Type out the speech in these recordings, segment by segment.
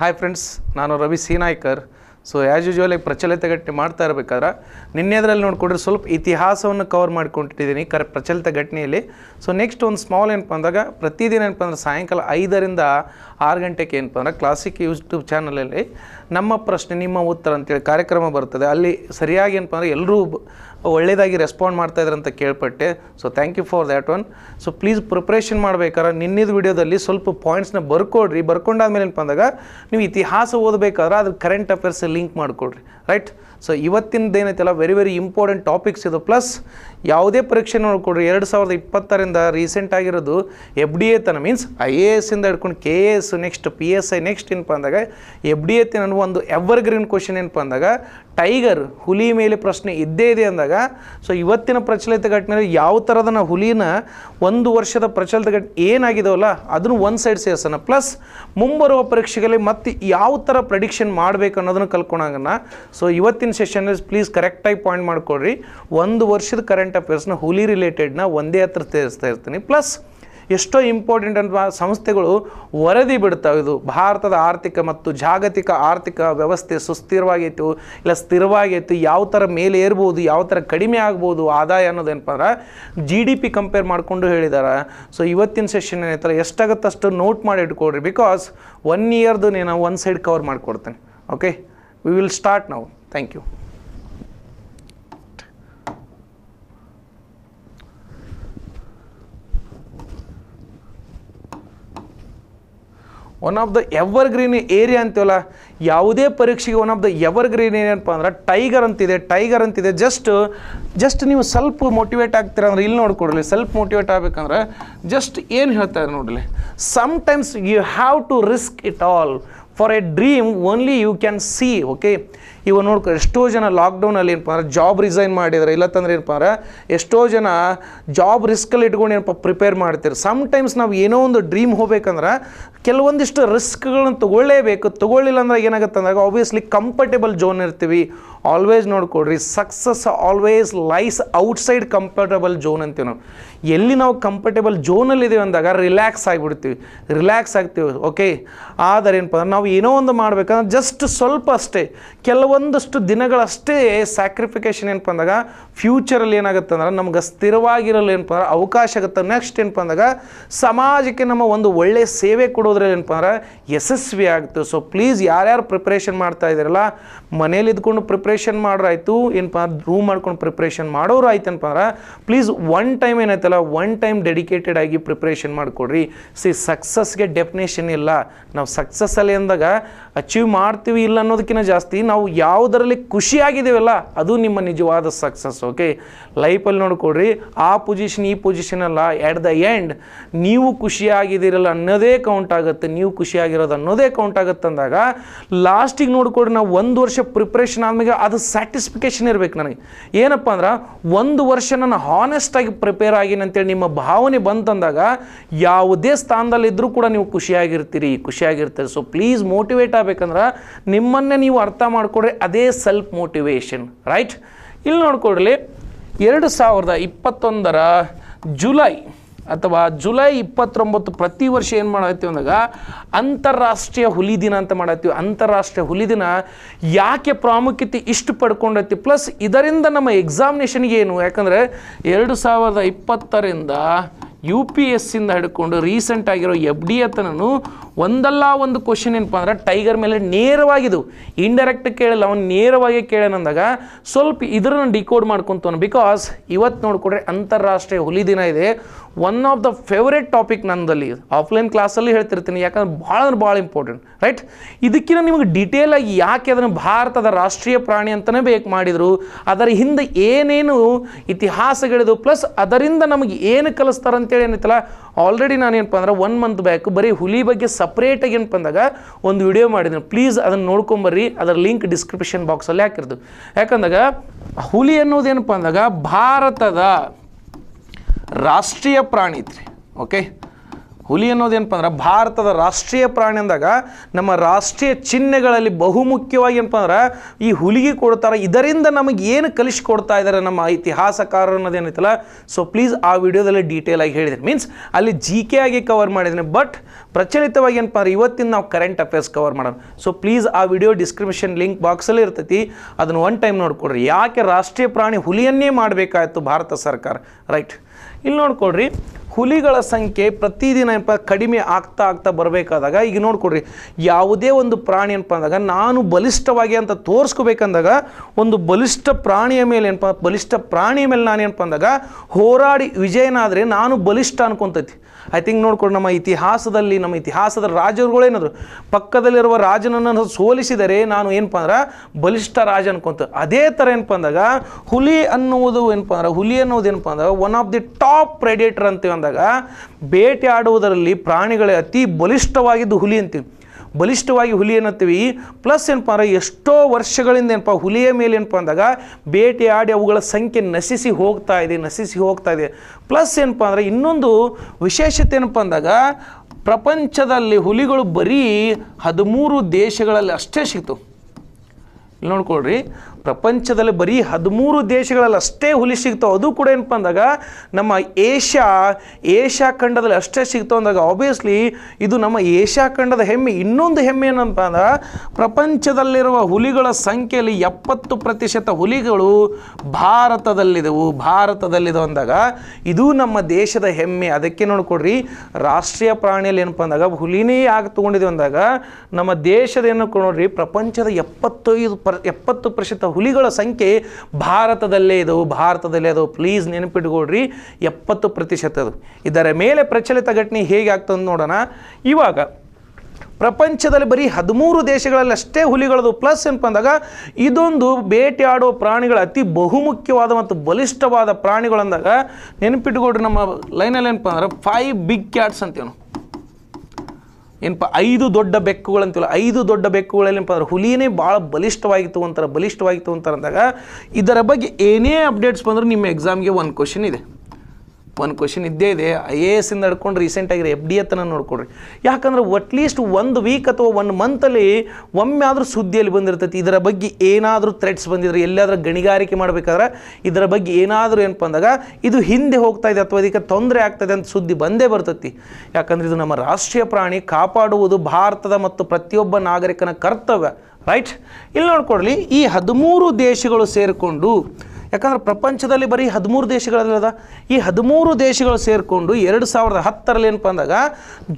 hi friends ನಾನು ರವಿ ಸೀನಾಯ್ಕರ್ so as usual ಆಗಿ ಪ್ರಚಲಿತ ಘಟನೆ ಮಾಡ್ತಾ ಇರಬೇಕಾದ್ರೆ ನಿನ್ನೆದ್ರಲ್ಲಿ ನೋಡಿಕೊಂಡ್ರೆ ಸ್ವಲ್ಪ ಇತಿಹಾಸವನ್ನು ಕವರ್ ಮಾಡ್ಕೊಂಡಿದ್ದೀನಿ ಕರೆ ಪ್ರಚಲಿತ ಘಟನೆಯಲ್ಲಿ ಸೊ ನೆಕ್ಸ್ಟ್ ಒಂದು ಸ್ಮಾಲ್ ಏನಪ್ಪ ಅಂದಾಗ ಪ್ರತಿದಿನ ಏನಪ್ಪ ಅಂದ್ರೆ ಸಾಯಂಕಾಲ ಐದರಿಂದ ಆರು ಗಂಟೆಗೆ ಏನಪ್ಪ ಅಂದರೆ ಕ್ಲಾಸಿಕ್ ಯೂಟ್ಯೂಬ್ ಚಾನಲಲ್ಲಿ ನಮ್ಮ ಪ್ರಶ್ನೆ ನಿಮ್ಮ ಉತ್ತರ ಅಂತೇಳಿ ಕಾರ್ಯಕ್ರಮ ಬರ್ತದೆ ಅಲ್ಲಿ ಸರಿಯಾಗಿ ಏನಪ್ಪ ಅಂದರೆ ಎಲ್ಲರೂ ಒಳ್ಳೆಯದಾಗಿ ರೆಸ್ಪಾಂಡ್ ಮಾಡ್ತಾಯಿದ್ರು ಅಂತ ಕೇಳ್ಪಟ್ಟೆ so thank you for that one so please preparation ಮಾಡಬೇಕಾದ್ರೆ ನಿನ್ನಿದ ವಿಡಿಯೋದಲ್ಲಿ ಸ್ವಲ್ಪ ಪಾಯಿಂಟ್ಸ್ನ ಬರ್ಕೊಡ್ರಿ ಬರ್ಕೊಂಡಾದ್ಮೇಲೆ ಏನಪ್ಪ ಅಂದಾಗ ನೀವು ಇತಿಹಾಸ ಓದಬೇಕಾದ್ರೆ ಅದ್ರ ಕರೆಂಟ್ ಅಫೇರ್ಸ್ ಲಿಂಕ್ ಮಾಡಿಕೊಡ್ರಿ ರೈಟ್ ಸೊ ಇವತ್ತಿನದು ಏನೈತಲ್ಲ ವೆರಿ ವೆರಿ ಇಂಪಾರ್ಟೆಂಟ್ ಟಾಪಿಕ್ಸ್ ಇದು ಪ್ಲಸ್ ಯಾವುದೇ ಪರೀಕ್ಷೆ ನೋಡಿಕೊಡ್ರಿ ಎರಡು ಸಾವಿರದ ಇಪ್ಪತ್ತರಿಂದ ರೀಸೆಂಟ್ ಆಗಿರೋದು ಎಫ್ ಡಿ ಎ ತನ ಮೀನ್ಸ್ ಐ ಎ ಎಸ್ಸಿಂದ ಹಿಡ್ಕೊಂಡು K A S next P S I next ಏನಪ್ಪ ಅಂದಾಗ ಎಫ್ ಡಿ ಎ ತನ ಒಂದು ಎವರ್ ಗ್ರೀನ್ ಕ್ವಶನ್ ಏನಪ್ಪ ಅಂದಾಗ ಟೈಗರ್ ಹುಲಿ ಮೇಲೆ ಪ್ರಶ್ನೆ ಇದ್ದೇ ಇದೆ ಅಂದಾಗ ಸೊ ಇವತ್ತಿನ ಪ್ರಚಲಿತ ಘಟನೆಯಲ್ಲಿ ಯಾವ ಥರದ ಹುಲಿನ ಒಂದು ವರ್ಷದ ಪ್ರಚಲಿತ ಘಟನೆ ಏನಾಗಿದವಲ್ಲ ಅದನ್ನು ಒಂದು ಸೈಡ್ ಸೇರಿಸೋಣ ಪ್ಲಸ್ ಮುಂಬರುವ ಪರೀಕ್ಷೆಗಳಲ್ಲಿ ಮತ್ತೆ ಯಾವ ಥರ ಪ್ರೆಡಿಕ್ಷನ್ ಮಾಡಬೇಕು ಅನ್ನೋದನ್ನು ಕಲ್ತ್ಕೊಳಂಗಣ ಸೊ ಇವತ್ತಿನ ಸೆಷನಲ್ಲಿ ಪ್ಲೀಸ್ ಕರೆಕ್ಟಾಗಿ ಪಾಯಿಂಟ್ ಮಾಡಿಕೊಡ್ರಿ ಒಂದು ವರ್ಷದ ಕರೆಂಟ್ ಅಫೇರ್ಸ್ನ ಹುಲಿ ರಿಲೇಟೆಡ್ನ ಒಂದೇ ಹತ್ರ ಸೇರಿಸ್ತಾ ಇರ್ತೀನಿ ಪ್ಲಸ್ ಎಷ್ಟೋ ಇಂಪಾರ್ಟೆಂಟ್ ಅಂತ ಸಂಸ್ಥೆಗಳು ವರದಿ ಬಿಡ್ತಾವೆ ಇದು ಭಾರತದ ಆರ್ಥಿಕ ಮತ್ತು ಜಾಗತಿಕ ಆರ್ಥಿಕ ವ್ಯವಸ್ಥೆ ಸುಸ್ಥಿರವಾಗಿತ್ತು ಇಲ್ಲ ಸ್ಥಿರವಾಗಿತ್ತು ಯಾವ ಥರ ಮೇಲೆ ಏರ್ಬೋದು ಯಾವ ಥರ ಕಡಿಮೆ ಆಗ್ಬೋದು ಆದಾಯ ಏನಪ್ಪ ಅಂದ್ರೆ ಜಿ ಡಿ ಪಿ ಕಂಪೇರ್ ಮಾಡಿಕೊಂಡು ಹೇಳಿದ್ದಾರೆ ಸೊ ಇವತ್ತಿನ ಸೆಷನ್ ಏನಾಯ್ತಾರೆ ಎಷ್ಟಾಗತ್ತಷ್ಟು ನೋಟ್ ಮಾಡಿ ಇಟ್ಕೊಡ್ರಿ ಬಿಕಾಸ್ ಒನ್ ಇಯರ್ದು ನೀನು ಒನ್ ಸೈಡ್ ಕವರ್ ಮಾಡಿಕೊಡ್ತೇನೆ ಓಕೆ ವಿ ವಿಲ್ ಸ್ಟಾರ್ಟ್ ನಾವು thank you one of the evergreen area ಅಂತೀವಲ್ಲ ಯಾವುದೇ ಪರೀಕ್ಷೆಗೆ one of the evergreen ಏನಪ್ಪ ಅಂದ್ರೆ ಟೈಗರ್ ಅಂತಿದೆ ಟೈಗರ್ ಅಂತಿದೆ ಜಸ್ಟ್ ಜಸ್ಟ್ ನೀವು ಸ್ವಲ್ಪ ಮೋಟಿವೇಟ್ ಆಗ್ತೀರ ಅಂದ್ರೆ ಇಲ್ಲಿ ನೋಡ್ಕೊಡ್ಲಿ ಸ್ವಲ್ಪ ಮೋಟಿವೇಟ್ ಆಗ್ಬೇಕಂದ್ರೆ ಜಸ್ಟ್ ಏನು ಹೇಳ್ತಾರೆ ನೋಡಲಿ sometimes you have to risk it all for a dream only you can see okay ಇವಾಗ ನೋಡ್ಕೊ ಎಷ್ಟೋ ಜನ ಲಾಕ್ಡೌನಲ್ಲಿ ಏನಪ್ಪ ಜಾಬ್ ರಿಸೈನ್ ಮಾಡಿದ್ರೆ ಇಲ್ಲ ತಂದ್ರೆ ಏನಪ್ಪ ಅಂದ್ರೆ ಎಷ್ಟೋ ಜನ ಜಾಬ್ ರಿಸ್ಕಲ್ಲಿ ಇಟ್ಕೊಂಡು ಏನಪ್ಪ ಪ್ರಿಪೇರ್ ಮಾಡ್ತೀರ ಸಮ್ ಟೈಮ್ಸ್ ನಾವು ಏನೋ ಒಂದು ಡ್ರೀಮ್ ಹೋಗ್ಬೇಕಂದ್ರೆ ಕೆಲವೊಂದಿಷ್ಟು ರಿಸ್ಕ್ಗಳನ್ನು ತಗೊಳ್ಳೇಬೇಕು ತಗೊಳ್ಳಿಲ್ಲ ಅಂದ್ರೆ ಏನಾಗುತ್ತೆ ಅಂದಾಗ ಆಬ್ವಿಯಸ್ಲಿ ಕಂಫರ್ಟೇಬಲ್ ಝೋನ್ ಇರ್ತೀವಿ ಆಲ್ವೇಸ್ ನೋಡ್ಕೊಡ್ರಿ success always lies outside comfortable zone ಅಂತೀವಿ ನಾವು ಎಲ್ಲಿ ನಾವು ಕಂಫರ್ಟೇಬಲ್ ಝೋನಲ್ಲಿದ್ದೀವಿ ಅಂದಾಗ ರಿಲ್ಯಾಕ್ಸ್ ಆಗಿಬಿಡ್ತೀವಿ ರಿಲ್ಯಾಕ್ಸ್ ಆಗ್ತೀವಿ ಓಕೆ ಆದರೆ ಏನಪ್ಪ ನಾವು ಏನೋ ಒಂದು ಮಾಡ್ಬೇಕಂದ್ರೆ ಜಸ್ಟ್ ಸ್ವಲ್ಪ ಅಷ್ಟೇ ಕೆಲವೊಂದು ಒಂದಷ್ಟು ದಿನಗಳಷ್ಟೇ ಸ್ಯಾಕ್ರಿಫಿಕೇಶನ್ ಏನಪ್ಪ ಅಂದಾಗ ಫ್ಯೂಚರಲ್ಲಿ ಏನಾಗುತ್ತೆ ಅಂದ್ರೆ ನಮ್ಗೆ ಸ್ಥಿರವಾಗಿರಲು ಏನಪ್ಪ ಅಂದ್ರೆ ಅವಕಾಶ ಆಗುತ್ತೆ ನೆಕ್ಸ್ಟ್ ಏನಪ್ಪ ಅಂದಾಗ ಸಮಾಜಕ್ಕೆ ನಮ್ಮ ಒಂದು ಒಳ್ಳೆಯ ಸೇವೆ ಕೊಡೋದ್ರಲ್ಲಿ ಏನಪ್ಪ ಅಂದ್ರೆ ಯಶಸ್ವಿ ಆಗುತ್ತೆ ಸೊ ಪ್ಲೀಸ್ ಯಾರ್ಯಾರು ಪ್ರಿಪ್ರೇಷನ್ ಮಾಡ್ತಾ ಇದ್ದೀರಲ್ಲ ಮನೇಲಿ ಇದ್ಕೊಂಡು ಪ್ರಿಪ್ರೇಷನ್ ಮಾಡೋರಾಯ್ತು ಏನಪ್ಪ ರೂಮ್ ಮಾಡ್ಕೊಂಡು ಪ್ರಿಪ್ರೇಷನ್ ಮಾಡೋರು ಆಯ್ತು ಅಂದ್ರೆ ಪ್ಲೀಸ್ ಒನ್ ಟೈಮ್ ಏನಾಯ್ತಲ್ಲ ಒನ್ ಟೈಮ್ ಡೆಡಿಕೇಟೆಡ್ ಆಗಿ ಪ್ರಿಪ್ರೇಷನ್ ಮಾಡಿಕೊಡ್ರಿ ಸಿ ಸಕ್ಸಸ್ಗೆ ಡೆಫಿನೇಷನ್ ಇಲ್ಲ ನಾವು ಸಕ್ಸಸ್ಸಲ್ಲಿ ಅಂದಾಗ ಅಚೀವ್ ಮಾಡ್ತೀವಿ ಇಲ್ಲ ಅನ್ನೋದಕ್ಕಿಂತ ಜಾಸ್ತಿ ನಾವು ಯಾವುದರಲ್ಲಿ ಖುಷಿಯಾಗಿದ್ದೀವಲ್ಲ ಅದು ನಿಮ್ಮ ನಿಜವಾದ ಸಕ್ಸಸ್ ಓಕೆ ಲೈಫಲ್ಲಿ ನೋಡಿಕೊಡ್ರಿ ಆ ಪೊಸಿಷನ್ ಈ ಪೊಸಿಷನ್ ಅಲ್ಲ ಎಟ್ ದ ಎಂಡ್ ನೀವು ಖುಷಿಯಾಗಿದ್ದೀರಲ್ಲ ಅನ್ನೋದೇ ಕೌಂಟ್ ಆಗುತ್ತೆ ನೀವು ಖುಷಿಯಾಗಿರೋದು ಅನ್ನೋದೇ ಕೌಂಟ್ ಆಗುತ್ತೆ ಅಂದಾಗ ಲಾಸ್ಟಿಗೆ ನೋಡಿಕೊಡ್ರಿ ನಾವು ಒಂದು ವರ್ಷ ವರ್ಷ ಪ್ರಿಪ್ರೇಷನ್ ಆದಮೇಲೆ ಅದು ಸ್ಯಾಟಿಸ್ಫಿಕೇಷನ್ ಇರಬೇಕು ನನಗೆ ಏನಪ್ಪ ಅಂದ್ರೆ ಒಂದು ವರ್ಷ ನಾನು ಹಾನೆಸ್ಟಾಗಿ ಪ್ರಿಪೇರ್ ಆಗಿನ ಅಂತೇಳಿ ನಿಮ್ಮ ಭಾವನೆ ಬಂತಂದಾಗ ಯಾವುದೇ ಸ್ಥಾನದಲ್ಲಿದ್ದರೂ ಕೂಡ ನೀವು ಖುಷಿಯಾಗಿರ್ತೀರಿ ಖುಷಿಯಾಗಿರ್ತೀರಿ ಸೊ ಪ್ಲೀಸ್ ಮೋಟಿವೇಟ್ ಆಗಬೇಕಂದ್ರೆ ನಿಮ್ಮನ್ನೇ ನೀವು ಅರ್ಥ ಮಾಡಿಕೊಡ್ರಿ ಅದೇ ಸೆಲ್ಫ್ ಮೋಟಿವೇಶನ್ ರೈಟ್ ಇಲ್ಲಿ ನೋಡ್ಕೊಡ್ರಿ ಎರಡು ಸಾವಿರದ ಇಪ್ಪತ್ತೊಂದರ ಜುಲೈ ಅಥವಾ ಜುಲೈ ಇಪ್ಪತ್ತೊಂಬತ್ತು ಪ್ರತಿ ವರ್ಷ ಏನು ಮಾಡತ್ತೀವಿ ಅಂದಾಗ ಅಂತಾರಾಷ್ಟ್ರೀಯ ಹುಲಿ ದಿನ ಅಂತ ಮಾಡತ್ತೀವಿ ಅಂತಾರಾಷ್ಟ್ರೀಯ ಹುಲಿ ದಿನ ಯಾಕೆ ಪ್ರಾಮುಖ್ಯತೆ ಇಷ್ಟು ಪಡ್ಕೊಂಡೈತಿ ಪ್ಲಸ್ ಇದರಿಂದ ನಮ್ಮ ಎಕ್ಸಾಮಿನೇಷನ್ಗೆ ಏನು ಯಾಕಂದರೆ ಎರಡು ಸಾವಿರದ ಇಪ್ಪತ್ತರಿಂದ ಯು ಪಿ ಎಸ್ಸಿಂದ ಹಿಡ್ಕೊಂಡು ರೀಸೆಂಟ್ ಆಗಿರೋ ಎಫ್ ಡಿ ಎತ್ತನೂ ಒಂದಲ್ಲ ಒಂದು ಕ್ವಶನ್ ಏನಪ್ಪ ಅಂದ್ರೆ ಟೈಗರ್ ಮೇಲೆ ನೇರವಾಗಿದು ಇಂಡೈರೆಕ್ಟ್ ಕೇಳಲ್ಲ ಅವನು ನೇರವಾಗಿ ಕೇಳೇನಂದಾಗ ಸ್ವಲ್ಪ ಇದ್ರನ್ನ ಡಿಕೋಡ್ ಮಾಡ್ಕೊತವನು ಬಿಕಾಸ್ ಇವತ್ತು ನೋಡಿಕೊಡ್ರೆ ಅಂತಾರಾಷ್ಟ್ರೀಯ ಹುಲಿ ದಿನ ಇದೆ one of the favourite topic ನಂದಲ್ಲಿ ಆಫ್ಲೈನ್ ಕ್ಲಾಸಲ್ಲಿ ಹೇಳ್ತಿರ್ತೀನಿ ಯಾಕಂದ್ರೆ ಭಾಳ ಅಂದ್ರೆ ಭಾಳ ಇಂಪಾರ್ಟೆಂಟ್ ರೈಟ್ ಇದಕ್ಕಿಂತ ನಿಮಗೆ ಡೀಟೇಲ್ ಆಗಿ ಯಾಕೆ ಅದನ್ನು ಭಾರತದ ರಾಷ್ಟ್ರೀಯ ಪ್ರಾಣಿ ಅಂತಲೇ ಬೇಕ್ ಮಾಡಿದರು ಅದರ ಹಿಂದೆ ಏನೇನು ಇತಿಹಾಸಗಳಿದು ಪ್ಲಸ್ ಅದರಿಂದ ನಮಗೆ ಏನು ಕಲಿಸ್ತಾರಂತೇಳಿ ಏನಿತ್ತಲ್ಲ ಆಲ್ರೆಡಿ ಏನಪ್ಪ ಅಂದ್ರೆ ಒನ್ ಮಂತ್ ಬ್ಯಾಕ್ ಬರೀ ಹುಲಿ ಬಗ್ಗೆ ಸಪ್ ಸಪ್ರೇಟಾಗಿ ಏನಪ್ಪ ಅಂದಾಗ ಒಂದು ವಿಡಿಯೋ ಮಾಡಿದ್ದೀನಿ ಪ್ಲೀಸ್ ಅದನ್ನು ನೋಡ್ಕೊಂಬರ್ರಿ ಅದರ ಲಿಂಕ್ ಡಿಸ್ಕ್ರಿಪ್ಷನ್ ಬಾಕ್ಸಲ್ಲಿ ಹಾಕಿರ್ದು ಯಾಕಂದಾಗ ಹುಲಿ ಅನ್ನೋದು ಏನಪ್ಪ ಅಂದಾಗ ಭಾರತದ ರಾಷ್ಟ್ರೀಯ ಪ್ರಾಣಿ ಐತ್ರಿ ಓಕೆ ಹುಲಿ ಅನ್ನೋದೇನಪ್ಪ ಅಂದ್ರೆ ಭಾರತದ ರಾಷ್ಟ್ರೀಯ ಪ್ರಾಣಿ ಅಂದಾಗ ನಮ್ಮ ರಾಷ್ಟ್ರೀಯ ಚಿಹ್ನೆಗಳಲ್ಲಿ ಬಹುಮುಖ್ಯವಾಗಿ ಏನಪ್ಪ ಅಂದ್ರೆ ಈ ಹುಲಿಗೆ ಕೊಡ್ತಾರೆ ಇದರಿಂದ ನಮಗೆ ಏನು ಕೊಡ್ತಾ ಇದ್ದಾರೆ ನಮ್ಮ ಇತಿಹಾಸಕಾರ ಅನ್ನೋದೇನೈತಲ್ಲ ಸೊ ಪ್ಲೀಸ್ ಆ ವಿಡಿಯೋದಲ್ಲಿ ಡೀಟೇಲ್ ಆಗಿ ಹೇಳಿದ್ದೀನಿ ಮೀನ್ಸ್ ಅಲ್ಲಿ ಜಿ ಕೆ ಆಗಿ ಕವರ್ ಮಾಡಿದ್ದೀನಿ ಬಟ್ ಪ್ರಚಲಿತವಾಗಿ ಏನಪ್ಪ ಅಂದ್ರೆ ಇವತ್ತಿನ ನಾವು ಕರೆಂಟ್ ಅಫೇರ್ಸ್ ಕವರ್ ಮಾಡೋಣ ಸೊ ಪ್ಲೀಸ್ ಆ ವಿಡಿಯೋ ಡಿಸ್ಕ್ರಿಪ್ಷನ್ ಲಿಂಕ್ ಬಾಕ್ಸಲ್ಲಿ ಇರ್ತೈತಿ ಅದನ್ನು ಒನ್ ಟೈಮ್ ನೋಡ್ಕೊಡ್ರಿ ಯಾಕೆ ರಾಷ್ಟ್ರೀಯ ಪ್ರಾಣಿ ಹುಲಿಯನ್ನೇ ಮಾಡಬೇಕಾಯಿತು ಭಾರತ ಸರ್ಕಾರ ರೈಟ್ ಇಲ್ಲಿ ನೋಡ್ಕೊಡ್ರಿ ಹುಲಿಗಳ ಸಂಖ್ಯೆ ಪ್ರತಿದಿನ ಏನಪ್ಪ ಕಡಿಮೆ ಆಗ್ತಾ ಆಗ್ತಾ ಬರಬೇಕಾದಾಗ ಈಗ ನೋಡ್ಕೊಡ್ರಿ ಯಾವುದೇ ಒಂದು ಪ್ರಾಣಿ ಏನಪ್ಪ ಅಂದಾಗ ನಾನು ಬಲಿಷ್ಠವಾಗಿ ಅಂತ ತೋರಿಸ್ಕೋಬೇಕಂದಾಗ ಒಂದು ಬಲಿಷ್ಠ ಪ್ರಾಣಿಯ ಮೇಲೆ ಏನಪ್ಪ ಬಲಿಷ್ಠ ಪ್ರಾಣಿಯ ಮೇಲೆ ನಾನು ಏನಪ್ಪ ಅಂದಾಗ ಹೋರಾಡಿ ವಿಜಯನಾದರೆ ನಾನು ಬಲಿಷ್ಠ ಅನ್ಕೊಂತೈತಿ ಐ ಥಿಂಕ್ ನೋಡ್ಕೊಂಡು ನಮ್ಮ ಇತಿಹಾಸದಲ್ಲಿ ನಮ್ಮ ಇತಿಹಾಸದ ರಾಜರುಗಳೇನಾದರು ಪಕ್ಕದಲ್ಲಿರುವ ರಾಜನನ್ನು ಸೋಲಿಸಿದರೆ ನಾನು ಏನಪ್ಪ ಅಂದ್ರೆ ಬಲಿಷ್ಠ ರಾಜ ಅನ್ಕೊಂತ ಅದೇ ಥರ ಏನಪ್ಪ ಅಂದಾಗ ಹುಲಿ ಅನ್ನುವುದು ಏನಪ್ಪ ಅಂದ್ರೆ ಹುಲಿ ಅನ್ನೋದು ಏನಪ್ಪ ಅಂದ್ರೆ one of the top predator ಅಂತೀವಿ ಅಂದಾಗ ಬೇಟೆ ಆಡುವುದರಲ್ಲಿ ಪ್ರಾಣಿಗಳೇ ಅತಿ ಬಲಿಷ್ಠವಾಗಿದ್ದು ಹುಲಿ ಅಂತೀವಿ ಬಲಿಷ್ಠವಾಗಿ ಹುಲಿ ಅನ್ನತ್ತೀವಿ ಪ್ಲಸ್ ಏನಪ್ಪ ಅಂದರೆ ಎಷ್ಟೋ ವರ್ಷಗಳಿಂದ ಏನಪ್ಪ ಹುಲಿಯ ಮೇಲೆ ಏನಪ್ಪ ಅಂದಾಗ ಭೇಟಿಯಾಡಿ ಅವುಗಳ ಸಂಖ್ಯೆ ನಶಿಸಿ ಹೋಗ್ತಾ ಇದೆ ನಶಿಸಿ ಹೋಗ್ತಾ ಇದೆ ಪ್ಲಸ್ ಏನಪ್ಪ ಅಂದರೆ ಇನ್ನೊಂದು ವಿಶೇಷತೆ ಏನಪ್ಪ ಅಂದಾಗ ಪ್ರಪಂಚದಲ್ಲಿ ಹುಲಿಗಳು ಬರೀ ಹದಿಮೂರು ದೇಶಗಳಲ್ಲಿ ಅಷ್ಟೇ ಸಿಕ್ತು ಇಲ್ಲಿ ನೋಡ್ಕೊಳ್ರಿ ಪ್ರಪಂಚದಲ್ಲಿ ಬರೀ ಹದಿಮೂರು ದೇಶಗಳಲ್ಲಿ ಅಷ್ಟೇ ಹುಲಿ ಸಿಗ್ತಾವೆ ಅದು ಕೂಡ ಏನಪ್ಪ ಅಂದಾಗ ನಮ್ಮ ಏಷ್ಯಾ ಏಷ್ಯಾ ಖಂಡದಲ್ಲಿ ಅಷ್ಟೇ ಸಿಗ್ತಾವೆ ಅಂದಾಗ ಆಬ್ವಿಯಸ್ಲಿ ಇದು ನಮ್ಮ ಏಷ್ಯಾ ಖಂಡದ ಹೆಮ್ಮೆ ಇನ್ನೊಂದು ಹೆಮ್ಮೆ ಏನಂತ ಅಂದ್ರೆ ಪ್ರಪಂಚದಲ್ಲಿರುವ ಹುಲಿಗಳ ಸಂಖ್ಯೆಯಲ್ಲಿ ಎಪ್ಪತ್ತು ಪ್ರತಿಶತ ಹುಲಿಗಳು ಭಾರತದಲ್ಲಿದವು ಭಾರತದಲ್ಲಿದ್ದವು ಅಂದಾಗ ಇದು ನಮ್ಮ ದೇಶದ ಹೆಮ್ಮೆ ಅದಕ್ಕೆ ನೋಡಿಕೊಡ್ರಿ ರಾಷ್ಟ್ರೀಯ ಪ್ರಾಣಿಯಲ್ಲಿ ಏನಪ್ಪ ಅಂದಾಗ ಹುಲಿನೇ ಆಗಿ ತೊಗೊಂಡಿದೆ ಅಂದಾಗ ನಮ್ಮ ದೇಶದ ಏನು ನೋಡ್ರಿ ಪ್ರಪಂಚದ ಎಪ್ಪತ್ತೈದು ಪರ್ ಎಪ್ಪತ್ತು ಪ್ರತಿಶತ ಹುಲಿಗಳ ಸಂಖ್ಯೆ ಭಾರತದಲ್ಲೇ ಇದು ಭಾರತದಲ್ಲೇ ಅದು ಪ್ಲೀಸ್ ನೆನಪಿಟ್ಕೊಡ್ರಿ ಎಪ್ಪತ್ತು ಪ್ರತಿಶತ ಅದು ಇದರ ಮೇಲೆ ಪ್ರಚಲಿತ ಘಟನೆ ಹೇಗೆ ಆಗ್ತದೆ ನೋಡೋಣ ಇವಾಗ ಪ್ರಪಂಚದಲ್ಲಿ ಬರೀ ಹದಿಮೂರು ದೇಶಗಳಲ್ಲಿ ಅಷ್ಟೇ ಹುಲಿಗಳದು ಪ್ಲಸ್ ಅಂದಾಗ ಇದೊಂದು ಬೇಟೆಯಾಡೋ ಪ್ರಾಣಿಗಳ ಅತಿ ಬಹುಮುಖ್ಯವಾದ ಮತ್ತು ಬಲಿಷ್ಠವಾದ ಪ್ರಾಣಿಗಳಂದಾಗ ನೆನಪಿಟ್ಕೊಡ್ರಿ ನಮ್ಮ ಲೈನಲ್ಲಿ ಏನಪ್ಪ ಅಂದ್ರೆ ಫೈವ್ ಬಿಗ್ ಕ್ಯಾಟ್ಸ್ ಅಂತೀವಿ ಏನಪ್ಪ ಐದು ದೊಡ್ಡ ಬೆಕ್ಕುಗಳು ಐದು ದೊಡ್ಡ ಬೆಕ್ಕುಗಳಲ್ಲಿ ಏನಪ್ಪ ಅಂದ್ರೆ ಹುಲಿನೇ ಭಾಳ ಬಲಿಷ್ಠವಾಗಿತ್ತು ಅಂತಾರೆ ಬಲಿಷ್ಠವಾಗಿತ್ತು ಅಂತಾರೆ ಅಂದಾಗ ಇದರ ಬಗ್ಗೆ ಏನೇ ಅಪ್ಡೇಟ್ಸ್ ಬಂದರೂ ನಿಮ್ಮ ಎಕ್ಸಾಮ್ಗೆ ಒಂದು ಕ್ವಶನ್ ಇದೆ ಒಂದು ಕ್ವಶನ್ ಇದ್ದೇ ಇದೆ ಐ ಎ ಎಸ್ ಇಂದ ಹಿಡ್ಕೊಂಡು ರೀಸೆಂಟಾಗಿ ಎಫ್ ಡಿ ಎತ್ತನ ನೋಡ್ಕೊಡ್ರಿ ಯಾಕಂದ್ರೆ ಅಟ್ಲೀಸ್ಟ್ ಒಂದು ವೀಕ್ ಅಥವಾ ಒಂದು ಮಂತಲ್ಲಿ ಒಮ್ಮೆ ಆದರೂ ಸುದ್ದಿಯಲ್ಲಿ ಬಂದಿರ್ತೈತಿ ಇದರ ಬಗ್ಗೆ ಏನಾದರೂ ಥ್ರೆಟ್ಸ್ ಬಂದಿದ್ರೆ ಎಲ್ಲಾದರೂ ಗಣಿಗಾರಿಕೆ ಮಾಡಬೇಕಾದ್ರೆ ಇದರ ಬಗ್ಗೆ ಏನಾದರೂ ಏನಪ್ಪ ಅಂದಾಗ ಇದು ಹಿಂದೆ ಹೋಗ್ತಾ ಇದೆ ಅಥವಾ ಇದಕ್ಕೆ ತೊಂದರೆ ಆಗ್ತದೆ ಅಂತ ಸುದ್ದಿ ಬಂದೇ ಬರ್ತೈತಿ ಯಾಕಂದರೆ ಇದು ನಮ್ಮ ರಾಷ್ಟ್ರೀಯ ಪ್ರಾಣಿ ಕಾಪಾಡುವುದು ಭಾರತದ ಮತ್ತು ಪ್ರತಿಯೊಬ್ಬ ನಾಗರಿಕನ ಕರ್ತವ್ಯ ರೈಟ್ ಇಲ್ಲಿ ನೋಡ್ಕೊಳ್ಳಿ ಈ ಹದಿಮೂರು ದೇಶಗಳು ಸೇರಿಕೊಂಡು ಯಾಕಂದ್ರೆ ಪ್ರಪಂಚದಲ್ಲಿ ಬರೀ ಹದಿಮೂರು ದೇಶಗಳಲ್ಲದ ಈ ಹದಿಮೂರು ದೇಶಗಳು ಸೇರಿಕೊಂಡು ಎರಡು ಸಾವಿರದ ಹತ್ತರಲ್ಲಿ ಏನಪ್ಪ ಅಂದಾಗ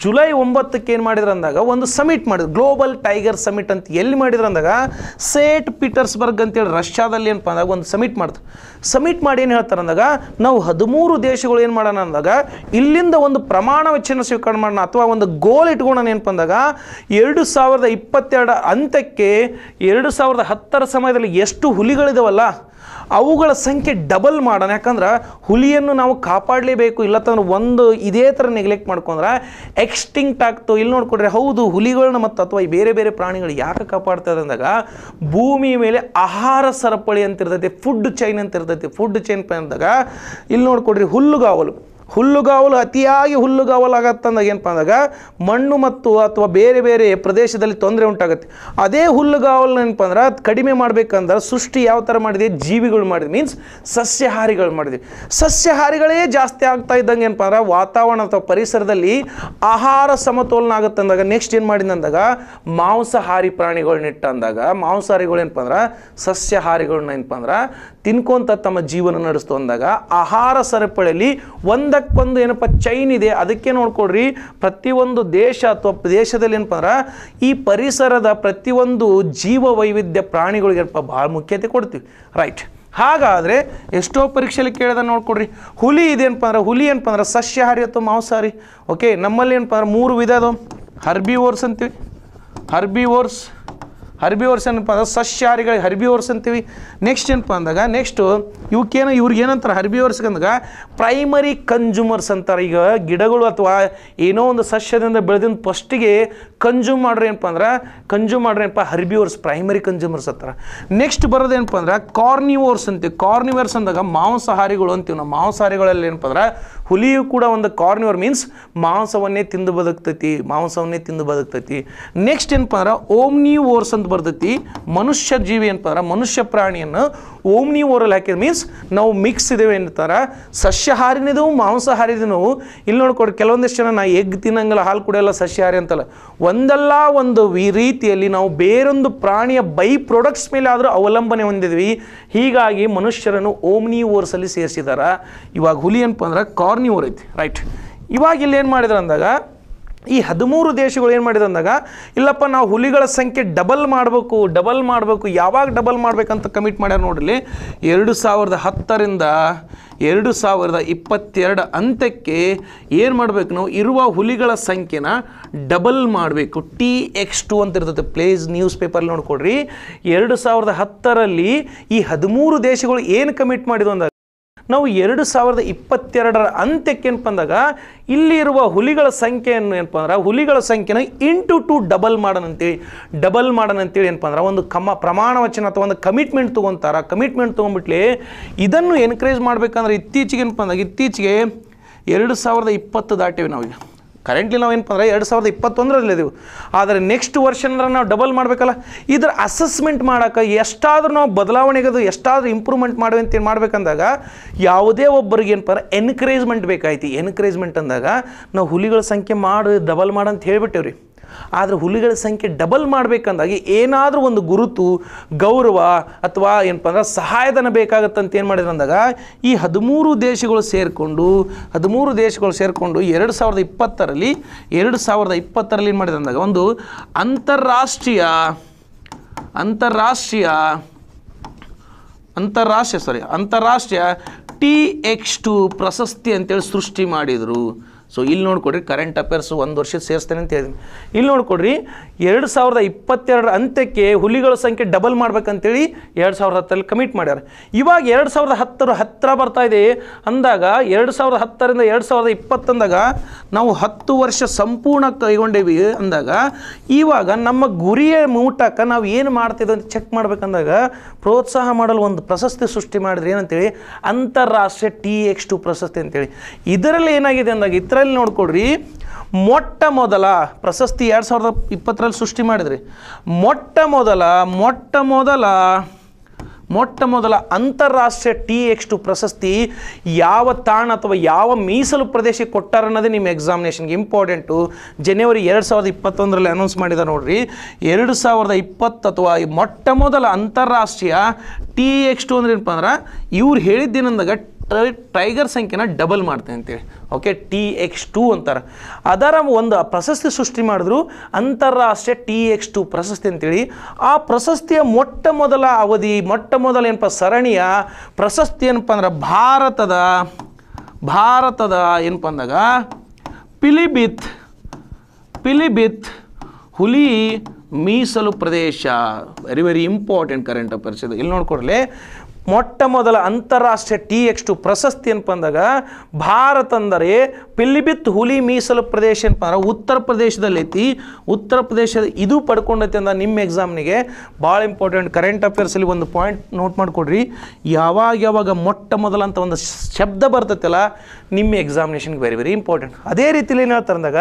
ಜುಲೈ ಒಂಬತ್ತಕ್ಕೆ ಏನು ಮಾಡಿದ್ರು ಅಂದಾಗ ಒಂದು ಸಮಿಟ್ ಮಾಡಿದ್ರು ಗ್ಲೋಬಲ್ ಟೈಗರ್ ಸಮಿಟ್ ಅಂತ ಎಲ್ಲಿ ಮಾಡಿದ್ರು ಅಂದಾಗ ಸೇಂಟ್ ಪೀಟರ್ಸ್ಬರ್ಗ್ ಅಂತೇಳಿ ರಷ್ಯಾದಲ್ಲಿ ಏನಪ್ಪ ಅಂದಾಗ ಒಂದು ಸಮಿಟ್ ಮಾಡಿದ್ರು ಸಮಿಟ್ ಮಾಡಿ ಏನು ಹೇಳ್ತಾರೆ ಅಂದಾಗ ನಾವು ಹದಿಮೂರು ದೇಶಗಳು ಏನು ಮಾಡೋಣ ಅಂದಾಗ ಇಲ್ಲಿಂದ ಒಂದು ಪ್ರಮಾಣ ವೆಚ್ಚನ ಸ್ವೀಕಾರ ಮಾಡೋಣ ಅಥವಾ ಒಂದು ಗೋಲ್ ಇಟ್ಕೊಳ್ಳೋಣ ಏನಪ್ಪ ಅಂದಾಗ ಎರಡು ಸಾವಿರದ ಇಪ್ಪತ್ತೆರಡು ಅಂತ್ಯಕ್ಕೆ ಎರಡು ಸಾವಿರದ ಹತ್ತರ ಸಮಯದಲ್ಲಿ ಎಷ್ಟು ಹುಲಿಗಳಿದಾವಲ್ಲ ಅವುಗಳ ಸಂಖ್ಯೆ ಡಬಲ್ ಮಾಡೋಣ ಯಾಕಂದ್ರೆ ಹುಲಿಯನ್ನು ನಾವು ಕಾಪಾಡಲೇಬೇಕು ಇಲ್ಲತ್ತಂದ್ರೆ ಒಂದು ಇದೇ ಥರ ನೆಗ್ಲೆಕ್ಟ್ ಮಾಡ್ಕೊಂಡ್ರೆ ಎಕ್ಸ್ಟಿಂಕ್ಟ್ ಆಗ್ತು ಇಲ್ಲಿ ನೋಡ್ಕೊಡ್ರೆ ಹೌದು ಹುಲಿಗಳನ್ನ ಮತ್ತು ಅಥವಾ ಈ ಬೇರೆ ಬೇರೆ ಪ್ರಾಣಿಗಳು ಯಾಕೆ ಕಾಪಾಡ್ತಾರೆ ಅಂದಾಗ ಭೂಮಿಯ ಮೇಲೆ ಆಹಾರ ಸರಪಳಿ ಅಂತಿರ್ತೈತಿ ಫುಡ್ ಚೈನ್ ಅಂತ ಇರ್ತೈತಿ ಫುಡ್ ಚೈನ್ ಅಂದಾಗ ಇಲ್ಲಿ ನೋಡ್ಕೊಡ್ರಿ ಹುಲ್ಲುಗಾವಲು ಹುಲ್ಲುಗಾವಲು ಅತಿಯಾಗಿ ಅಂದಾಗ ಏನಪ್ಪ ಅಂದಾಗ ಮಣ್ಣು ಮತ್ತು ಅಥವಾ ಬೇರೆ ಬೇರೆ ಪ್ರದೇಶದಲ್ಲಿ ತೊಂದರೆ ಉಂಟಾಗುತ್ತೆ ಅದೇ ಹುಲ್ಲುಗಾವಲು ಏನಪ್ಪ ಅಂದ್ರೆ ಅದು ಕಡಿಮೆ ಮಾಡಬೇಕಂದ್ರೆ ಸೃಷ್ಟಿ ಯಾವ ಥರ ಮಾಡಿದೆ ಜೀವಿಗಳು ಮಾಡಿದೆ ಮೀನ್ಸ್ ಸಸ್ಯಹಾರಿಗಳು ಮಾಡಿದ್ವಿ ಸಸ್ಯಹಾರಿಗಳೇ ಜಾಸ್ತಿ ಆಗ್ತಾ ಇದ್ದಂಗೆ ಏನಪ್ಪ ಅಂದ್ರೆ ವಾತಾವರಣ ಅಥವಾ ಪರಿಸರದಲ್ಲಿ ಆಹಾರ ಸಮತೋಲನ ಆಗುತ್ತೆ ಅಂದಾಗ ನೆಕ್ಸ್ಟ್ ಏನು ಮಾಡಿದೆ ಅಂದಾಗ ಮಾಂಸಾಹಾರಿ ಪ್ರಾಣಿಗಳನ್ನಿಟ್ಟ ಅಂದಾಗ ಮಾಂಸಾಹಾರಿಗಳು ಏನಪ್ಪ ಅಂದ್ರೆ ಸಸ್ಯಹಾರಿಗಳನ್ನ ಏನಪ್ಪ ಅಂದ್ರೆ ತಿನ್ಕೊಂತ ತಮ್ಮ ಜೀವನ ನಡೆಸ್ತು ಅಂದಾಗ ಆಹಾರ ಸರಪಳಿಯಲ್ಲಿ ಒಂದಕ್ಕೊಂದು ಏನಪ್ಪ ಚೈನ್ ಇದೆ ಅದಕ್ಕೆ ನೋಡ್ಕೊಡ್ರಿ ಪ್ರತಿಯೊಂದು ದೇಶ ಅಥವಾ ದೇಶದಲ್ಲಿ ಏನಪ್ಪ ಅಂದ್ರೆ ಈ ಪರಿಸರದ ಪ್ರತಿಯೊಂದು ಜೀವ ವೈವಿಧ್ಯ ಪ್ರಾಣಿಗಳಿಗೆ ಭಾಳ ಮುಖ್ಯತೆ ಕೊಡ್ತೀವಿ ರೈಟ್ ಹಾಗಾದರೆ ಎಷ್ಟೋ ಪರೀಕ್ಷೆಯಲ್ಲಿ ಕೇಳಿದ ನೋಡ್ಕೊಡ್ರಿ ಹುಲಿ ಇದೇನಪ್ಪ ಅಂದ್ರೆ ಹುಲಿ ಏನಪ್ಪ ಅಂದ್ರೆ ಸಸ್ಯಹಾರಿ ಅಥವಾ ಮಾಂಸಾಹಾರಿ ಓಕೆ ನಮ್ಮಲ್ಲಿ ಏನಪ್ಪ ಅಂದ್ರೆ ಮೂರು ವಿಧ ಅದು ಹರ್ಬಿ ಓರ್ಸ್ ಅಂತೀವಿ ಹರ್ಬಿ ಓರ್ಸ್ ಅರ್ಬಿ ವರ್ಸ್ ಏನಪ್ಪ ಅಂದ್ರೆ ಸಸ್ಯಹಾರಿಗಳಿಗೆ ಅರ್ಬಿ ವರ್ಸ್ ಅಂತೀವಿ ನೆಕ್ಸ್ಟ್ ಏನಪ್ಪ ಅಂದಾಗ ನೆಕ್ಸ್ಟು ಏನೋ ಇವ್ರಿಗೆ ಏನಂತಾರೆ ಅರ್ಬಿ ವರ್ಸ್ಗೆ ಅಂದಾಗ ಪ್ರೈಮರಿ ಕನ್ಸ್ಯೂಮರ್ಸ್ ಅಂತಾರೆ ಈಗ ಗಿಡಗಳು ಅಥವಾ ಏನೋ ಒಂದು ಸಸ್ಯದಿಂದ ಬೆಳೆದಿಂದ ಫಸ್ಟಿಗೆ ಕನ್ಸ್ಯೂಮ್ ಮಾಡ್ರಿ ಏನಪ್ಪ ಅಂದ್ರೆ ಕನ್ಸ್ಯೂಮ್ ಮಾಡ್ರಿ ಏನಪ್ಪ ಅರ್ಬಿ ವರ್ಸ್ ಪ್ರೈಮರಿ ಕನ್ಸ್ಯೂಮರ್ಸ್ ಅಂತಾರೆ ನೆಕ್ಸ್ಟ್ ಬರೋದೇನಪ್ಪ ಅಂದ್ರೆ ಕಾರ್ನಿವೋರ್ಸ್ ಅಂತೀವಿ ಕಾರ್ನಿವರ್ಸ್ ಅಂದಾಗ ಮಾಂಸಾಹಾರಿಗಳು ಅಂತೀವಿ ನಾವು ಮಾಂಸಾಹಾರಿಗಳಲ್ಲಿ ಏನಪ್ಪ ಅಂದ್ರೆ ಹುಲಿಯು ಕೂಡ ಒಂದು ಕಾರ್ನಿವರ್ ಮೀನ್ಸ್ ಮಾಂಸವನ್ನೇ ತಿಂದು ಬದುಕ್ತೈತಿ ಮಾಂಸವನ್ನೇ ತಿಂದು ಬದುಕ್ತೈತಿ ನೆಕ್ಸ್ಟ್ ಏನಪ್ಪ ಅಂದ್ರೆ ಓಮ್ನಿವೋರ್ಸ್ ಅಂತ ಬರ್ತೈತಿ ಮನುಷ್ಯ ಜೀವಿ ಅಂತಂದ್ರೆ ಮನುಷ್ಯ ಪ್ರಾಣಿಯನ್ನು ಓಮ್ನಿ ಓರಲ್ ಹಾಕಿದ ಮೀನ್ಸ್ ನಾವು ಮಿಕ್ಸ್ ಇದ್ದೇವೆ ಅಂತಾರೆ ಸಸ್ಯಹಾರಿನದು ಮಾಂಸಾಹಾರಿದನು ಇಲ್ಲಿ ನೋಡ್ಕೊಡಿ ಕೆಲವೊಂದಿಷ್ಟು ಜನ ನಾ ಎಗ್ ತಿನ್ನಂಗಿಲ್ಲ ಹಾಲು ಕುಡಿಯಲ್ಲ ಸಸ್ಯಹಾರಿ ಅಂತಲ್ಲ ಒಂದಲ್ಲ ಒಂದು ಈ ರೀತಿಯಲ್ಲಿ ನಾವು ಬೇರೊಂದು ಪ್ರಾಣಿಯ ಬೈ ಪ್ರಾಡಕ್ಟ್ಸ್ ಮೇಲೆ ಆದರೂ ಅವಲಂಬನೆ ಹೊಂದಿದ್ವಿ ಹೀಗಾಗಿ ಮನುಷ್ಯರನ್ನು ಓಮ್ನಿ ಓರ್ಸಲ್ಲಿ ಸೇರಿಸಿದಾರ ಇವಾಗ ಹುಲಿ ಏನಪ್ಪ ಅಂದ್ರೆ ಕಾರ್ನಿ ಓರ್ ಐತಿ ರೈಟ್ ಇವಾಗ ಇಲ್ಲಿ ಏನು ಮಾಡಿದ್ರು ಅಂದಾಗ ಈ ಹದಿಮೂರು ದೇಶಗಳು ಏನು ಮಾಡಿದೆ ಅಂದಾಗ ಇಲ್ಲಪ್ಪ ನಾವು ಹುಲಿಗಳ ಸಂಖ್ಯೆ ಡಬಲ್ ಮಾಡಬೇಕು ಡಬಲ್ ಮಾಡಬೇಕು ಯಾವಾಗ ಡಬಲ್ ಮಾಡಬೇಕಂತ ಕಮಿಟ್ ಮಾಡ್ಯಾರ ನೋಡಲಿ ಎರಡು ಸಾವಿರದ ಹತ್ತರಿಂದ ಎರಡು ಸಾವಿರದ ಇಪ್ಪತ್ತೆರಡು ಅಂತ್ಯಕ್ಕೆ ಏನು ಮಾಡಬೇಕು ನಾವು ಇರುವ ಹುಲಿಗಳ ಸಂಖ್ಯೆನ ಡಬಲ್ ಮಾಡಬೇಕು ಟಿ ಎಕ್ಸ್ ಟು ಅಂತ ಇರ್ತದೆ ಪ್ಲೇಸ್ ನ್ಯೂಸ್ ಪೇಪರ್ ನೋಡ್ಕೊಡ್ರಿ ಎರಡು ಸಾವಿರದ ಹತ್ತರಲ್ಲಿ ಈ ಹದಿಮೂರು ದೇಶಗಳು ಏನು ಕಮಿಟ್ ಮಾಡಿದ್ವು ಅಂದಾಗ ನಾವು ಎರಡು ಸಾವಿರದ ಇಪ್ಪತ್ತೆರಡರ ಅಂತ್ಯಕ್ಕೆ ಏನಪ್ಪ ಅಂದಾಗ ಇಲ್ಲಿರುವ ಹುಲಿಗಳ ಸಂಖ್ಯೆಯನ್ನು ಏನಪ್ಪ ಅಂದ್ರೆ ಹುಲಿಗಳ ಸಂಖ್ಯೆನ ಇಂಟು ಟು ಡಬಲ್ ಮಾಡೋಣ ಅಂತೇಳಿ ಡಬಲ್ ಮಾಡೋಣ ಅಂತೇಳಿ ಏನಪ್ಪ ಅಂದ್ರೆ ಒಂದು ಕಮ್ಮ ಪ್ರಮಾಣ ವಚನ ಅಥವಾ ಒಂದು ಕಮಿಟ್ಮೆಂಟ್ ತೊಗೊತಾರ ಕಮಿಟ್ಮೆಂಟ್ ತೊಗೊಂಡ್ಬಿಟ್ಲಿ ಇದನ್ನು ಎನ್ಕರೇಜ್ ಮಾಡಬೇಕಂದ್ರೆ ಇತ್ತೀಚೆಗೆ ಏನಪ್ಪ ಅಂದಾಗ ಇತ್ತೀಚೆಗೆ ಎರಡು ಸಾವಿರದ ಇಪ್ಪತ್ತು ದಾಟಿವೆ ನಾವೀಗ ಕರೆಂಟ್ಲಿ ನಾವು ಏನಪ್ಪ ಅಂದರೆ ಎರಡು ಸಾವಿರದ ಇಪ್ಪತ್ತೊಂದರಲ್ಲಿದ್ದೀವಿ ಆದರೆ ನೆಕ್ಸ್ಟ್ ವರ್ಷ ಅಂದ್ರೆ ನಾವು ಡಬಲ್ ಮಾಡಬೇಕಲ್ಲ ಇದ್ರ ಅಸೆಸ್ಮೆಂಟ್ ಮಾಡೋಕ್ಕೆ ಎಷ್ಟಾದರೂ ನಾವು ಬದಲಾವಣೆಗದು ಎಷ್ಟಾದರೂ ಇಂಪ್ರೂವ್ಮೆಂಟ್ ಮಾಡುವೆ ಅಂತ ಮಾಡ್ಬೇಕಂದಾಗ ಯಾವುದೇ ಒಬ್ಬರಿಗೆ ಏನಪ್ಪ ಅಂದರೆ ಎನ್ಕರೇಜ್ಮೆಂಟ್ ಬೇಕಾಯ್ತು ಎನ್ಕರೇಜ್ಮೆಂಟ್ ಅಂದಾಗ ನಾವು ಹುಲಿಗಳ ಸಂಖ್ಯೆ ಮಾಡಿ ಡಬಲ್ ಮಾಡಂತ ಹೇಳಿಬಿಟ್ಟೇವ್ರಿ ಆದರೆ ಹುಲಿಗಳ ಸಂಖ್ಯೆ ಡಬಲ್ ಮಾಡಬೇಕಂದಾಗಿ ಏನಾದರೂ ಒಂದು ಗುರುತು ಗೌರವ ಅಥವಾ ಏನಪ್ಪ ಅಂದ್ರೆ ಸಹಾಯಧನ ಬೇಕಾಗತ್ತಂತ ಏನು ಮಾಡಿದ್ರು ಅಂದಾಗ ಈ ಹದಿಮೂರು ದೇಶಗಳು ಸೇರಿಕೊಂಡು ಹದಿಮೂರು ದೇಶಗಳು ಸೇರಿಕೊಂಡು ಎರಡು ಸಾವಿರದ ಇಪ್ಪತ್ತರಲ್ಲಿ ಎರಡು ಸಾವಿರದ ಇಪ್ಪತ್ತರಲ್ಲಿ ಏನು ಮಾಡಿದ್ರು ಅಂದಾಗ ಒಂದು ಅಂತಾರಾಷ್ಟ್ರೀಯ ಅಂತಾರಾಷ್ಟ್ರೀಯ ಅಂತಾರಾಷ್ಟ್ರೀಯ ಸಾರಿ ಅಂತಾರಾಷ್ಟ್ರೀಯ ಟಿ ಎಕ್ಸ್ ಟು ಪ್ರಶಸ್ತಿ ಅಂತೇಳಿ ಸೃಷ್ಟಿ ಮಾಡಿದರು ಸೊ ಇಲ್ಲಿ ನೋಡಿಕೊಡ್ರಿ ಕರೆಂಟ್ ಅಫೇರ್ಸ್ ಒಂದು ವರ್ಷ ಸೇರಿಸ್ತೇನೆ ಅಂತ ಹೇಳಿದ್ವಿ ಇಲ್ಲಿ ನೋಡಿಕೊಡ್ರಿ ಎರಡು ಸಾವಿರದ ಇಪ್ಪತ್ತೆರಡರ ಅಂತ್ಯಕ್ಕೆ ಹುಲಿಗಳ ಸಂಖ್ಯೆ ಡಬಲ್ ಮಾಡ್ಬೇಕಂತೇಳಿ ಎರಡು ಸಾವಿರದ ಹತ್ತರಲ್ಲಿ ಕಮಿಟ್ ಮಾಡ್ಯಾರ ಇವಾಗ ಎರಡು ಸಾವಿರದ ಹತ್ತರ ಹತ್ತಿರ ಬರ್ತಾ ಇದೆ ಅಂದಾಗ ಎರಡು ಸಾವಿರದ ಹತ್ತರಿಂದ ಎರಡು ಸಾವಿರದ ಇಪ್ಪತ್ತಂದಾಗ ನಾವು ಹತ್ತು ವರ್ಷ ಸಂಪೂರ್ಣ ಕೈಗೊಂಡೇವಿ ಅಂದಾಗ ಇವಾಗ ನಮ್ಮ ಗುರಿಯ ಮೂಟಕ ನಾವು ಏನು ಮಾಡ್ತಿದ್ದೆ ಅಂತ ಚೆಕ್ ಮಾಡ್ಬೇಕಂದಾಗ ಪ್ರೋತ್ಸಾಹ ಮಾಡಲು ಒಂದು ಪ್ರಶಸ್ತಿ ಸೃಷ್ಟಿ ಮಾಡಿದ್ರೆ ಏನಂತೇಳಿ ಅಂತಾರಾಷ್ಟ್ರೀಯ ಟಿ ಎಕ್ಸ್ ಟು ಪ್ರಶಸ್ತಿ ಅಂತೇಳಿ ಇದರಲ್ಲಿ ಏನಾಗಿದೆ ಅಂದಾಗ ಇತರ ಅದರಲ್ಲಿ ನೋಡ್ಕೊಡ್ರಿ ಮೊಟ್ಟ ಮೊದಲ ಪ್ರಶಸ್ತಿ ಎರಡು ಸಾವಿರದ ಇಪ್ಪತ್ತರಲ್ಲಿ ಸೃಷ್ಟಿ ಮಾಡಿದ್ರಿ ಮೊಟ್ಟ ಮೊದಲ ಮೊಟ್ಟ ಮೊದಲ ಮೊಟ್ಟ ಮೊದಲ ಅಂತಾರಾಷ್ಟ್ರೀಯ ಟಿ ಎಕ್ಸ್ ಟು ಪ್ರಶಸ್ತಿ ಯಾವ ತಾಣ ಅಥವಾ ಯಾವ ಮೀಸಲು ಪ್ರದೇಶಕ್ಕೆ ಕೊಟ್ಟಾರ ಅನ್ನೋದೇ ನಿಮ್ಮ ಎಕ್ಸಾಮಿನೇಷನ್ಗೆ ಇಂಪಾರ್ಟೆಂಟು ಜನವರಿ ಎರಡು ಸಾವಿರದ ಇಪ್ಪತ್ತೊಂದರಲ್ಲಿ ಅನೌನ್ಸ್ ಮಾಡಿದ ನೋಡ್ರಿ ಎರಡು ಸಾವಿರದ ಇಪ್ಪತ್ತು ಅಥವಾ ಮೊಟ್ಟ ಮೊದಲ ಅಂತಾರಾಷ್ಟ್ರೀಯ ಟಿ ಟು ಅಂದ್ರೆ ಏನಪ್ಪ ಅಂದ್ರೆ ಇವ್ರು ಹೇಳಿದ್ದೇನಂದಾಗ ಟೈಗರ್ ಸಂಖ್ಯೆನ ಡಬಲ್ ಮಾಡ್ತೇನೆ ಅಂತೇಳಿ ಓಕೆ ಟಿ ಎಕ್ಸ್ ಟು ಅಂತಾರೆ ಅದರ ಒಂದು ಪ್ರಶಸ್ತಿ ಸೃಷ್ಟಿ ಮಾಡಿದ್ರು ಅಂತಾರಾಷ್ಟ್ರೀಯ ಟಿ ಎಕ್ಸ್ ಟು ಪ್ರಶಸ್ತಿ ಅಂತೇಳಿ ಆ ಪ್ರಶಸ್ತಿಯ ಮೊಟ್ಟ ಮೊದಲ ಅವಧಿ ಮೊಟ್ಟ ಮೊದಲ ಏನಪ್ಪ ಸರಣಿಯ ಪ್ರಶಸ್ತಿ ಏನಪ್ಪ ಅಂದ್ರೆ ಭಾರತದ ಭಾರತದ ಏನಪ್ಪ ಅಂದಾಗ ಪಿಲಿಬಿತ್ ಪಿಲಿಬಿತ್ ಹುಲಿ ಮೀಸಲು ಪ್ರದೇಶ very very important current affairs ಇದು ಇಲ್ಲಿ ನೋಡ್ಕೊಡ್ಲಿ ಮೊಟ್ಟ ಮೊದಲ ಅಂತಾರಾಷ್ಟ್ರೀಯ ಟಿ ಟು ಪ್ರಶಸ್ತಿ ಏನಪ್ಪ ಅಂದಾಗ ಭಾರತ ಅಂದರೆ ಪಿಲಿಬಿತ್ ಹುಲಿ ಮೀಸಲು ಪ್ರದೇಶ ಏನಪ್ಪ ಅಂದ್ರೆ ಉತ್ತರ ಪ್ರದೇಶದಲ್ಲಿ ಐತಿ ಉತ್ತರ ಪ್ರದೇಶದ ಇದು ಪಡ್ಕೊಂಡೈತಿ ಅಂದ ನಿಮ್ಮ ಎಕ್ಸಾಮ್ನಿಗೆ ಭಾಳ ಇಂಪಾರ್ಟೆಂಟ್ ಕರೆಂಟ್ ಅಫೇರ್ಸಲ್ಲಿ ಒಂದು ಪಾಯಿಂಟ್ ನೋಟ್ ಮಾಡಿಕೊಡ್ರಿ ಯಾವಾಗ ಯಾವಾಗ ಮೊಟ್ಟ ಮೊದಲ ಅಂತ ಒಂದು ಶಬ್ದ ಬರ್ತೈತಲ್ಲ ನಿಮ್ಮ ಎಕ್ಸಾಮಿನೇಷನ್ಗೆ ವೆರಿ ವೆರಿ ಇಂಪಾರ್ಟೆಂಟ್ ಅದೇ ರೀತಿಲಿ ಏನು ಹೇಳ್ತಾರೆ ಅಂದಾಗ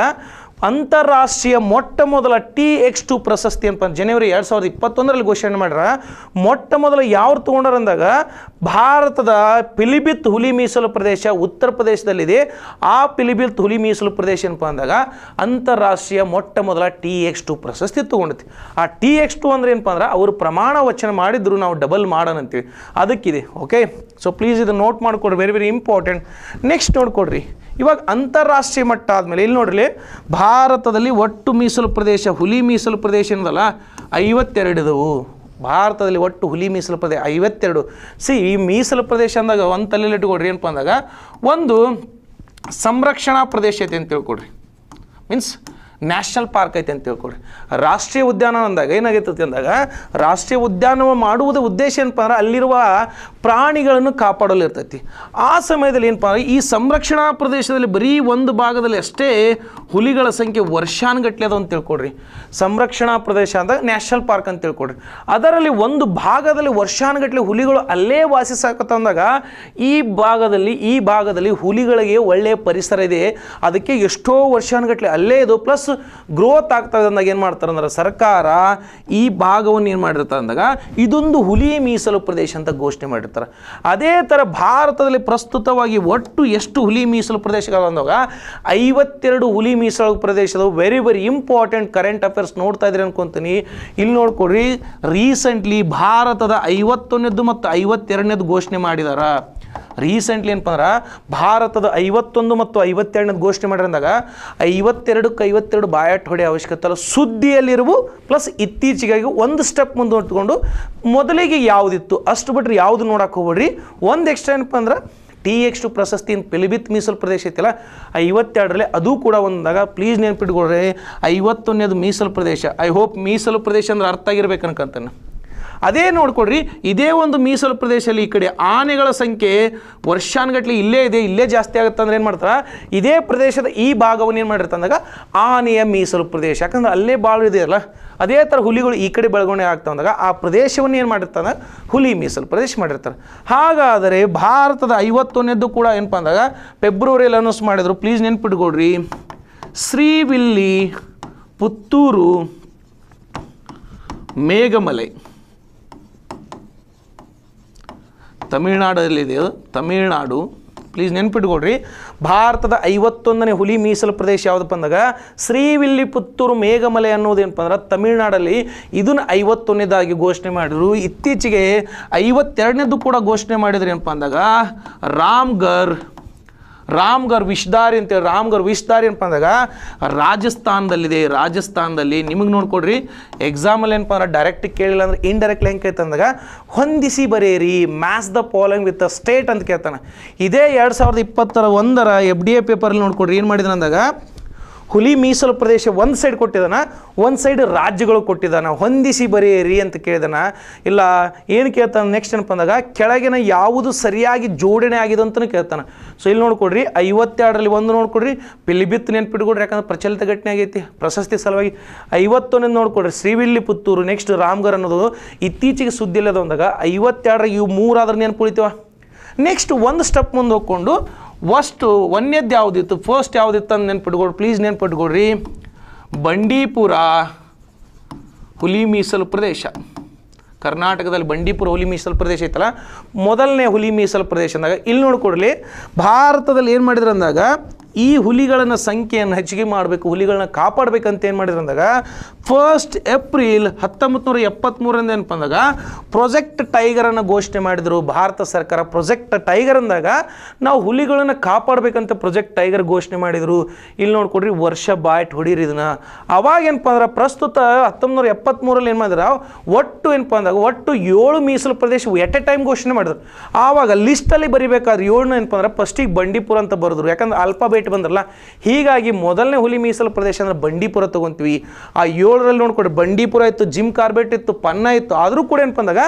ಅಂತಾರಾಷ್ಟ್ರೀಯ ಮೊಟ್ಟ ಮೊದಲ ಟಿ ಎಕ್ಸ್ ಟು ಪ್ರಶಸ್ತಿ ಅಂತ ಜನವರಿ ಎರಡು ಸಾವಿರದ ಇಪ್ಪತ್ತೊಂದರಲ್ಲಿ ಘೋಷಣೆ ಮಾಡ್ರ ಮೊಟ್ಟ ಮೊದಲ ಯಾವ್ರು ತೊಗೊಂಡಾರ ಅಂದಾಗ ಭಾರತದ ಪಿಲಿಬಿತ್ ಹುಲಿ ಮೀಸಲು ಪ್ರದೇಶ ಉತ್ತರ ಪ್ರದೇಶದಲ್ಲಿದೆ ಆ ಪಿಲಿಬಿತ್ ಹುಲಿ ಮೀಸಲು ಪ್ರದೇಶ ಏನಪ್ಪ ಅಂದಾಗ ಅಂತಾರಾಷ್ಟ್ರೀಯ ಮೊಟ್ಟ ಮೊದಲ ಟಿ ಎಕ್ಸ್ ಟು ಪ್ರಶಸ್ತಿ ತೊಗೊಂಡೈತಿ ಆ ಟಿ ಎಕ್ಸ್ ಟು ಅಂದ್ರೆ ಏನಪ್ಪ ಅಂದ್ರೆ ಅವರು ಪ್ರಮಾಣ ವಚನ ಮಾಡಿದ್ರು ನಾವು ಡಬಲ್ ಮಾಡೋಣ ಅಂತೀವಿ ಅದಕ್ಕಿದೆ ಓಕೆ ಸೊ ಪ್ಲೀಸ್ ಇದು ನೋಟ್ ಮಾಡಿಕೊಡ್ರಿ ವೆರಿ ವೆರಿ ಇಂಪಾರ್ಟೆಂಟ್ ನೆಕ್ಸ್ಟ್ ನೋಡ್ಕೊಡ್ರಿ ಇವಾಗ ಅಂತಾರಾಷ್ಟ್ರೀಯ ಮಟ್ಟ ಆದಮೇಲೆ ಇಲ್ಲಿ ನೋಡ್ರಿ ಭಾರತದಲ್ಲಿ ಒಟ್ಟು ಮೀಸಲು ಪ್ರದೇಶ ಹುಲಿ ಮೀಸಲು ಪ್ರದೇಶ ಏನದಲ್ಲ ಐವತ್ತೆರಡಿದವು ಭಾರತದಲ್ಲಿ ಒಟ್ಟು ಹುಲಿ ಮೀಸಲು ಪ್ರದೇಶ ಐವತ್ತೆರಡು ಸಿ ಈ ಮೀಸಲು ಪ್ರದೇಶ ಅಂದಾಗ ಒಂದು ತಲೆಯಲ್ಲಿ ಇಟ್ಕೊಡ್ರಿ ಏನಪ್ಪ ಅಂದಾಗ ಒಂದು ಸಂರಕ್ಷಣಾ ಪ್ರದೇಶ ಐತೆ ಅಂತ ತಿಳ್ಕೊಡ್ರಿ ಮೀನ್ಸ್ ನ್ಯಾಷನಲ್ ಪಾರ್ಕ್ ಐತೆ ಅಂತ ತಿಳ್ಕೊಡ್ರಿ ರಾಷ್ಟ್ರೀಯ ಉದ್ಯಾನ ಅಂದಾಗ ಏನಾಗೈತತಿ ಅಂದಾಗ ರಾಷ್ಟ್ರೀಯ ಉದ್ಯಾನವ ಮಾಡುವುದ ಉದ್ದೇಶ ಏನಪ್ಪ ಅಂದ್ರೆ ಅಲ್ಲಿರುವ ಪ್ರಾಣಿಗಳನ್ನು ಕಾಪಾಡಲು ಇರ್ತೈತಿ ಆ ಸಮಯದಲ್ಲಿ ಏನಪ್ಪ ಈ ಸಂರಕ್ಷಣಾ ಪ್ರದೇಶದಲ್ಲಿ ಬರೀ ಒಂದು ಭಾಗದಲ್ಲಿ ಅಷ್ಟೇ ಹುಲಿಗಳ ಸಂಖ್ಯೆ ವರ್ಷಾನುಗಟ್ಲೆ ಅದು ಅಂತ ತಿಳ್ಕೊಡ್ರಿ ಸಂರಕ್ಷಣಾ ಪ್ರದೇಶ ಅಂದಾಗ ನ್ಯಾಷನಲ್ ಪಾರ್ಕ್ ಅಂತ ತಿಳ್ಕೊಡ್ರಿ ಅದರಲ್ಲಿ ಒಂದು ಭಾಗದಲ್ಲಿ ವರ್ಷಾನುಗಟ್ಲೆ ಹುಲಿಗಳು ಅಲ್ಲೇ ವಾಸಿಸಾಕತ್ತಂದಾಗ ಈ ಭಾಗದಲ್ಲಿ ಈ ಭಾಗದಲ್ಲಿ ಹುಲಿಗಳಿಗೆ ಒಳ್ಳೆಯ ಪರಿಸರ ಇದೆ ಅದಕ್ಕೆ ಎಷ್ಟೋ ವರ್ಷಾನುಗಟ್ಲೆ ಅಲ್ಲೇ ಇದು ಪ್ಲಸ್ ಗ್ರೋತ್ ಆಗ್ತದೆ ಅಂದಾಗ ಏನು ಮಾಡ್ತಾರೆ ಅಂದ್ರೆ ಸರ್ಕಾರ ಈ ಭಾಗವನ್ನು ಏನು ಮಾಡಿರ್ತಾರೆ ಅಂದಾಗ ಇದೊಂದು ಹುಲಿ ಮೀಸಲು ಪ್ರದೇಶ ಅಂತ ಘೋಷಣೆ ಮಾಡಿರ್ತಾರೆ ಅದೇ ಥರ ಭಾರತದಲ್ಲಿ ಪ್ರಸ್ತುತವಾಗಿ ಒಟ್ಟು ಎಷ್ಟು ಹುಲಿ ಮೀಸಲು ಪ್ರದೇಶಗಳು ಅಂದಾಗ ಐವತ್ತೆರಡು ಹುಲಿ ಮೀಸಲು ಪ್ರದೇಶದ very very important current affairs ನೋಡ್ತಾ ಇದ್ರೆ ಅನ್ಕೊತೀನಿ ಇಲ್ಲಿ ನೋಡ್ಕೊಡ್ರಿ ರೀಸೆಂಟ್ಲಿ ಭಾರತದ ಐವತ್ತೊಂದನೇದು ಮತ್ತು ಐವತ್ತೆರಡನೇದು ಘೋಷಣೆ ಮಾಡಿದಾರ ರೀಸೆಂಟ್ಲಿ ಏನಪ್ಪ ಅಂದ್ರೆ ಭಾರತದ ಐವತ್ತೊಂದು ಮತ್ತು ಐವತ್ತೆರಡನೇ ಘೋಷಣೆ ಮಾಡಿರಂದಾಗ ಐವತ್ತೆರಡಕ್ಕೆ ಐವತ್ತೆರಡು ಬಾಯಾಟ್ ಹೊಡೆ ಅವಶ್ಯಕತೆ ಅಲ್ಲ ಸುದ್ದಿಯಲ್ಲಿರುವು ಪ್ಲಸ್ ಇತ್ತೀಚೆಗಾಗಿ ಒಂದು ಸ್ಟೆಪ್ ಮುಂದೆ ಮುಂದುವರೆದುಕೊಂಡು ಮೊದಲಿಗೆ ಯಾವುದಿತ್ತು ಅಷ್ಟು ಬಿಟ್ರೆ ಯಾವುದು ನೋಡಕ್ಕೆ ಹೋಗ್ಬೇಡ್ರಿ ಒಂದು ಎಕ್ಸ್ಟ್ರಾ ಏನಪ್ಪ ಅಂದ್ರೆ ಟಿ ಎಕ್ಸ್ ಟು ಪ್ರಶಸ್ತಿ ಪಿಲಿಬಿತ್ ಮೀಸಲು ಪ್ರದೇಶ ಐತಿಲ್ಲ ಐವತ್ತೆರಡರಲ್ಲಿ ಅದು ಕೂಡ ಒಂದಾಗ ಪ್ಲೀಸ್ ನೆನ್ಪಿಟ್ಕೊಳ್ರಿ ಐವತ್ತೊಂದನೇದು ಮೀಸಲು ಪ್ರದೇಶ ಐ ಹೋಪ್ ಮೀಸಲು ಪ್ರದೇಶ ಅಂದ್ರೆ ಅರ್ಥ ಆಗಿರ್ಬೇಕು ಅನ್ಕಂತಾನೆ ಅದೇ ನೋಡ್ಕೊಡ್ರಿ ಇದೇ ಒಂದು ಮೀಸಲು ಪ್ರದೇಶದಲ್ಲಿ ಈ ಕಡೆ ಆನೆಗಳ ಸಂಖ್ಯೆ ವರ್ಷಾನ್ಗಟ್ಲೆ ಇಲ್ಲೇ ಇದೆ ಇಲ್ಲೇ ಜಾಸ್ತಿ ಆಗುತ್ತೆ ಅಂದ್ರೆ ಏನು ಮಾಡ್ತಾರೆ ಇದೇ ಪ್ರದೇಶದ ಈ ಭಾಗವನ್ನು ಏನು ಮಾಡಿರ್ತ ಅಂದಾಗ ಆನೆಯ ಮೀಸಲು ಪ್ರದೇಶ ಯಾಕಂದ್ರೆ ಅಲ್ಲೇ ಭಾಳ ಇದೆಯಲ್ಲ ಅದೇ ಥರ ಹುಲಿಗಳು ಈ ಕಡೆ ಬೆಳವಣಿಗೆ ಆಗ್ತಾ ಅಂದಾಗ ಆ ಪ್ರದೇಶವನ್ನು ಏನು ಮಾಡಿರ್ತಾರೆ ಹುಲಿ ಮೀಸಲು ಪ್ರದೇಶ ಮಾಡಿರ್ತಾರೆ ಹಾಗಾದರೆ ಭಾರತದ ಐವತ್ತೊಂದನೇದ್ದು ಕೂಡ ಏನಪ್ಪ ಅಂದಾಗ ಫೆಬ್ರವರಿಯಲ್ಲಿ ಅನೌನ್ಸ್ ಮಾಡಿದ್ರು ಪ್ಲೀಸ್ ನೆನ್ಪಿಟ್ಕೊಡ್ರಿ ಶ್ರೀವಿಲ್ಲಿ ಪುತ್ತೂರು ಮೇಘಮಲೆ ತಮಿಳ್ನಾಡಲ್ಲಿದೆಯೋ ತಮಿಳ್ನಾಡು ಪ್ಲೀಸ್ ನೆನ್ಪಿಟ್ಕೊಡ್ರಿ ಭಾರತದ ಐವತ್ತೊಂದನೇ ಹುಲಿ ಮೀಸಲು ಪ್ರದೇಶ ಯಾವುದಪ್ಪ ಅಂದಾಗ ಶ್ರೀವಿಲ್ಲಿಪುತ್ತೂರು ಮೇಘಮಲೆ ಅನ್ನೋದೇನಪ್ಪ ಅಂದ್ರೆ ತಮಿಳ್ನಾಡಲ್ಲಿ ಇದನ್ನು ಐವತ್ತೊಂದನೇದಾಗಿ ಘೋಷಣೆ ಮಾಡಿದರು ಇತ್ತೀಚೆಗೆ ಐವತ್ತೆರಡನೇದು ಕೂಡ ಘೋಷಣೆ ಮಾಡಿದ್ರು ಏನಪ್ಪ ಅಂದಾಗ ರಾಮ್ಗರ್ ರಾಮ್ಗರ್ ವಿಶ್ದಾರಿ ಅಂತೇಳಿ ರಾಮ್ಗರ್ ವಿಶ್ದಾರಿ ಏನಪ್ಪ ಅಂದಾಗ ರಾಜಸ್ಥಾನದಲ್ಲಿದೆ ರಾಜಸ್ಥಾನದಲ್ಲಿ ನಿಮಗೆ ನೋಡ್ಕೊಡ್ರಿ ಎಕ್ಸಾಮಲ್ಲಿ ಏನಪ್ಪ ಅಂದ್ರೆ ಡೈರೆಕ್ಟ್ ಕೇಳಿಲ್ಲ ಅಂದ್ರೆ ಇಂಡೈರೆಕ್ಟ್ಲಿ ಹೆಂಗೆ ಅಂದಾಗ ಹೊಂದಿಸಿ ಬರೆಯಿರಿ match the following with the state ಅಂತ ಕೇಳ್ತಾನೆ ಇದೇ ಎರಡು ಸಾವಿರದ ಇಪ್ಪತ್ತರ ಒಂದರ ಎಫ್ ಡಿ ಎ ಪೇಪರಲ್ಲಿ ನೋಡ್ಕೊಡ್ರಿ ಏನು ಮಾಡಿದ್ರು ಅಂದಾಗ ಹುಲಿ ಮೀಸಲು ಪ್ರದೇಶ ಒಂದು ಸೈಡ್ ಕೊಟ್ಟಿದ್ದಾನ ಒಂದು ಸೈಡ್ ರಾಜ್ಯಗಳು ಕೊಟ್ಟಿದ್ದಾನ ಹೊಂದಿಸಿ ರೀ ಅಂತ ಕೇಳಿದಾನ ಇಲ್ಲ ಏನು ಕೇಳ್ತಾನೆ ನೆಕ್ಸ್ಟ್ ಏನಪ್ಪ ಅಂದಾಗ ಕೆಳಗಿನ ಯಾವುದು ಸರಿಯಾಗಿ ಜೋಡಣೆ ಆಗಿದೆ ಅಂತಲೂ ಕೇಳ್ತಾನೆ ಸೊ ಇಲ್ಲಿ ನೋಡ್ಕೊಡ್ರಿ ಐವತ್ತೆರಡರಲ್ಲಿ ಒಂದು ನೋಡ್ಕೊಡ್ರಿ ಪಿಲಿಬಿತ್ ನೆನ್ಪಿಟ್ಕೊಡ್ರಿ ಯಾಕಂದ್ರೆ ಪ್ರಚಲಿತ ಘಟನೆ ಆಗೈತಿ ಪ್ರಶಸ್ತಿ ಸಲುವಾಗಿ ಐವತ್ತೊಂದ್ ನೋಡ್ಕೊಡ್ರಿ ಶ್ರೀವಿಲ್ಲಿ ಪುತ್ತೂರು ನೆಕ್ಸ್ಟ್ ರಾಮ್ಗರ್ ಅನ್ನೋದು ಇತ್ತೀಚೆಗೆ ಸುದ್ದಿ ಇಲ್ಲದ ಅಂದಾಗ ಐವತ್ತೆರಡರ ಇವು ಮೂರಾದ್ರೆ ನೆನ್ಪು ನೆಕ್ಸ್ಟ್ ಒಂದು ಸ್ಟೆಪ್ ಮುಂದೆ ಹೋಗ್ಕೊಂಡು ವಸ್ಟು ಒಂದೇದ್ದು ಯಾವುದಿತ್ತು ಫಸ್ಟ್ ಯಾವುದಿತ್ತು ಅಂತ ನೆನ್ಪಿಟ್ಕೊಡ್ರಿ ಪ್ಲೀಸ್ ನೆನ್ಪಿಟ್ಕೊಡ್ರಿ ಬಂಡೀಪುರ ಹುಲಿ ಮೀಸಲು ಪ್ರದೇಶ ಕರ್ನಾಟಕದಲ್ಲಿ ಬಂಡೀಪುರ ಹುಲಿ ಮೀಸಲು ಪ್ರದೇಶ ಐತಲ್ಲ ಮೊದಲನೇ ಹುಲಿ ಮೀಸಲು ಪ್ರದೇಶ ಅಂದಾಗ ಇಲ್ಲಿ ನೋಡಿಕೊಡ್ಲಿ ಭಾರತದಲ್ಲಿ ಏನು ಮಾಡಿದ್ರು ಅಂದಾಗ ಈ ಹುಲಿಗಳನ್ನ ಸಂಖ್ಯೆಯನ್ನು ಹೆಚ್ಚಿಗೆ ಮಾಡಬೇಕು ಹುಲಿಗಳನ್ನ ಕಾಪಾಡಬೇಕಂತ ಏನು ಮಾಡಿದ್ರು ಅಂದಾಗ ಫಸ್ಟ್ ಏಪ್ರಿಲ್ ಹತ್ತೊಂಬತ್ತು ನೂರ ಎಪ್ಪತ್ತ್ಮೂರರಿಂದ ಏನಪ್ಪ ಅಂದಾಗ ಪ್ರೊಜೆಕ್ಟ್ ಟೈಗರನ್ನು ಘೋಷಣೆ ಮಾಡಿದರು ಭಾರತ ಸರ್ಕಾರ ಪ್ರೊಜೆಕ್ಟ್ ಟೈಗರ್ ಅಂದಾಗ ನಾವು ಹುಲಿಗಳನ್ನು ಕಾಪಾಡಬೇಕಂತ ಪ್ರೊಜೆಕ್ಟ್ ಟೈಗರ್ ಘೋಷಣೆ ಮಾಡಿದರು ಇಲ್ಲಿ ನೋಡ್ಕೊಡ್ರಿ ವರ್ಷ ಬಾಯ್ಟ್ ಹೊಡೀರಿ ಇದನ್ನು ಅವಾಗ ಏನಪ್ಪ ಅಂದ್ರೆ ಪ್ರಸ್ತುತ ಹತ್ತೊಂಬತ್ತು ನೂರ ಎಪ್ಪತ್ತ್ಮೂರಲ್ಲಿ ಏನು ಮಾಡಿದ್ರೆ ಒಟ್ಟು ಏನಪ್ಪ ಅಂದಾಗ ಒಟ್ಟು ಏಳು ಮೀಸಲು ಪ್ರದೇಶ ಎಟ್ ಎ ಟೈಮ್ ಘೋಷಣೆ ಮಾಡಿದ್ರು ಆವಾಗ ಲಿಸ್ಟಲ್ಲಿ ಬರೀಬೇಕಾದ್ರೆ ಏಳನ್ನ ಏನಪ್ಪ ಅಂದ್ರೆ ಫಸ್ಟಿಗೆ ಬಂಡೀಪುರ ಅಂತ ಬರೆದ್ರು ಯಾಕಂದ್ರೆ ಅಲ್ಫಾಬೆಟ್ ಬಿಟ್ಟು ಬಂದ್ರಲ್ಲ ಹೀಗಾಗಿ ಮೊದಲನೇ ಹುಲಿ ಮೀಸಲು ಪ್ರದೇಶ ಅಂದರೆ ಬಂಡೀಪುರ ತೊಗೊತೀವಿ ಆ ಏಳರಲ್ಲಿ ನೋಡ್ಕೊಡಿ ಬಂಡೀಪುರ ಇತ್ತು ಜಿಮ್ ಕಾರ್ಬೆಟ್ ಇತ್ತು ಪನ್ನ ಇತ್ತು ಆದರೂ ಕೂಡ ಏನಪ್ಪ ಅಂದಾಗ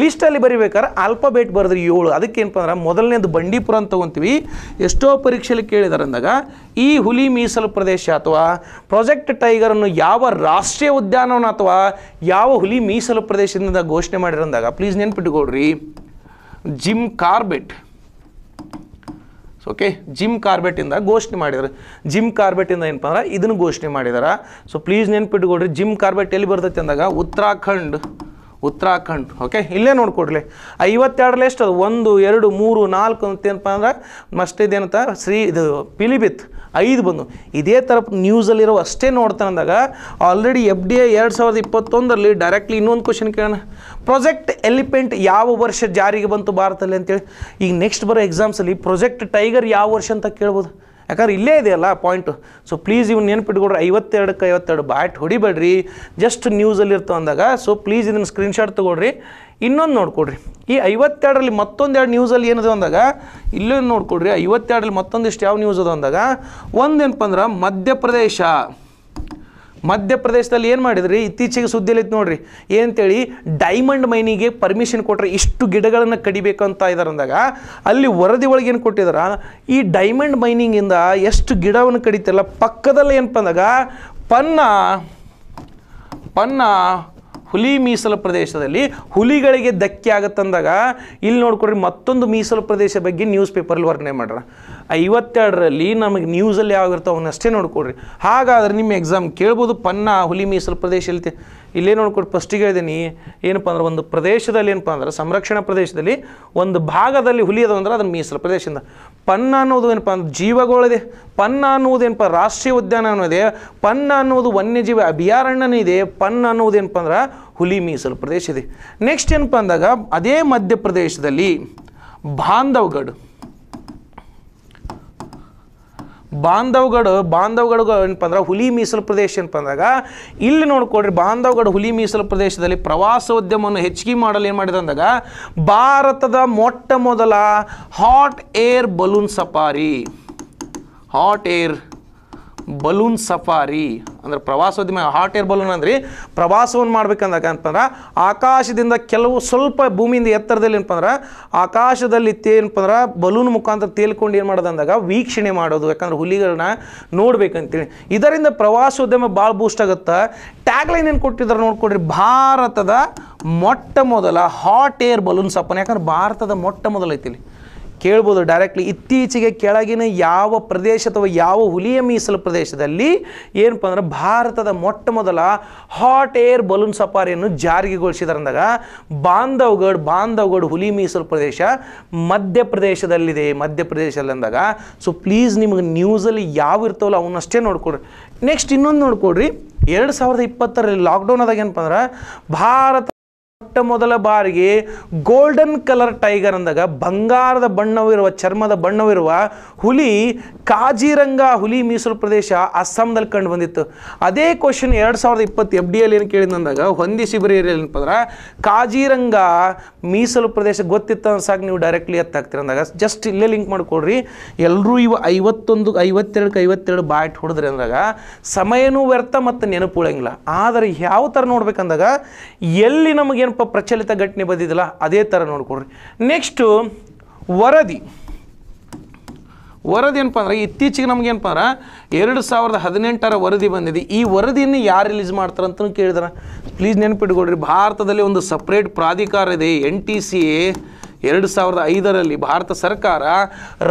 ಲಿಸ್ಟಲ್ಲಿ ಬರೀಬೇಕಾದ್ರೆ ಆಲ್ಫಾಬೇಟ್ ಬರೆದ್ರಿ ಏಳು ಅದಕ್ಕೆ ಏನಪ್ಪ ಅಂದ್ರೆ ಮೊದಲನೇದು ಬಂಡೀಪುರ ಅಂತ ತೊಗೊತೀವಿ ಎಷ್ಟೋ ಪರೀಕ್ಷೆಯಲ್ಲಿ ಕೇಳಿದಾರೆ ಅಂದಾಗ ಈ ಹುಲಿ ಮೀಸಲು ಪ್ರದೇಶ ಅಥವಾ ಪ್ರಾಜೆಕ್ಟ್ ಟೈಗರ್ ಅನ್ನು ಯಾವ ರಾಷ್ಟ್ರೀಯ ಉದ್ಯಾನವನ ಅಥವಾ ಯಾವ ಹುಲಿ ಮೀಸಲು ಪ್ರದೇಶದಿಂದ ಘೋಷಣೆ ಮಾಡಿರಂದಾಗ ಪ್ಲೀಸ್ ನೆನ್ಪಿಟ್ಕೊಳ್ರಿ ಜಿಮ್ ಕಾರ್ಬೆಟ್ ಓಕೆ ಜಿಮ್ ಕಾರ್ಬೆಟಿಂದ ಘೋಷಣೆ ಮಾಡಿದ್ದಾರೆ ಜಿಮ್ ಕಾರ್ಬೆಟಿಂದ ಏನಪ್ಪ ಅಂದ್ರೆ ಇದನ್ನು ಘೋಷಣೆ ಮಾಡಿದ್ದಾರೆ ಸೊ ಪ್ಲೀಸ್ ನೆನ್ಪಿಟ್ಕೊಡ್ರಿ ಜಿಮ್ ಕಾರ್ಬೆಟ್ ಎಲ್ಲಿ ಬರ್ತೈತೆ ಅಂದಾಗ ಉತ್ತರಾಖಂಡ್ ಉತ್ತರಾಖಂಡ್ ಓಕೆ ಇಲ್ಲೇ ನೋಡ್ಕೊಡ್ಲಿ ಐವತ್ತೆರಡಲ್ಲಿ ಎಷ್ಟು ಅದು ಒಂದು ಎರಡು ಮೂರು ನಾಲ್ಕು ಅಂತ ಏನಪ್ಪ ಅಂದ್ರೆ ಇದೇನಂತ ಶ್ರೀ ಇದು ಪಿಲಿಬಿತ್ ಐದು ಬಂದು ಇದೇ ಥರ ನ್ಯೂಸಲ್ಲಿರೋ ಅಷ್ಟೇ ನೋಡ್ತಾನೆ ಅಂದಾಗ ಆಲ್ರೆಡಿ ಎಫ್ ಡಿ ಎ ಎರಡು ಸಾವಿರದ ಇಪ್ಪತ್ತೊಂದರಲ್ಲಿ ಡೈರೆಕ್ಟ್ಲಿ ಇನ್ನೊಂದು ಕ್ವಶನ್ ಕೇಳೋಣ ಪ್ರೊಜೆಕ್ಟ್ ಎಲಿಪೆಂಟ್ ಯಾವ ವರ್ಷ ಜಾರಿಗೆ ಬಂತು ಭಾರತದಲ್ಲಿ ಅಂತೇಳಿ ಈಗ ನೆಕ್ಸ್ಟ್ ಬರೋ ಎಕ್ಸಾಮ್ಸಲ್ಲಿ ಪ್ರೊಜೆಕ್ಟ್ ಟೈಗರ್ ಯಾವ ವರ್ಷ ಅಂತ ಕೇಳ್ಬೋದು ಯಾಕಂದ್ರೆ ಇಲ್ಲೇ ಇದೆಯಲ್ಲ ಪಾಯಿಂಟು ಸೊ ಪ್ಲೀಸ್ ಇವ್ನು ಬಿಟ್ಕೊಡ್ರಿ ಐವತ್ತೆರಡಕ್ಕೆ ಐವತ್ತೆರಡು ಬ್ಯಾಟ್ ಹೊಡಿಬೇಡ್ರಿ ಜಸ್ಟ್ ನ್ಯೂಸಲ್ಲಿ ಇರ್ತವೆ ಅಂದಾಗ ಸೊ ಪ್ಲೀಸ್ ಇದನ್ನು ಸ್ಕ್ರೀನ್ಶಾಟ್ ತೊಗೊಳ್ರಿ ಇನ್ನೊಂದು ನೋಡ್ಕೊಡ್ರಿ ಈ ಐವತ್ತೆರಡರಲ್ಲಿ ಮತ್ತೊಂದೆರಡು ನ್ಯೂಸಲ್ಲಿ ಏನಿದೆ ಅಂದಾಗ ಇಲ್ಲೊಂದು ನೋಡ್ಕೊಡ್ರಿ ಐವತ್ತೆರಡರಲ್ಲಿ ಮತ್ತೊಂದಿಷ್ಟು ಯಾವ ನ್ಯೂಸ್ ಅದು ಅಂದಾಗ ಒಂದೇನಪ್ಪ ಅಂದ್ರೆ ಮಧ್ಯಪ್ರದೇಶ ಮಧ್ಯಪ್ರದೇಶದಲ್ಲಿ ಏನು ಮಾಡಿದ್ರಿ ಇತ್ತೀಚೆಗೆ ಸುದ್ದಿಯಲ್ಲಿತ್ತು ನೋಡ್ರಿ ಏನಂತೇಳಿ ಡೈಮಂಡ್ ಮೈನಿಗೆ ಪರ್ಮಿಷನ್ ಕೊಟ್ಟರೆ ಇಷ್ಟು ಗಿಡಗಳನ್ನು ಕಡಿಬೇಕು ಅಂತ ಇದ್ದಾರೆ ಅಂದಾಗ ಅಲ್ಲಿ ವರದಿ ಒಳಗೆ ಏನು ಕೊಟ್ಟಿದಾರ ಈ ಡೈಮಂಡ್ ಮೈನಿಂಗಿಂದ ಎಷ್ಟು ಗಿಡವನ್ನು ಕಡಿತಲ್ಲ ಪಕ್ಕದಲ್ಲಿ ಏನಪ್ಪ ಅಂದಾಗ ಪನ್ನ ಪನ್ನ ಹುಲಿ ಮೀಸಲು ಪ್ರದೇಶದಲ್ಲಿ ಹುಲಿಗಳಿಗೆ ಧಕ್ಕೆ ಆಗುತ್ತಂದಾಗ ಇಲ್ಲಿ ನೋಡ್ಕೊಡ್ರಿ ಮತ್ತೊಂದು ಮೀಸಲು ಪ್ರದೇಶ ಬಗ್ಗೆ ನ್ಯೂಸ್ ಪೇಪರಲ್ಲಿ ವರ್ಣನೆ ಮಾಡ್ರ ಐವತ್ತೆರಡರಲ್ಲಿ ನಮಗೆ ನ್ಯೂಸಲ್ಲಿ ಯಾವ ಅವನ್ನಷ್ಟೇ ಅಷ್ಟೇ ನೋಡ್ಕೊಡ್ರಿ ಹಾಗಾದ್ರೆ ನಿಮ್ಮ ಎಕ್ಸಾಮ್ ಕೇಳ್ಬೋದು ಪನ್ನ ಹುಲಿ ಮೀಸಲು ಪ್ರದೇಶ ಇಲ್ತಿ ಇಲ್ಲೇ ನೋಡ್ಕೊಡ್ರಿ ಫಸ್ಟಿಗೆ ಹೇಳಿದೀನಿ ಏನಪ್ಪ ಅಂದ್ರೆ ಒಂದು ಪ್ರದೇಶದಲ್ಲಿ ಏನಪ್ಪ ಅಂದ್ರೆ ಸಂರಕ್ಷಣಾ ಪ್ರದೇಶದಲ್ಲಿ ಒಂದು ಭಾಗದಲ್ಲಿ ಹುಲಿ ಅದ ಅಂದ್ರೆ ಅದನ್ನು ಮೀಸಲು ಪ್ರದೇಶದಿಂದ ಪನ್ನ ಅನ್ನೋದು ಏನಪ್ಪ ಅಂದ್ರೆ ಜೀವಗಳಿದೆ ಪನ್ನ ಅನ್ನೋದು ಏನಪ್ಪ ರಾಷ್ಟ್ರೀಯ ಉದ್ಯಾನ ಅನ್ನೋದೇ ಪನ್ನ ಅನ್ನೋದು ವನ್ಯಜೀವಿ ಅಭಯಾರಣ್ಯನೇ ಇದೆ ಪನ್ನ ಏನಪ್ಪ ಅಂದ್ರೆ ಹುಲಿ ಮೀಸಲು ಪ್ರದೇಶ ಇದೆ ನೆಕ್ಸ್ಟ್ ಏನಪ್ಪ ಅಂದಾಗ ಅದೇ ಮಧ್ಯಪ್ರದೇಶದಲ್ಲಿ ಬಾಂಧವ್ಗಢ ಬಾಂಧವ್ಗಡು ಬಾಂಧವ್ಗಡ ಏನಪ್ಪ ಅಂದ್ರೆ ಹುಲಿ ಮೀಸಲು ಪ್ರದೇಶ ಏನಪ್ಪ ಅಂದಾಗ ಇಲ್ಲಿ ನೋಡ್ಕೊಡ್ರಿ ಬಾಂಧವ್ಗಡ ಹುಲಿ ಮೀಸಲು ಪ್ರದೇಶದಲ್ಲಿ ಪ್ರವಾಸೋದ್ಯಮವನ್ನು ಹೆಚ್ಚಿಗೆ ಮಾಡಲು ಏನು ಮಾಡಿದೆ ಅಂದಾಗ ಭಾರತದ ಮೊಟ್ಟ ಮೊದಲ hot air balloon safari hot air balloon safari ಅಂದರೆ ಪ್ರವಾಸೋದ್ಯಮ ಹಾಟ್ ಏರ್ ಬಲೂನ್ ಅಂದ್ರೆ ಪ್ರವಾಸವನ್ನು ಮಾಡ್ಬೇಕಂದಾಗ ಅಂತಂದ್ರೆ ಆಕಾಶದಿಂದ ಕೆಲವು ಸ್ವಲ್ಪ ಭೂಮಿಯಿಂದ ಎತ್ತರದಲ್ಲಿ ಏನಪ್ಪಂದ್ರೆ ಆಕಾಶದಲ್ಲಿ ಏನಪ್ಪ ಬಲೂನ್ ಮುಖಾಂತರ ತೇಲ್ಕೊಂಡು ಏನು ಮಾಡೋದಂದಾಗ ಅಂದಾಗ ವೀಕ್ಷಣೆ ಮಾಡೋದು ಯಾಕಂದ್ರೆ ಹುಲಿಗಳನ್ನ ನೋಡ್ಬೇಕಂತೇಳಿ ಇದರಿಂದ ಪ್ರವಾಸೋದ್ಯಮ ಭಾಳ ಬೂಸ್ಟ್ ಆಗುತ್ತೆ ಟ್ಯಾಗ್ಲೈನ್ ಏನು ಕೊಟ್ಟಿದ್ದಾರೆ ನೋಡ್ಕೊಡ್ರಿ ಭಾರತದ ಮೊಟ್ಟ ಮೊದಲ ಹಾಟ್ ಏರ್ ಬಲೂನ್ ಸಪನ್ ಯಾಕಂದ್ರೆ ಭಾರತದ ಮೊಟ್ಟ ಮೊದಲ ಐತಿಲಿ ಕೇಳ್ಬೋದು ಡೈರೆಕ್ಟ್ಲಿ ಇತ್ತೀಚೆಗೆ ಕೆಳಗಿನ ಯಾವ ಪ್ರದೇಶ ಅಥವಾ ಯಾವ ಹುಲಿಯ ಮೀಸಲು ಪ್ರದೇಶದಲ್ಲಿ ಏನಪ್ಪ ಅಂದ್ರೆ ಭಾರತದ ಮೊಟ್ಟ ಮೊದಲ ಹಾಟ್ ಏರ್ ಬಲೂನ್ ಸಫಾರಿಯನ್ನು ಜಾರಿಗೆಗೊಳಿಸಿದ್ರಂದಾಗ ಬಾಂಧವ್ಗಢ್ ಬಾಂಧವಗಢ ಹುಲಿ ಮೀಸಲು ಪ್ರದೇಶ ಮಧ್ಯಪ್ರದೇಶದಲ್ಲಿದೆ ಮಧ್ಯಪ್ರದೇಶದಲ್ಲಿ ಅಂದಾಗ ಸೊ ಪ್ಲೀಸ್ ನಿಮಗೆ ನ್ಯೂಸಲ್ಲಿ ಯಾವ ಇರ್ತವಲ್ಲ ಅವನ್ನಷ್ಟೇ ನೋಡ್ಕೊಡ್ರಿ ನೆಕ್ಸ್ಟ್ ಇನ್ನೊಂದು ನೋಡ್ಕೊಡ್ರಿ ಎರಡು ಸಾವಿರದ ಇಪ್ಪತ್ತರಲ್ಲಿ ಲಾಕ್ಡೌನ್ ಆದಾಗ ಏನಪ್ಪ ಅಂದ್ರೆ ಭಾರತ ಮೊಟ್ಟ ಮೊದಲ ಬಾರಿಗೆ ಗೋಲ್ಡನ್ ಕಲರ್ ಟೈಗರ್ ಅಂದಾಗ ಬಂಗಾರದ ಬಣ್ಣವಿರುವ ಚರ್ಮದ ಬಣ್ಣವಿರುವ ಹುಲಿ ಕಾಜಿರಂಗ ಹುಲಿ ಮೀಸಲು ಪ್ರದೇಶ ಅಸ್ಸಾಂದಲ್ಲಿ ಕಂಡು ಬಂದಿತ್ತು ಅದೇ ಕ್ವಶನ್ ಎರಡು ಸಾವಿರದ ಇಪ್ಪತ್ತು ಎಫ್ ಡಿ ಎಲ್ಲಿ ಏನು ಕೇಳಿದಂದಾಗ ಹೊಂದಿ ಶಿಬಿರ ಅಂದ್ರೆ ಕಾಜಿರಂಗ ಮೀಸಲು ಪ್ರದೇಶ ಗೊತ್ತಿತ್ತು ಸಾಕು ನೀವು ಡೈರೆಕ್ಟ್ಲಿ ಅಂದಾಗ ಜಸ್ಟ್ ಇಲ್ಲೇ ಲಿಂಕ್ ಮಾಡಿಕೊಡ್ರಿ ಎಲ್ಲರೂ ಇವು ಐವತ್ತೊಂದು ಐವತ್ತೆರಡಕ್ಕೆ ಐವತ್ತೆರಡು ಬಾಯ್ಟ್ ಹೊಡೆದ್ರೆ ಅಂದಾಗ ಸಮಯನೂ ವ್ಯರ್ಥ ಮತ್ತು ನೆನಪು ಉಳಂಗಿಲ್ಲ ಆದರೆ ಯಾವ ಥರ ನೋಡ್ಬೇಕಂದಾಗ ಎಲ್ಲಿ ನಮಗೆ ಪ್ರಚಲಿತ ಘಟನೆ ಬಂದಿದ್ದಲ್ಲ ಅದೇ ಥರ ನೋಡ್ಕೊಡ್ರಿ ನೆಕ್ಸ್ಟು ವರದಿ ವರದಿ ಏನಪ್ಪ ಅಂದ್ರೆ ಇತ್ತೀಚೆಗೆ ನಮಗೇನಪ್ಪ ಅಂದ್ರೆ ಎರಡು ಸಾವಿರದ ಹದಿನೆಂಟರ ವರದಿ ಬಂದಿದೆ ಈ ವರದಿಯನ್ನು ಯಾರು ರಿಲೀಸ್ ಮಾಡ್ತಾರೆ ಕೇಳಿದ್ರೆ ಪ್ಲೀಸ್ ನೆನಪಿಟ್ಕೊಳ್ರಿ ಭಾರತದಲ್ಲಿ ಒಂದು ಸಪ್ರೇಟ್ ಪ್ರಾಧಿಕಾರ ಇದೆ ಎನ್ ಟಿ ಸಿ ಎರಡು ಸಾವಿರದ ಐದರಲ್ಲಿ ಭಾರತ ಸರ್ಕಾರ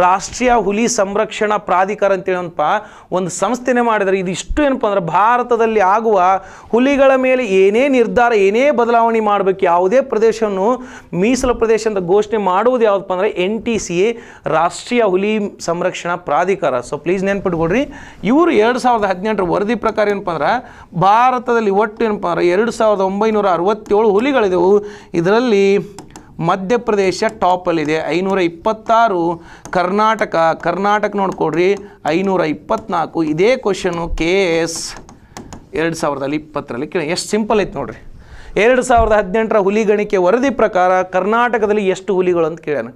ರಾಷ್ಟ್ರೀಯ ಹುಲಿ ಸಂರಕ್ಷಣಾ ಪ್ರಾಧಿಕಾರ ಹೇಳಪ್ಪ ಒಂದು ಸಂಸ್ಥೆನೇ ಮಾಡಿದರೆ ಇದು ಇಷ್ಟು ಏನಪ್ಪ ಅಂದ್ರೆ ಭಾರತದಲ್ಲಿ ಆಗುವ ಹುಲಿಗಳ ಮೇಲೆ ಏನೇ ನಿರ್ಧಾರ ಏನೇ ಬದಲಾವಣೆ ಮಾಡಬೇಕು ಯಾವುದೇ ಪ್ರದೇಶವನ್ನು ಮೀಸಲು ಪ್ರದೇಶ ಅಂತ ಘೋಷಣೆ ಮಾಡುವುದು ಯಾವುದಪ್ಪ ಅಂದರೆ ಎನ್ ಟಿ ಸಿ ರಾಷ್ಟ್ರೀಯ ಹುಲಿ ಸಂರಕ್ಷಣಾ ಪ್ರಾಧಿಕಾರ ಸೊ ಪ್ಲೀಸ್ ನೆನ್ಪಿಟ್ಕೊಡ್ರಿ ಇವರು ಎರಡು ಸಾವಿರದ ಹದಿನೆಂಟರ ವರದಿ ಪ್ರಕಾರ ಏನಪ್ಪ ಅಂದ್ರೆ ಭಾರತದಲ್ಲಿ ಒಟ್ಟು ಏನಪ್ಪ ಅಂದ್ರೆ ಎರಡು ಸಾವಿರದ ಒಂಬೈನೂರ ಅರವತ್ತೇಳು ಹುಲಿಗಳಿದೆವು ಇದರಲ್ಲಿ ಮಧ್ಯಪ್ರದೇಶ ಟಾಪಲ್ಲಿದೆ ಐನೂರ ಇಪ್ಪತ್ತಾರು ಕರ್ನಾಟಕ ಕರ್ನಾಟಕ ನೋಡ್ಕೊಡ್ರಿ ಐನೂರ ಇಪ್ಪತ್ನಾಲ್ಕು ಇದೇ ಕ್ವಶನು ಕೆ ಎಸ್ ಎರಡು ಸಾವಿರದಲ್ಲಿ ಇಪ್ಪತ್ತರಲ್ಲಿ ಕೇಳಿ ಎಷ್ಟು ಸಿಂಪಲ್ ಐತೆ ನೋಡ್ರಿ ಎರಡು ಸಾವಿರದ ಹದಿನೆಂಟರ ಹುಲಿಗಣಿಕೆ ವರದಿ ಪ್ರಕಾರ ಕರ್ನಾಟಕದಲ್ಲಿ ಎಷ್ಟು ಹುಲಿಗಳು ಅಂತ ಕೇಳೋಣ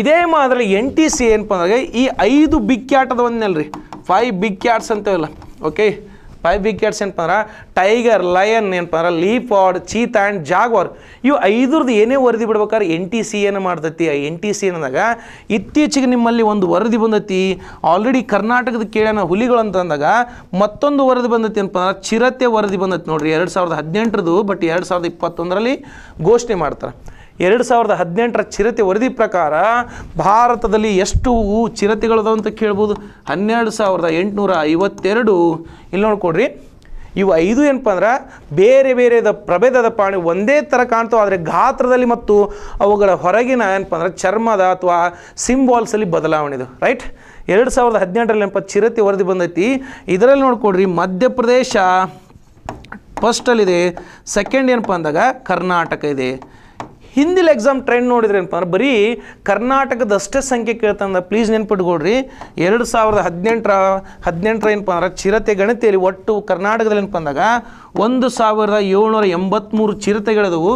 ಇದೇ ಮಾದರಿ ಎನ್ ಟಿ ಸಿ ಏನಪ್ಪ ಅಂದ್ರೆ ಈ ಐದು ಬಿಗ್ ಕ್ಯಾಟ್ ಅದ ರೀ ಫೈವ್ ಬಿಗ್ ಕ್ಯಾಟ್ಸ್ ಅಂತೇವಲ್ಲ ಓಕೆ ಫೈವ್ ವಿಕೆಟ್ಸ್ ಏನಪ್ಪ ಅಂದ್ರೆ ಟೈಗರ್ ಲಯನ್ ಏನಪ್ಪ ಅಂದ್ರೆ ಲೀಪಾಡ್ ಚೀತ್ ಆ್ಯಂಡ್ ಜಾಗ್ವಾರ್ ಇವು ಐದರದ್ದು ಏನೇ ವರದಿ ಬಿಡ್ಬೇಕಾದ್ರೆ ಎನ್ ಟಿ ಸಿ ಏನು ಮಾಡ್ತೈತಿ ಆ ಎನ್ ಟಿ ಸಿ ಏನಂದಾಗ ಇತ್ತೀಚೆಗೆ ನಿಮ್ಮಲ್ಲಿ ಒಂದು ವರದಿ ಬಂದತಿ ಆಲ್ರೆಡಿ ಕರ್ನಾಟಕದ ಕೇಳೋಣ ಹುಲಿಗಳು ಅಂತಂದಾಗ ಮತ್ತೊಂದು ವರದಿ ಬಂದತಿ ಏನಪ್ಪ ಅಂದ್ರೆ ಚಿರತೆ ವರದಿ ಬಂದತಿ ನೋಡ್ರಿ ಎರಡು ಸಾವಿರದ ಹದಿನೆಂಟರದು ಬಟ್ ಎರಡು ಸಾವಿರದ ಇಪ್ಪತ್ತೊಂದರಲ್ಲಿ ಘೋಷಣೆ ಮಾಡ್ತಾರೆ ಎರಡು ಸಾವಿರದ ಹದಿನೆಂಟರ ಚಿರತೆ ವರದಿ ಪ್ರಕಾರ ಭಾರತದಲ್ಲಿ ಎಷ್ಟು ಚಿರತೆಗಳು ಅಂತ ಕೇಳ್ಬೋದು ಹನ್ನೆರಡು ಸಾವಿರದ ಎಂಟುನೂರ ಐವತ್ತೆರಡು ಇಲ್ಲಿ ನೋಡ್ಕೊಡ್ರಿ ಇವು ಐದು ಏನಪ್ಪ ಅಂದ್ರೆ ಬೇರೆ ಬೇರೆದ ಪ್ರಭೇದದ ಪ್ರಾಣಿ ಒಂದೇ ಥರ ಕಾಣ್ತಾವೆ ಆದರೆ ಗಾತ್ರದಲ್ಲಿ ಮತ್ತು ಅವುಗಳ ಹೊರಗಿನ ಏನಪ್ಪ ಅಂದ್ರೆ ಚರ್ಮದ ಅಥವಾ ಸಿಂಬಾಲ್ಸಲ್ಲಿ ಬದಲಾವಣೆ ಇದು ರೈಟ್ ಎರಡು ಸಾವಿರದ ಹದಿನೆಂಟರಲ್ಲಿ ಏನಪ್ಪ ಚಿರತೆ ವರದಿ ಬಂದೈತಿ ಇದರಲ್ಲಿ ನೋಡ್ಕೊಡ್ರಿ ಮಧ್ಯಪ್ರದೇಶ ಫಸ್ಟಲ್ಲಿದೆ ಸೆಕೆಂಡ್ ಏನಪ್ಪ ಅಂದಾಗ ಕರ್ನಾಟಕ ಇದೆ ಹಿಂದಿಲ್ ಎಕ್ಸಾಮ್ ಟ್ರೆಂಡ್ ಏನಪ್ಪ ಅಂದ್ರೆ ಬರೀ ಅಷ್ಟೇ ಸಂಖ್ಯೆ ಕೇಳ್ತಂದ್ರೆ ಪ್ಲೀಸ್ ನೆನ್ಪಿಟ್ಕೊಳ್ರಿ ಎರಡು ಸಾವಿರದ ಹದಿನೆಂಟರ ಹದಿನೆಂಟರ ಏನಪ್ಪ ಅಂದ್ರೆ ಚಿರತೆ ಗಣತಿಯಲ್ಲಿ ಒಟ್ಟು ಕರ್ನಾಟಕದಲ್ಲಿ ಏನಪ್ಪ ಅಂದಾಗ ಒಂದು ಸಾವಿರದ ಏಳ್ನೂರ ಎಂಬತ್ತ್ಮೂರು ಚಿರತೆಗಳಿದವು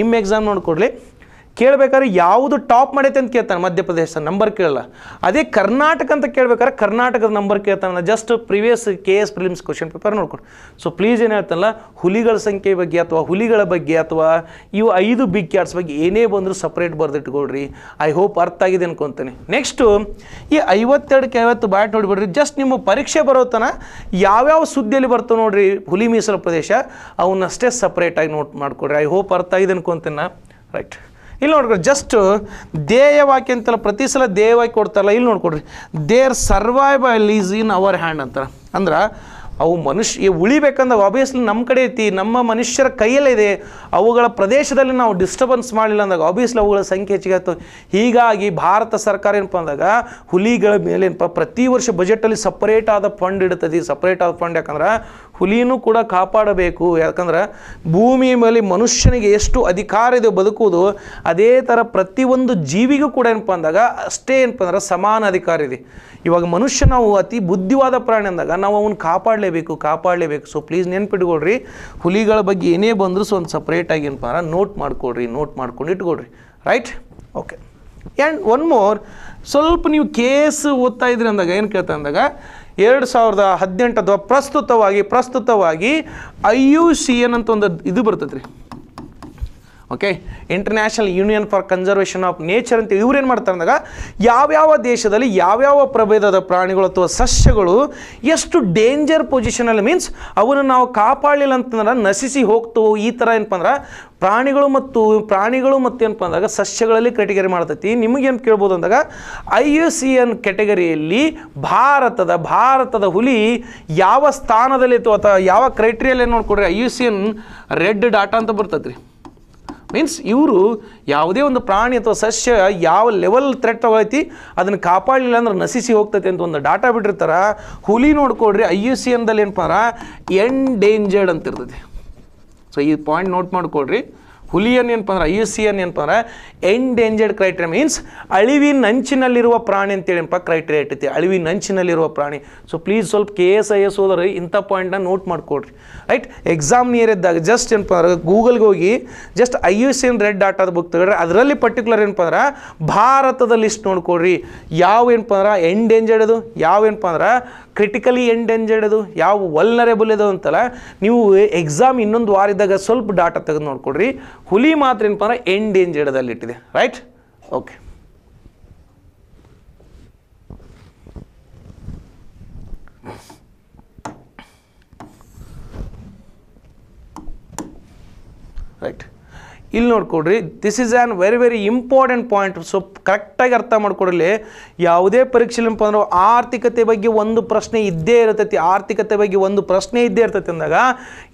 ನಿಮ್ಮ ಎಕ್ಸಾಮ್ ನೋಡಿಕೊಡ್ಲಿ ಕೇಳಬೇಕಾದ್ರೆ ಯಾವುದು ಟಾಪ್ ಮಾಡೈತೆ ಅಂತ ಕೇಳ್ತಾನೆ ಮಧ್ಯಪ್ರದೇಶ ನಂಬರ್ ಕೇಳಲ್ಲ ಅದೇ ಕರ್ನಾಟಕ ಅಂತ ಕೇಳಬೇಕಾದ್ರೆ ಕರ್ನಾಟಕದ ನಂಬರ್ ಕೇಳ್ತಾನೆ just previous K S prelims question paper ನೋಡ್ಕೊಂಡು ಸೊ ಪ್ಲೀಸ್ ಏನು ಹೇಳ್ತಲ್ಲ ಹುಲಿಗಳ ಸಂಖ್ಯೆ ಬಗ್ಗೆ ಅಥವಾ ಹುಲಿಗಳ ಬಗ್ಗೆ ಅಥವಾ ಇವು ಐದು ಬಿಗ್ ಕ್ಯಾಟ್ಸ್ ಬಗ್ಗೆ ಏನೇ ಬಂದರೂ ಸಪ್ರೇಟ್ ಬರೆದಿಟ್ಕೊಳ್ರಿ ಐ ಹೋಪ್ ಅರ್ಥ ಆಗಿದೆ ಅನ್ಕೊತಾನೆ ನೆಕ್ಸ್ಟು ಈ ಐವತ್ತೆರಡಕ್ಕೆ ಐವತ್ತು ಬ್ಯಾಟ್ ನೋಡಿಬಿಡ್ರಿ ಜಸ್ಟ್ ನಿಮ್ಮ ಪರೀಕ್ಷೆ ಬರೋತನ ಯಾವ್ಯಾವ ಸುದ್ದಿಯಲ್ಲಿ ಬರ್ತವೆ ನೋಡ್ರಿ ಹುಲಿ ಮೀಸಲು ಪ್ರದೇಶ ಅವನ್ನಷ್ಟೇ ಸಪ್ರೇಟಾಗಿ ನೋಟ್ ಮಾಡಿಕೊಡ್ರಿ ಐ ಹೋಪ್ ಅರ್ಥ ಆಗಿದೆ ಅನ್ಕೊತೇನೆ ರೈಟ್ ಇಲ್ಲಿ ನೋಡ್ಕೊಡ್ರಿ ಜಸ್ಟ್ ಧ್ಯೇಯವಾಕ್ಯ ಅಂತಲ್ಲ ಪ್ರತಿ ಸಲ ದೇಯವಾಗಿ ಕೊಡ್ತಾರಲ್ಲ ಇಲ್ಲಿ ನೋಡ್ಕೊಡ್ರಿ their survival is in our hand ಅಂತಾರೆ ಅಂದ್ರೆ ಅವು ಮನುಷ್ಯ ಉಳಿಬೇಕಂದಾಗ ಆಬ್ವಿಯಸ್ಲಿ ನಮ್ಮ ಕಡೆ ಐತಿ ನಮ್ಮ ಮನುಷ್ಯರ ಕೈಯಲ್ಲಿದೆ ಅವುಗಳ ಪ್ರದೇಶದಲ್ಲಿ ನಾವು ಡಿಸ್ಟರ್ಬೆನ್ಸ್ ಮಾಡಲಿಲ್ಲ ಅಂದಾಗ ಆಬ್ವಿಯಸ್ಲಿ ಅವುಗಳ ಸಂಖ್ಯೆ ಹೆಚ್ಚಿಗೆ ಆಯ್ತು ಹೀಗಾಗಿ ಭಾರತ ಸರ್ಕಾರ ಏನಪ್ಪ ಅಂದಾಗ ಹುಲಿಗಳ ಮೇಲೆ ಏನಪ್ಪ ಪ್ರತಿ ವರ್ಷ ಬಜೆಟಲ್ಲಿ ಸಪ್ರೇಟ್ ಆದ ಫಂಡ್ ಇಡ್ತದೆ ಸಪ್ರೇಟ್ ಆದ ಫಂಡ್ ಯಾಕಂದ್ರೆ ಹುಲಿನೂ ಕೂಡ ಕಾಪಾಡಬೇಕು ಯಾಕಂದ್ರೆ ಭೂಮಿಯ ಮೇಲೆ ಮನುಷ್ಯನಿಗೆ ಎಷ್ಟು ಅಧಿಕಾರ ಇದೆ ಬದುಕುವುದು ಅದೇ ಥರ ಪ್ರತಿಯೊಂದು ಜೀವಿಗೂ ಕೂಡ ಏನಪ್ಪ ಅಂದಾಗ ಅಷ್ಟೇ ಏನಪ್ಪ ಅಂದ್ರೆ ಸಮಾನ ಅಧಿಕಾರ ಇದೆ ಇವಾಗ ಮನುಷ್ಯ ನಾವು ಅತಿ ಬುದ್ಧಿವಾದ ಪ್ರಾಣಿ ಅಂದಾಗ ನಾವು ಅವನು ಕಾಪಾಡಲೇಬೇಕು ಕಾಪಾಡಲೇಬೇಕು ಸೊ ಪ್ಲೀಸ್ ನೆನ್ಪಿಟ್ಕೊಳ್ರಿ ಹುಲಿಗಳ ಬಗ್ಗೆ ಏನೇ ಬಂದರೂ ಸೊ ಒಂದು ಸಪ್ರೇಟಾಗಿ ಏನಪ್ಪ ಅಂದ್ರೆ ನೋಟ್ ಮಾಡ್ಕೊಳ್ರಿ ನೋಟ್ ಮಾಡ್ಕೊಂಡು ಇಟ್ಕೊಳ್ರಿ right okay and one more ಸ್ವಲ್ಪ ನೀವು ಕೇಸ್ ಓದ್ತಾ ಇದ್ರಿ ಅಂದಾಗ ಏನು ಕೇಳ್ತಾ ಅಂದಾಗ ಎರಡು ಸಾವಿರದ ಹದಿನೆಂಟು ಅಥವಾ ಪ್ರಸ್ತುತವಾಗಿ ಪ್ರಸ್ತುತವಾಗಿ ಐ ಯು ಸಿ ಎನ್ ಅಂತ ಒಂದು ಇದು ಬರ್ತೈತೆ ರೀ okay International Union for Conservation of Nature ಅಂತ ಏನು ಮಾಡ್ತಾರೆ ಅಂದಾಗ ಯಾವ್ಯಾವ ದೇಶದಲ್ಲಿ ಯಾವ್ಯಾವ ಪ್ರಭೇದದ ಪ್ರಾಣಿಗಳು ಅಥವಾ ಸಸ್ಯಗಳು ಎಷ್ಟು ಡೇಂಜರ್ ಪೊಸಿಷನಲ್ಲಿ ಮೀನ್ಸ್ ಅವನ್ನು ನಾವು ಕಾಪಾಡಲಿಲ್ಲ ಅಂತಂದ್ರೆ ನಶಿಸಿ ಹೋಗ್ತು ಈ ಥರ ಏನಪ್ಪ ಅಂದ್ರೆ ಪ್ರಾಣಿಗಳು ಮತ್ತು ಪ್ರಾಣಿಗಳು ಮತ್ತು ಏನಪ್ಪ ಅಂದಾಗ ಸಸ್ಯಗಳಲ್ಲಿ ಕ್ಯಾಟಗರಿ ಮಾಡ್ತೈತಿ ನಿಮಗೇನು ಕೇಳ್ಬೋದು ಅಂದಾಗ ಐ ಯು ಸಿ ಎನ್ ಕ್ಯಾಟಗರಿಯಲ್ಲಿ ಭಾರತದ ಭಾರತದ ಹುಲಿ ಯಾವ ಸ್ಥಾನದಲ್ಲಿ ಅಥವಾ ಯಾವ ಕ್ರೈಟೀರಿಯಲ್ಲಿ ನೋಡ್ಕೊಡ್ರಿ I U C N red data ಅಂತ ಬರ್ತೈತೆ ರೀ ಮೀನ್ಸ್ ಇವರು ಯಾವುದೇ ಒಂದು ಪ್ರಾಣಿ ಅಥವಾ ಸಸ್ಯ ಯಾವ ಲೆವೆಲ್ ಥ್ರೆಟ್ ಆಗೈತಿ ಅದನ್ನು ಕಾಪಾಡಲಿಲ್ಲ ಅಂದ್ರೆ ನಶಿಸಿ ಹೋಗ್ತೈತಿ ಅಂತ ಒಂದು ಡಾಟಾ ಬಿಟ್ಟಿರ್ತಾರೆ ಹುಲಿ ನೋಡ್ಕೊಡ್ರಿ ಐ ಯು ಸಿ ಎನ್ದಲ್ಲಿ ಏನಪ್ಪ ಅಂದ್ರೆ ಎಂಡೇಂಜರ್ಡ್ ಅಂತಿರ್ತೈತಿ ಸೊ ಈ ಪಾಯಿಂಟ್ ನೋಟ್ ಮಾಡಿಕೊಡ್ರಿ ಹುಲಿಯನ್ನು ಏನಪ್ಪ ಅಂದ್ರೆ ಐ ಯು ಸಿ ಎನ್ ಏನಪ್ಪ ಅಂದ್ರೆ ಎಂಡೇಂಜರ್ಡ್ ಕ್ರೈಟೇರಿಯಾ ಮೀನ್ಸ್ ಅಳಿವಿನ ನಂಚಿನಲ್ಲಿರುವ ಪ್ರಾಣಿ ಅಂತೇಳಿ ಏನಪ್ಪ ಕ್ರೈಟೇರಿಯಾ ಇಟ್ಟೈತಿ ಅಳಿವಿನ ನಂಚಿನಲ್ಲಿರುವ ಪ್ರಾಣಿ ಸೊ ಪ್ಲೀಸ್ ಸ್ವಲ್ಪ ಕೆ ಎಸ್ ಐ ಎಸ್ ಹೋದ್ರೆ ಇಂಥ ಪಾಯಿಂಟ್ನ ನೋಟ್ ಮಾಡ್ಕೊಡ್ರಿ ರೈಟ್ ಎಕ್ಸಾಮ್ ನಿಯರ್ ಇದ್ದಾಗ ಜಸ್ಟ್ ಏನಪ್ಪ ಅಂದ್ರೆ ಗೂಗಲ್ಗೆ ಹೋಗಿ just I U C N red ಡಾಟಾದ ಬುಕ್ ತಗೊಂಡ್ರೆ ಅದರಲ್ಲಿ ಪರ್ಟಿಕ್ಯುಲರ್ ಏನಪ್ಪ ಅಂದ್ರೆ ಭಾರತದ ಲಿಸ್ಟ್ ನೋಡ್ಕೊಡ್ರಿ ಯಾವ ಏನಪ್ಪ ಅಂದ್ರೆ ಎಂಡೇಂಜರ್ಡ್ ಅದು ಯಾವ ಏನಪ್ಪ ಅಂದ್ರೆ ಕ್ರಿಟಿಕಲಿ ಎಂಡೆಂಜರ್ಡ್ ಅದು ಯಾವ ವಲ್ನರೇಬಲ್ ಇದು ಅಂತಲ್ಲ ನೀವು ಎಕ್ಸಾಮ್ ಇನ್ನೊಂದು ವಾರ ಇದ್ದಾಗ ಸ್ವಲ್ಪ ಡಾಟಾ ತೆಗೆದು ನೋಡ್ಕೊಡ್ರಿ ಹುಲಿ ಮಾತ್ರ ಏನಪ್ಪ ಅಂದ್ರೆ ಇಟ್ಟಿದೆ ರೈಟ್ ಓಕೆ ಇಲ್ಲಿ ನೋಡ್ಕೊಡ್ರಿ this is an very very important point so ಕರೆಕ್ಟಾಗಿ ಅರ್ಥ ಮಾಡ್ಕೊಡಲಿ ಯಾವುದೇ ಪರೀಕ್ಷೆ ಪರೀಕ್ಷೆಲಿಂಪ ಅಂದ್ರೆ ಆರ್ಥಿಕತೆ ಬಗ್ಗೆ ಒಂದು ಪ್ರಶ್ನೆ ಇದ್ದೇ ಇರ್ತೈತಿ ಆರ್ಥಿಕತೆ ಬಗ್ಗೆ ಒಂದು ಪ್ರಶ್ನೆ ಇದ್ದೇ ಇರ್ತೈತಿ ಅಂದಾಗ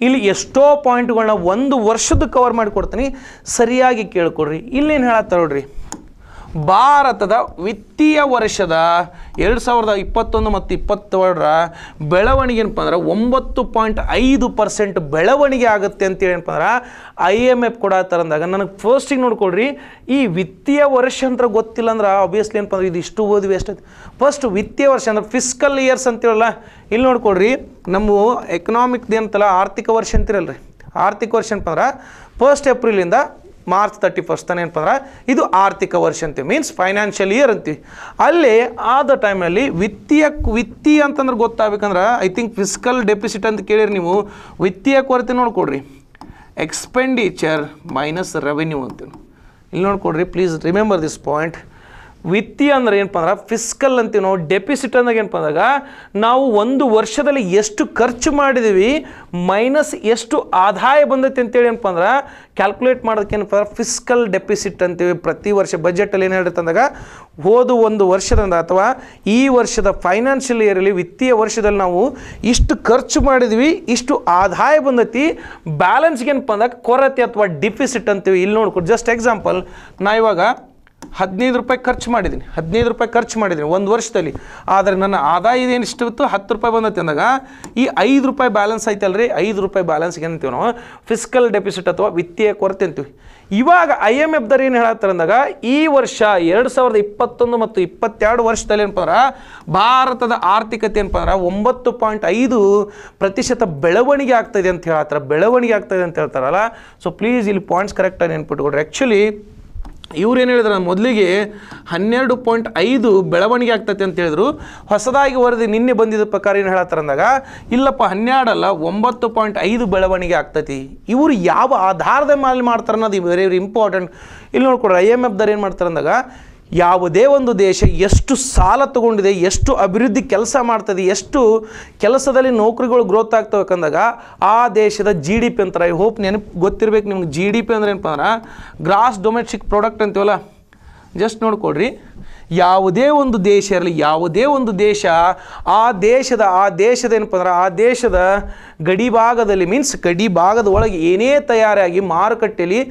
ಇಲ್ಲಿ ಎಷ್ಟೋ ಪಾಯಿಂಟ್ಗಳನ್ನ ಒಂದು ವರ್ಷದ ಕವರ್ ಮಾಡಿಕೊಡ್ತೀನಿ ಸರಿಯಾಗಿ ಕೇಳ್ಕೊಡ್ರಿ ಇಲ್ಲೇನು ಹೇಳತ್ತ ನೋಡ್ರಿ ಭಾರತದ ವಿತ್ತೀಯ ವರ್ಷದ ಎರಡು ಸಾವಿರದ ಇಪ್ಪತ್ತೊಂದು ಮತ್ತು ಇಪ್ಪತ್ತೇಳರ ಬೆಳವಣಿಗೆ ಏನಪ್ಪ ಅಂದ್ರೆ ಒಂಬತ್ತು ಪಾಯಿಂಟ್ ಐದು ಪರ್ಸೆಂಟ್ ಬೆಳವಣಿಗೆ ಆಗುತ್ತೆ ಅಂತೇಳಿ ಏನಪ್ಪ ಅಂದ್ರೆ ಐ ಎಮ್ ಎಫ್ ಅಂದಾಗ ನನಗೆ ಫಸ್ಟಿಗೆ ನೋಡ್ಕೊಳ್ರಿ ಈ ವಿತ್ತೀಯ ವರ್ಷ ಅಂತ ಗೊತ್ತಿಲ್ಲ ಅಂದ್ರೆ ಆಬ್ವಿಯಸ್ಲಿ ಏನಪ್ಪ ಅಂದ್ರೆ ಇದು ಇಷ್ಟು ಓದ್ವಿ ಅಷ್ಟೇ ಫಸ್ಟ್ ವಿತ್ತೀಯ ವರ್ಷ ಅಂದ್ರೆ ಫಿಸ್ಕಲ್ ಇಯರ್ಸ್ ಅಂತೇಳಲ್ಲ ಇಲ್ಲಿ ನೋಡ್ಕೊಳ್ರಿ ನಮ್ಮ ಎಕನಾಮಿಕ್ದು ಅಂತಲ್ಲ ಆರ್ಥಿಕ ವರ್ಷ ರೀ ಆರ್ಥಿಕ ವರ್ಷ ಏನಪ್ಪ ಅಂದ್ರೆ ಫಸ್ಟ್ ಏಪ್ರಿಲಿಂದ ಮಾರ್ಚ್ ತರ್ಟಿ ಫಸ್ಟ್ ಏನಪ್ಪ ಅಂದ್ರೆ ಇದು ಆರ್ಥಿಕ ವರ್ಷ ಅಂತೀವಿ ಮೀನ್ಸ್ ಫೈನಾನ್ಷಿಯಲ್ ಇಯರ್ ಅಂತೀವಿ ಅಲ್ಲಿ ಆದ ಟೈಮಲ್ಲಿ ವಿತ್ತೀಯ ವಿತ್ತೀಯ ಅಂತಂದ್ರೆ ಗೊತ್ತಾಗಬೇಕಂದ್ರೆ ಐ ಥಿಂಕ್ ಫಿಸಿಕಲ್ ಡೆಪಿಸಿಟ್ ಅಂತ ಕೇಳಿರಿ ನೀವು ವಿತ್ತೀಯ ಕೊರತೆ ನೋಡಿಕೊಡ್ರಿ ಎಕ್ಸ್ಪೆಂಡಿಚರ್ ಮೈನಸ್ ರೆವೆನ್ಯೂ ಅಂತ ಇಲ್ಲಿ ನೋಡಿಕೊಡ್ರಿ ಪ್ಲೀಸ್ ರಿಮೆಂಬರ್ ದಿಸ್ ಪಾಯಿಂಟ್ ವಿತ್ತೀಯ ಅಂದ್ರೆ ಏನಪ್ಪ ಅಂದ್ರೆ ಫಿಸ್ಕಲ್ ಅಂತೀವಿ ನಾವು ಡೆಪಿಸಿಟ್ ಅಂದಾಗ ಏನಪ್ಪ ಅಂದಾಗ ನಾವು ಒಂದು ವರ್ಷದಲ್ಲಿ ಎಷ್ಟು ಖರ್ಚು ಮಾಡಿದೀವಿ ಮೈನಸ್ ಎಷ್ಟು ಆದಾಯ ಬಂದೈತೆ ಅಂತೇಳಿ ಏನಪ್ಪ ಅಂದ್ರೆ ಕ್ಯಾಲ್ಕುಲೇಟ್ ಮಾಡೋದಕ್ಕೆ ಏನಪ್ಪ ಅಂದ್ರೆ ಫಿಸ್ಕಲ್ ಡೆಪಿಸಿಟ್ ಅಂತೀವಿ ಪ್ರತಿ ವರ್ಷ ಬಜೆಟಲ್ಲಿ ಏನು ಹೇಳುತ್ತೆ ಅಂದಾಗ ಹೋದ ಒಂದು ವರ್ಷದಿಂದ ಅಥವಾ ಈ ವರ್ಷದ ಫೈನಾನ್ಷಿಯಲ್ ಇಯರಲ್ಲಿ ವಿತ್ತೀಯ ವರ್ಷದಲ್ಲಿ ನಾವು ಇಷ್ಟು ಖರ್ಚು ಮಾಡಿದ್ವಿ ಇಷ್ಟು ಆದಾಯ ಬಂದೈತಿ ಬ್ಯಾಲೆನ್ಸ್ಗೆ ಏನಪ್ಪ ಅಂದಾಗ ಕೊರತೆ ಅಥವಾ ಡಿಫಿಸಿಟ್ ಅಂತೀವಿ ಇಲ್ಲಿ ನೋಡ್ಕೊಡಿ ಜಸ್ಟ್ ಎಕ್ಸಾಂಪಲ್ ನಾ ಇವಾಗ ಹದಿನೈದು ರೂಪಾಯಿ ಖರ್ಚು ಮಾಡಿದ್ದೀನಿ ಹದಿನೈದು ರೂಪಾಯಿ ಖರ್ಚು ಮಾಡಿದ್ದೀನಿ ಒಂದು ವರ್ಷದಲ್ಲಿ ಆದರೆ ನನ್ನ ಆದಾಯ ಏನು ಇಷ್ಟಿತ್ತು ಹತ್ತು ರೂಪಾಯಿ ಬಂದತ್ತೆ ಅಂದಾಗ ಈ ಐದು ರೂಪಾಯಿ ಬ್ಯಾಲೆನ್ಸ್ ಐತಲ್ಲ ರೀ ಐದು ರೂಪಾಯಿ ಬ್ಯಾಲೆನ್ಸ್ಗೆ ಏನಂತೀವಿ ನಾವು ಫಿಸ್ಕಲ್ ಡೆಪಿಸಿಟ್ ಅಥವಾ ವಿತ್ತೀಯ ಕೊರತೆ ಅಂತೀವಿ ಇವಾಗ ಐ ಎಮ್ ದರ್ ಏನು ಹೇಳತ್ತಾರೆ ಅಂದಾಗ ಈ ವರ್ಷ ಎರಡು ಸಾವಿರದ ಇಪ್ಪತ್ತೊಂದು ಮತ್ತು ಇಪ್ಪತ್ತೆರಡು ವರ್ಷದಲ್ಲಿ ಏನಪ್ಪ ಅಂದ್ರೆ ಭಾರತದ ಆರ್ಥಿಕತೆ ಏನಪ್ಪ ಅಂದ್ರೆ ಒಂಬತ್ತು ಪಾಯಿಂಟ್ ಐದು ಪ್ರತಿಶತ ಬೆಳವಣಿಗೆ ಆಗ್ತದೆ ಅಂತ ಹೇಳತ್ತಾರೆ ಬೆಳವಣಿಗೆ ಆಗ್ತದೆ ಅಂತ ಹೇಳ್ತಾರಲ್ಲ ಸೊ ಪ್ಲೀಸ್ ಇಲ್ಲಿ ಪಾಯಿಂಟ್ಸ್ ಕರೆಕ್ಟಾಗಿ ನೆನ್ಪಿಟ್ಕೊಡ್ರಿ ಆ್ಯಕ್ಚುಲಿ ಇವ್ರು ಏನು ಹೇಳಿದ್ರು ಮೊದಲಿಗೆ ಹನ್ನೆರಡು ಪಾಯಿಂಟ್ ಐದು ಬೆಳವಣಿಗೆ ಆಗ್ತೈತೆ ಅಂತ ಹೇಳಿದ್ರು ಹೊಸದಾಗಿ ವರದಿ ನಿನ್ನೆ ಬಂದಿದ್ದ ಪ್ರಕಾರ ಏನು ಅಂದಾಗ ಇಲ್ಲಪ್ಪ ಹನ್ನೆರಡಲ್ಲ ಒಂಬತ್ತು ಪಾಯಿಂಟ್ ಐದು ಬೆಳವಣಿಗೆ ಆಗ್ತೈತಿ ಇವರು ಯಾವ ಆಧಾರದ ಮೇಲೆ ಮಾಡ್ತಾರೆ ಅನ್ನೋದು ವೆರಿ ವೆರಿ ಇಂಪಾರ್ಟೆಂಟ್ ಇಲ್ಲಿ ನೋಡ್ಕೊಡ್ರಿ ಐ ಎಮ್ ಎಫ್ದವ್ರು ಏನು ಮಾಡ್ತಾರೆ ಅಂದಾಗ ಯಾವುದೇ ಒಂದು ದೇಶ ಎಷ್ಟು ಸಾಲ ತಗೊಂಡಿದೆ ಎಷ್ಟು ಅಭಿವೃದ್ಧಿ ಕೆಲಸ ಮಾಡ್ತದೆ ಎಷ್ಟು ಕೆಲಸದಲ್ಲಿ ನೌಕರಿಗಳು ಗ್ರೋತ್ ಅಂದಾಗ ಆ ದೇಶದ ಜಿ ಡಿ ಪಿ ಅಂತಾರೆ ಐ ಹೋಪ್ ನೆನಪು ಗೊತ್ತಿರಬೇಕು ನಿಮ್ಗೆ ಜಿ ಡಿ ಪಿ ಅಂದ್ರೆ ಏನಪ್ಪ ಅಂದ್ರೆ ಗ್ರಾಸ್ ಡೊಮೆಸ್ಟಿಕ್ ಪ್ರಾಡಕ್ಟ್ ಅಂತೀವಲ್ಲ ಜಸ್ಟ್ ನೋಡ್ಕೊಡ್ರಿ ಯಾವುದೇ ಒಂದು ದೇಶ ಇರಲಿ ಯಾವುದೇ ಒಂದು ದೇಶ ಆ ದೇಶದ ಆ ದೇಶದ ಏನಪ್ಪ ಅಂದ್ರೆ ಆ ದೇಶದ ಗಡಿ ಭಾಗದಲ್ಲಿ ಮೀನ್ಸ್ ಗಡಿ ಭಾಗದ ಒಳಗೆ ಏನೇ ತಯಾರಾಗಿ ಮಾರುಕಟ್ಟೆಯಲ್ಲಿ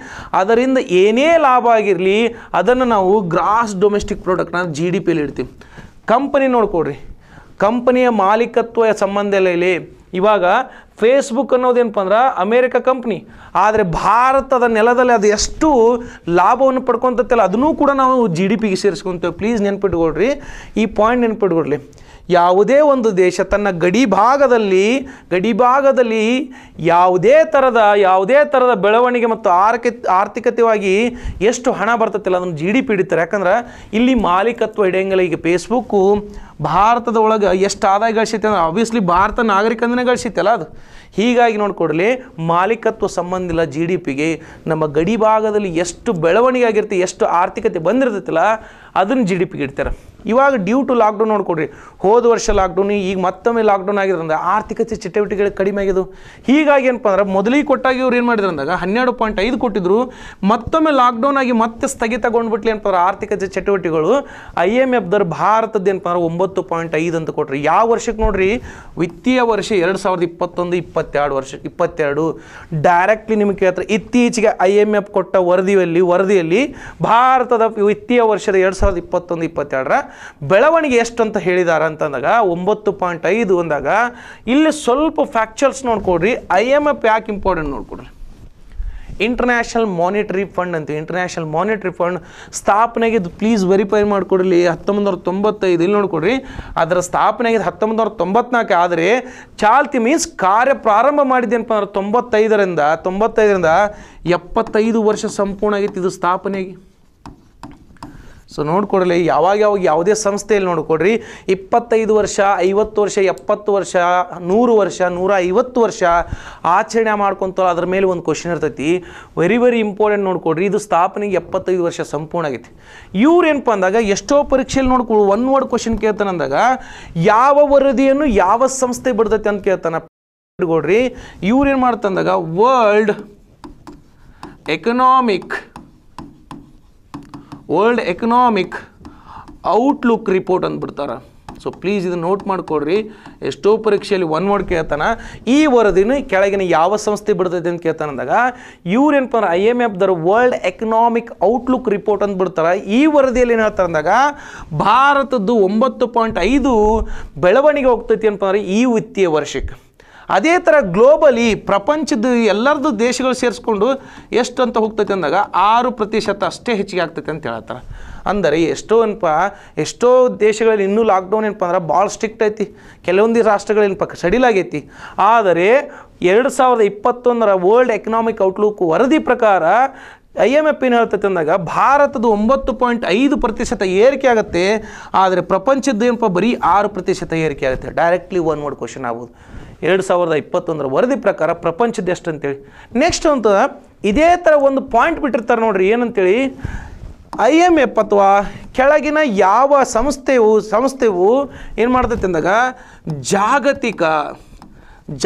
ಅದರಿಂದ ಏನೇ ಲಾಭ ಆಗಿರಲಿ ಅದನ್ನು ನಾವು ಗ್ರಾಸ್ ಡೊಮೆಸ್ಟಿಕ್ ಪ್ರಾಡಕ್ಟ್ನ ಜಿ ಡಿ ಪಿಯಲ್ಲಿ ಇಡ್ತೀವಿ ಕಂಪನಿ ನೋಡ್ಕೊಡ್ರಿ ಕಂಪನಿಯ ಮಾಲೀಕತ್ವ ಸಂಬಂಧ ಇವಾಗ ಫೇಸ್ಬುಕ್ ಅನ್ನೋದೇನಪ್ಪ ಅಂದ್ರೆ ಅಮೇರಿಕ ಕಂಪ್ನಿ ಆದರೆ ಭಾರತದ ನೆಲದಲ್ಲಿ ಅದು ಎಷ್ಟು ಲಾಭವನ್ನು ಪಡ್ಕೊಂತತ್ತಲ್ಲ ಅದನ್ನೂ ಕೂಡ ನಾವು ಜಿ ಡಿ ಪಿಗೆ ಸೇರಿಸ್ಕೊಂತೇವೆ ಪ್ಲೀಸ್ ನೆನ್ಪಿಟ್ಕೊಳ್ರಿ ಈ ಪಾಯಿಂಟ್ ನೆನ್ಪಿಟ್ಕೊಡ್ರಿ ಯಾವುದೇ ಒಂದು ದೇಶ ತನ್ನ ಗಡಿ ಭಾಗದಲ್ಲಿ ಗಡಿ ಭಾಗದಲ್ಲಿ ಯಾವುದೇ ಥರದ ಯಾವುದೇ ಥರದ ಬೆಳವಣಿಗೆ ಮತ್ತು ಆರ್ಕ ಆರ್ಥಿಕತೆವಾಗಿ ಎಷ್ಟು ಹಣ ಬರ್ತತ್ತಲ್ಲ ಅದನ್ನು ಜಿ ಡಿ ಪಿ ಹಿಡಿತಾರೆ ಯಾಕಂದ್ರೆ ಇಲ್ಲಿ ಮಾಲೀಕತ್ವ ಹಿಡಿಯಂಗಿಲ್ಲ ಈಗ ಫೇಸ್ಬುಕ್ಕು ಭಾರತದ ಒಳಗೆ ಎಷ್ಟು ಆದಾಯ ಗಳಿಸೈತೆ ಅಂದ್ರೆ ಆಬ್ವಿಯಸ್ಲಿ ಭಾರತ ನಾಗರಿಕಂದ್ರೆ ಗಳಿಸೈತಲ್ಲ ಅದು ಹೀಗಾಗಿ ನೋಡಿಕೊಡಲಿ ಮಾಲೀಕತ್ವ ಸಂಬಂಧ ಇಲ್ಲ ಜಿ ಡಿ ಪಿಗೆ ನಮ್ಮ ಗಡಿ ಭಾಗದಲ್ಲಿ ಎಷ್ಟು ಬೆಳವಣಿಗೆ ಆಗಿರ್ತಿ ಎಷ್ಟು ಆರ್ಥಿಕತೆ ಬಂದಿರ್ತೈತಲ್ಲ ಅದನ್ನು ಜಿ ಡಿ ಪಿಗೆ ಇಡ್ತಾರೆ ಇವಾಗ ಡ್ಯೂ ಟು ಲಾಕ್ಡೌನ್ ನೋಡ್ಕೊಡ್ರಿ ಹೋದ ವರ್ಷ ಲಾಕ್ಡೌನ್ ಈಗ ಮತ್ತೊಮ್ಮೆ ಲಾಕ್ಡೌನ್ ಆಗಿದ್ರಿಂದ ಆರ್ಥಿಕತೆ ಚಟುವಟಿಕೆಗಳು ಕಡಿಮೆ ಆಗಿದ್ದು ಹೀಗಾಗಿ ಏನಪ್ಪ ಅಂದ್ರೆ ಮೊದಲಿಗೆ ಕೊಟ್ಟಾಗಿ ಇವ್ರು ಏನು ಮಾಡಿದ್ರು ಅಂದಾಗ ಹನ್ನೆರಡು ಪಾಯಿಂಟ್ ಐದು ಕೊಟ್ಟಿದ್ರು ಮತ್ತೊಮ್ಮೆ ಲಾಕ್ಡೌನ್ ಆಗಿ ಮತ್ತೆ ಸ್ಥಗಿತಗೊಂಡ್ಬಿಟ್ಲಿ ಏನಪ್ಪ ಅಂದ್ರೆ ಆರ್ಥಿಕತೆ ಚಟುವಟಿಕೆಗಳು ಐ ಎಮ್ ದರ್ ಭಾರತದ ಏನಪ್ಪ ಅಂದ್ರೆ ಒಂಬತ್ತು ಒಂಬತ್ತು ಪಾಯಿಂಟ್ ಐದು ಅಂತ ಕೊಟ್ರಿ ಯಾವ ವರ್ಷಕ್ಕೆ ನೋಡ್ರಿ ವಿತ್ತೀಯ ವರ್ಷ ಎರಡು ಸಾವಿರದ ಇಪ್ಪತ್ತೊಂದು ಇಪ್ಪತ್ತೆರಡು ವರ್ಷ ಇಪ್ಪತ್ತೆರಡು ಡೈರೆಕ್ಟ್ಲಿ ನಿಮಗೆ ಕೇಳ್ತಾರೆ ಇತ್ತೀಚೆಗೆ ಐ ಎಮ್ ಎಫ್ ಕೊಟ್ಟ ವರದಿಯಲ್ಲಿ ವರದಿಯಲ್ಲಿ ಭಾರತದ ವಿತ್ತೀಯ ವರ್ಷದ ಎರಡು ಸಾವಿರದ ಇಪ್ಪತ್ತೊಂದು ಇಪ್ಪತ್ತೆರಡರ ಬೆಳವಣಿಗೆ ಎಷ್ಟು ಅಂತ ಹೇಳಿದಾರ ಅಂತಂದಾಗ ಒಂಬತ್ತು ಪಾಯಿಂಟ್ ಐದು ಅಂದಾಗ ಇಲ್ಲಿ ಸ್ವಲ್ಪ ಫ್ಯಾಕ್ಚರ್ಸ್ ನೋಡ್ಕೊಡ್ರಿ ಐ ಎಮ್ ಎಫ್ ಯಾಕೆ ಇಂಪಾರ್ಟೆಂಟ್ ನೋಡ್ಕೊಡ್ರಿ ಇಂಟರ್ನ್ಯಾಷನಲ್ ಮಾನಿಟರಿ ಫಂಡ್ ಅಂತೀವಿ ಇಂಟರ್ನ್ಯಾಷನಲ್ ಮಾನಿಟರಿ ಫಂಡ್ ಸ್ಥಾಪನೆಗೆ ಇದು ಪ್ಲೀಸ್ ವೆರಿಫೈ ಮಾಡಿಕೊಡ್ರಿ ಹತ್ತೊಂಬತ್ತು ನೂರ ತೊಂಬತ್ತೈದು ಇಲ್ಲಿ ನೋಡ್ಕೊಡ್ರಿ ಅದರ ಸ್ಥಾಪನೆಗೆ ಹತ್ತೊಂಬತ್ತು ನೂರ ತೊಂಬತ್ನಾಲ್ಕು ಆದರೆ ಚಾಲ್ತಿ ಮೀನ್ಸ್ ಕಾರ್ಯ ಪ್ರಾರಂಭ ಮಾಡಿದ್ದೇನಪ್ಪ ಅಂದ್ರೆ ತೊಂಬತ್ತೈದರಿಂದ ತೊಂಬತ್ತೈದರಿಂದ ಎಪ್ಪತ್ತೈದು ವರ್ಷ ಸಂಪೂರ್ಣ ಆಗೈತಿ ಇದು ಸ್ಥಾಪನೆಗೆ ಸೊ ನೋಡ್ಕೊಡ್ಲಿ ಯಾವಾಗ ಯಾವಾಗ ಯಾವುದೇ ಸಂಸ್ಥೆಯಲ್ಲಿ ನೋಡಿಕೊಡ್ರಿ ಇಪ್ಪತ್ತೈದು ವರ್ಷ ಐವತ್ತು ವರ್ಷ ಎಪ್ಪತ್ತು ವರ್ಷ ನೂರು ವರ್ಷ ನೂರ ಐವತ್ತು ವರ್ಷ ಆಚರಣೆ ಮಾಡ್ಕೊತಲ್ಲ ಅದ್ರ ಮೇಲೆ ಒಂದು ಕ್ವಶನ್ ಇರ್ತೈತಿ ವೆರಿ ವೆರಿ ಇಂಪಾರ್ಟೆಂಟ್ ನೋಡ್ಕೊಡ್ರಿ ಇದು ಸ್ಥಾಪನೆಗೆ ಎಪ್ಪತ್ತೈದು ವರ್ಷ ಸಂಪೂರ್ಣ ಆಗೈತಿ ಇವ್ರು ಏನಪ್ಪ ಅಂದಾಗ ಎಷ್ಟೋ ಪರೀಕ್ಷೆಯಲ್ಲಿ ನೋಡ್ಕೊಳ್ಳಿ ಒನ್ ವರ್ಡ್ ಕ್ವಶನ್ ಕೇಳ್ತಾನೆ ಅಂದಾಗ ಯಾವ ವರದಿಯನ್ನು ಯಾವ ಸಂಸ್ಥೆ ಬಿಡ್ತೈತೆ ಅಂತ ಕೇಳ್ತಾನೆ ಇವ್ರು ಏನು ಮಾಡ್ತಂದಾಗ world economic world economic outlook report ಅಂದ್ಬಿಡ್ತಾರೆ ಸೊ ಪ್ಲೀಸ್ ಇದನ್ನು ನೋಟ್ ಮಾಡಿಕೊಡ್ರಿ ಎಷ್ಟೋ ಪರೀಕ್ಷೆಯಲ್ಲಿ ಒನ್ ವರ್ಡ್ ಕೇಳ್ತಾನೆ ಈ ವರದಿನ ಕೆಳಗಿನ ಯಾವ ಸಂಸ್ಥೆ ಬಿಡ್ತೈತೆ ಅಂತ ಕೇಳ್ತಾನೆ ಅಂದಾಗ ಇವ್ರೇನಪ್ಪ ಅಂದ್ರೆ ಐ ಎಮ್ ಎಫ್ ದರ್ ವರ್ಲ್ಡ್ ಎಕನಾಮಿಕ್ ಔಟ್ಲುಕ್ ರಿಪೋರ್ಟ್ ಅಂತ ಬಿಡ್ತಾರೆ ಈ ವರದಿಯಲ್ಲಿ ಏನು ಹೇಳ್ತಾರೆ ಅಂದಾಗ ಭಾರತದ್ದು ಒಂಬತ್ತು ಪಾಯಿಂಟ್ ಐದು ಬೆಳವಣಿಗೆ ಹೋಗ್ತೈತಿ ಅಂತಂದ್ರೆ ಈ ವಿತ್ತೀಯ ವರ್ಷಕ್ಕೆ ಅದೇ ಥರ ಗ್ಲೋಬಲಿ ಪ್ರಪಂಚದ ಎಲ್ಲರದ್ದು ದೇಶಗಳು ಸೇರಿಸ್ಕೊಂಡು ಎಷ್ಟು ಅಂತ ಹೋಗ್ತೈತೆ ಅಂದಾಗ ಆರು ಪ್ರತಿಶತ ಅಷ್ಟೇ ಹೆಚ್ಚಿಗೆ ಆಗ್ತೈತೆ ಅಂತ ಹೇಳ್ತಾರೆ ಅಂದರೆ ಎಷ್ಟೋ ಏನಪ್ಪ ಎಷ್ಟೋ ದೇಶಗಳಲ್ಲಿ ಇನ್ನೂ ಲಾಕ್ಡೌನ್ ಏನಪ್ಪ ಅಂದ್ರೆ ಭಾಳ ಸ್ಟ್ರಿಕ್ಟ್ ಐತಿ ಕೆಲವೊಂದು ರಾಷ್ಟ್ರಗಳೇನಪ್ಪ ಸಡಿಲ್ ಆಗೈತಿ ಆದರೆ ಎರಡು ಸಾವಿರದ ಇಪ್ಪತ್ತೊಂದರ ವರ್ಲ್ಡ್ ಎಕನಾಮಿಕ್ ಔಟ್ಲುಕ್ ವರದಿ ಪ್ರಕಾರ ಐ ಎಮ್ ಎಫ್ ಏನು ಹೇಳ್ತೈತೆ ಅಂದಾಗ ಭಾರತದ ಒಂಬತ್ತು ಪಾಯಿಂಟ್ ಐದು ಪ್ರತಿಶತ ಏರಿಕೆ ಆಗುತ್ತೆ ಆದರೆ ಪ್ರಪಂಚದ ಏನಪ್ಪ ಬರೀ ಆರು ಪ್ರತಿಶತ ಏರಿಕೆ ಆಗುತ್ತೆ ಡೈರೆಕ್ಟ್ಲಿ ಒನ್ ವರ್ಡ್ ಕ್ವಶನ್ ಆಗ್ಬೋದು ಎರಡು ಸಾವಿರದ ಇಪ್ಪತ್ತೊಂದರ ವರದಿ ಪ್ರಕಾರ ಪ್ರಪಂಚದ ಎಷ್ಟು ಅಂತೇಳಿ ನೆಕ್ಸ್ಟ್ ಅಂತ ಇದೇ ಥರ ಒಂದು ಪಾಯಿಂಟ್ ಬಿಟ್ಟಿರ್ತಾರೆ ನೋಡ್ರಿ ಏನಂತೇಳಿ ಐ ಎಮ್ ಎಫ್ ಅಥವಾ ಕೆಳಗಿನ ಯಾವ ಸಂಸ್ಥೆಯು ಸಂಸ್ಥೆವು ಏನು ಮಾಡ್ತೈತೆ ಅಂದಾಗ ಜಾಗತಿಕ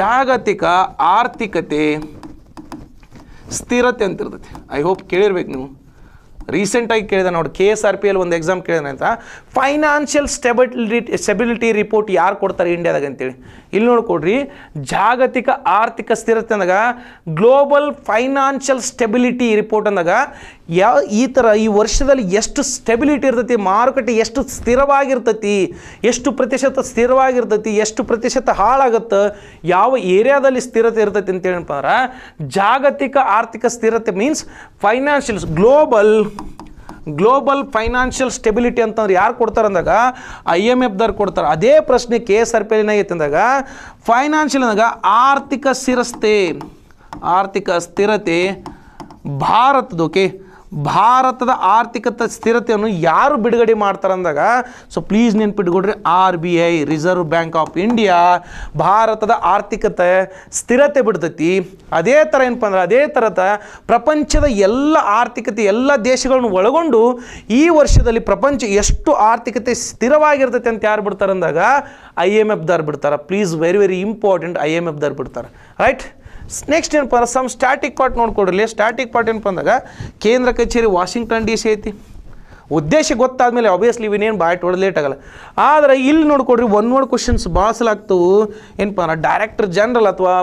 ಜಾಗತಿಕ ಆರ್ಥಿಕತೆ ಸ್ಥಿರತೆ ಅಂತಿರ್ತೈತಿ ಐ ಹೋಪ್ ಕೇಳಿರ್ಬೇಕು ನೀವು ರೀಸೆಂಟಾಗಿ ಕೇಳಿದೆ ನೋಡಿ K S R P L ಒಂದು ಎಕ್ಸಾಮ್ ಕೇಳಿದೆ ಅಂತ ಫೈನಾನ್ಷಿಯಲ್ ಸ್ಟೆಬಿಲಿಟಿ ಸ್ಟೆಬಿಲಿಟಿ ರಿಪೋರ್ಟ್ ಯಾರು ಕೊಡ್ತಾರೆ ಇಂಡಿಯಾದಾಗ ಅಂತೇಳಿ ಇಲ್ಲಿ ನೋಡ್ಕೊಡ್ರಿ ಜಾಗತಿಕ ಆರ್ಥಿಕ ಸ್ಥಿರತೆ ಅಂದಾಗ ಗ್ಲೋಬಲ್ ಫೈನಾನ್ಷಿಯಲ್ ಸ್ಟೆಬಿಲಿಟಿ ರಿಪೋರ್ಟ್ ಅಂದಾಗ ಯಾವ ಈ ಥರ ಈ ವರ್ಷದಲ್ಲಿ ಎಷ್ಟು ಸ್ಟೆಬಿಲಿಟಿ ಇರ್ತೈತಿ ಮಾರುಕಟ್ಟೆ ಎಷ್ಟು ಸ್ಥಿರವಾಗಿರ್ತೈತಿ ಎಷ್ಟು ಪ್ರತಿಶತ ಸ್ಥಿರವಾಗಿರ್ತೈತಿ ಎಷ್ಟು ಪ್ರತಿಶತ ಹಾಳಾಗುತ್ತೆ ಯಾವ ಏರಿಯಾದಲ್ಲಿ ಸ್ಥಿರತೆ ಇರ್ತೈತಿ ಅಂತೇಳಪ್ಪ ಅಂದ್ರೆ ಜಾಗತಿಕ ಆರ್ಥಿಕ ಸ್ಥಿರತೆ means financials global global financial stability ಅಂತಂದ್ರೆ ಯಾರು ಕೊಡ್ತಾರೆ ಅಂದಾಗ ಐ ಎಮ್ ಎಫ್ದವ್ರು ಕೊಡ್ತಾರೆ ಅದೇ ಪ್ರಶ್ನೆ ಕೆ ಎಸ್ ಆರ್ ಪಿ ಅಂದಾಗ ಫೈನಾನ್ಷಿಯಲ್ ಅಂದಾಗ ಆರ್ಥಿಕ ಸ್ಥಿರಸ್ಥೆ ಆರ್ಥಿಕ ಸ್ಥಿರತೆ ಭಾರತದ ಓಕೆ ಭಾರತದ ಆರ್ಥಿಕತೆ ಸ್ಥಿರತೆಯನ್ನು ಯಾರು ಬಿಡುಗಡೆ ಮಾಡ್ತಾರೆ ಅಂದಾಗ ಸೊ ಪ್ಲೀಸ್ ನೆನ್ಪಿಟ್ಕೊಡ್ರಿ R B I reserve bank of India ಭಾರತದ ಆರ್ಥಿಕತೆ ಸ್ಥಿರತೆ ಬಿಡ್ತೈತಿ ಅದೇ ಥರ ಏನಪ್ಪ ಅಂದ್ರೆ ಅದೇ ಥರದ ಪ್ರಪಂಚದ ಎಲ್ಲ ಆರ್ಥಿಕತೆ ಎಲ್ಲ ದೇಶಗಳನ್ನು ಒಳಗೊಂಡು ಈ ವರ್ಷದಲ್ಲಿ ಪ್ರಪಂಚ ಎಷ್ಟು ಆರ್ಥಿಕತೆ ಸ್ಥಿರವಾಗಿರ್ತೈತಿ ಅಂತ ಯಾರು ಅಂದಾಗ ಐ ಎಮ್ ದಾರ್ ಬಿಡ್ತಾರೆ please very very important I M ದಾರ್ ಬಿಡ್ತಾರೆ ರೈಟ್ ನೆಕ್ಸ್ಟ್ ಏನಪ್ಪ ಅಂದ್ರೆ ಸಮ್ ಸ್ಟ್ಯಾಟಿಕ್ ಪಾರ್ಟ್ ನೋಡ್ಕೊಡ್ರಿ ಸ್ಟ್ಯಾಟಿಕ್ ಪಾರ್ಟ್ ಏನಪ್ಪ ಅಂದಾಗ ಕೇಂದ್ರ ಕಚೇರಿ ವಾಷಿಂಗ್ಟನ್ ಡಿ ಸಿ ಐತಿ ಉದ್ದೇಶ ಗೊತ್ತಾದ ಮೇಲೆ ಆಬ್ವಿಯಸ್ಲಿ ಇವನೇನು ಬಾಯ್ ಟೋಡ್ ಲೇಟ್ ಆಗಲ್ಲ ಆದರೆ ಇಲ್ಲಿ ನೋಡ್ಕೊಡ್ರಿ ಒನ್ ವರ್ಡ್ ಕ್ವಶನ್ಸ್ ಬಾಸಲಾಗ್ತವು ಏನಪ್ಪ ಅಂದ್ರೆ ಡೈರೆಕ್ಟರ್ ಜನರಲ್ ಅಥವಾ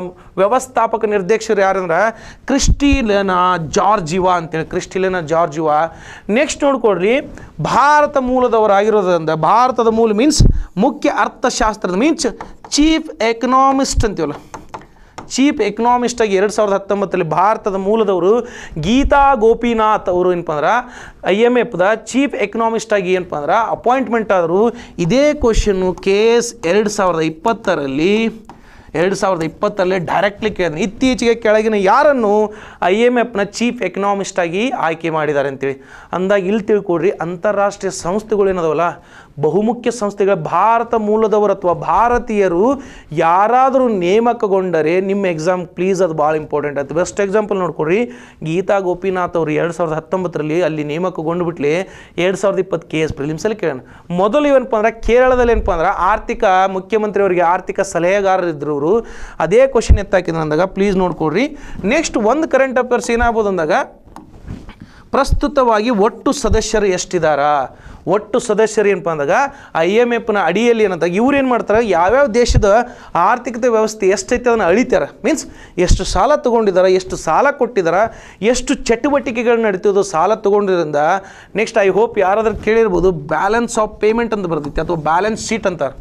ವ್ಯವಸ್ಥಾಪಕ ನಿರ್ದೇಶಕರು ಯಾರಂದ್ರೆ ಜಾರ್ಜ್ ಇವ ಅಂತೇಳಿ ಕ್ರಿಸ್ಟಿಲನ ಇವ ನೆಕ್ಸ್ಟ್ ನೋಡ್ಕೊಡ್ರಿ ಭಾರತ ಮೂಲದವರಾಗಿರೋದ್ರಿಂದ ಭಾರತದ ಮೂಲ ಮೀನ್ಸ್ ಮುಖ್ಯ ಅರ್ಥಶಾಸ್ತ್ರದ ಮೀನ್ಸ್ ಚೀಫ್ ಎಕನಾಮಿಸ್ಟ್ ಅಂತೀವಲ್ಲ ಚೀಫ್ ಎಕನಾಮಿಸ್ಟಾಗಿ ಎರಡು ಸಾವಿರದ ಹತ್ತೊಂಬತ್ತರಲ್ಲಿ ಭಾರತದ ಮೂಲದವರು ಗೀತಾ ಗೋಪಿನಾಥ್ ಅವರು ಏನಪ್ಪ ಅಂದ್ರೆ ಐ ಎಮ್ ಎಫ್ದ ಚೀಫ್ ಎಕನಾಮಿಸ್ಟಾಗಿ ಏನಪ್ಪ ಅಂದ್ರೆ ಅಪಾಯಿಂಟ್ಮೆಂಟ್ ಆದರು ಇದೇ ಕ್ವಶನ್ನು ಕೆ ಎಸ್ ಎರಡು ಸಾವಿರದ ಇಪ್ಪತ್ತರಲ್ಲಿ ಎರಡು ಸಾವಿರದ ಇಪ್ಪತ್ತರಲ್ಲಿ ಡೈರೆಕ್ಟ್ಲಿ ಕೇಳಿದ್ರು ಇತ್ತೀಚೆಗೆ ಕೆಳಗಿನ ಯಾರನ್ನು ಐ ಎಮ್ ಎಫ್ನ ಚೀಫ್ ಎಕನಾಮಿಸ್ಟಾಗಿ ಆಗಿ ಆಯ್ಕೆ ಮಾಡಿದ್ದಾರೆ ಅಂತೇಳಿ ಅಂದಾಗ ಇಲ್ಲಿ ತಿಳ್ಕೊಡ್ರಿ ಅಂತಾರಾಷ್ಟ್ರೀಯ ಸಂಸ್ಥೆಗಳು ಏನದವಲ್ಲ ಬಹುಮುಖ್ಯ ಸಂಸ್ಥೆಗಳ ಭಾರತ ಮೂಲದವರು ಅಥವಾ ಭಾರತೀಯರು ಯಾರಾದರೂ ನೇಮಕಗೊಂಡರೆ ನಿಮ್ಮ ಎಕ್ಸಾಮ್ ಪ್ಲೀಸ್ ಅದು ಭಾಳ ಇಂಪಾರ್ಟೆಂಟ್ ಆಯಿತು ಬೆಸ್ಟ್ ಎಕ್ಸಾಂಪಲ್ ನೋಡ್ಕೊಡ್ರಿ ಗೀತಾ ಗೋಪಿನಾಥ್ ಅವರು ಎರಡು ಸಾವಿರದ ಹತ್ತೊಂಬತ್ತರಲ್ಲಿ ಅಲ್ಲಿ ನೇಮಕಗೊಂಡು ಬಿಟ್ಲಿ ಎರಡು ಸಾವಿರದ ಇಪ್ಪತ್ತು ಕೆ ಎಸ್ ಪ್ರಿಲಿಮ್ಸಲ್ಲಿ ಕೇಳೋಣ ಮೊದಲು ಏನಪ್ಪ ಅಂದ್ರೆ ಕೇರಳದಲ್ಲಿ ಏನಪ್ಪ ಅಂದ್ರೆ ಆರ್ಥಿಕ ಮುಖ್ಯಮಂತ್ರಿ ಅವರಿಗೆ ಆರ್ಥಿಕ ಸಲಹೆಗಾರರಿದ್ದರು ಅದೇ ಕ್ವಶನ್ ಎತ್ತಾಕಿದ್ರು ಅಂದಾಗ ಪ್ಲೀಸ್ ನೋಡ್ಕೊಳ್ರಿ ನೆಕ್ಸ್ಟ್ ಒಂದು ಕರೆಂಟ್ ಅಫೇರ್ಸ್ ಏನಾಗ್ಬೋದು ಅಂದಾಗ ಪ್ರಸ್ತುತವಾಗಿ ಒಟ್ಟು ಸದಸ್ಯರು ಎಷ್ಟಿದ್ದಾರಾ ಒಟ್ಟು ಸದಸ್ಯರು ಏನಪ್ಪ ಅಂದಾಗ ಐ ಎಮ್ ಎಫ್ನ ಅಡಿಯಲ್ಲಿ ಏನಂತಾಗ ಇವ್ರು ಏನು ಮಾಡ್ತಾರೆ ಯಾವ್ಯಾವ ದೇಶದ ಆರ್ಥಿಕತೆ ವ್ಯವಸ್ಥೆ ಎಷ್ಟೈತೆ ಅದನ್ನು ಅಳಿತಾರೆ ಮೀನ್ಸ್ ಎಷ್ಟು ಸಾಲ ತೊಗೊಂಡಿದ್ದಾರೆ ಎಷ್ಟು ಸಾಲ ಕೊಟ್ಟಿದ್ದಾರೆ ಎಷ್ಟು ಚಟುವಟಿಕೆಗಳು ನಡೀತಿದ್ದು ಸಾಲ ತೊಗೊಂಡಿದ್ರಿಂದ ನೆಕ್ಸ್ಟ್ ಐ ಹೋಪ್ ಯಾರಾದರೂ ಕೇಳಿರ್ಬೋದು ಬ್ಯಾಲೆನ್ಸ್ ಆಫ್ ಪೇಮೆಂಟ್ ಅಂತ ಬರ್ತೈತಿ ಅಥವಾ ಬ್ಯಾಲೆನ್ಸ್ ಶೀಟ್ ಅಂತಾರೆ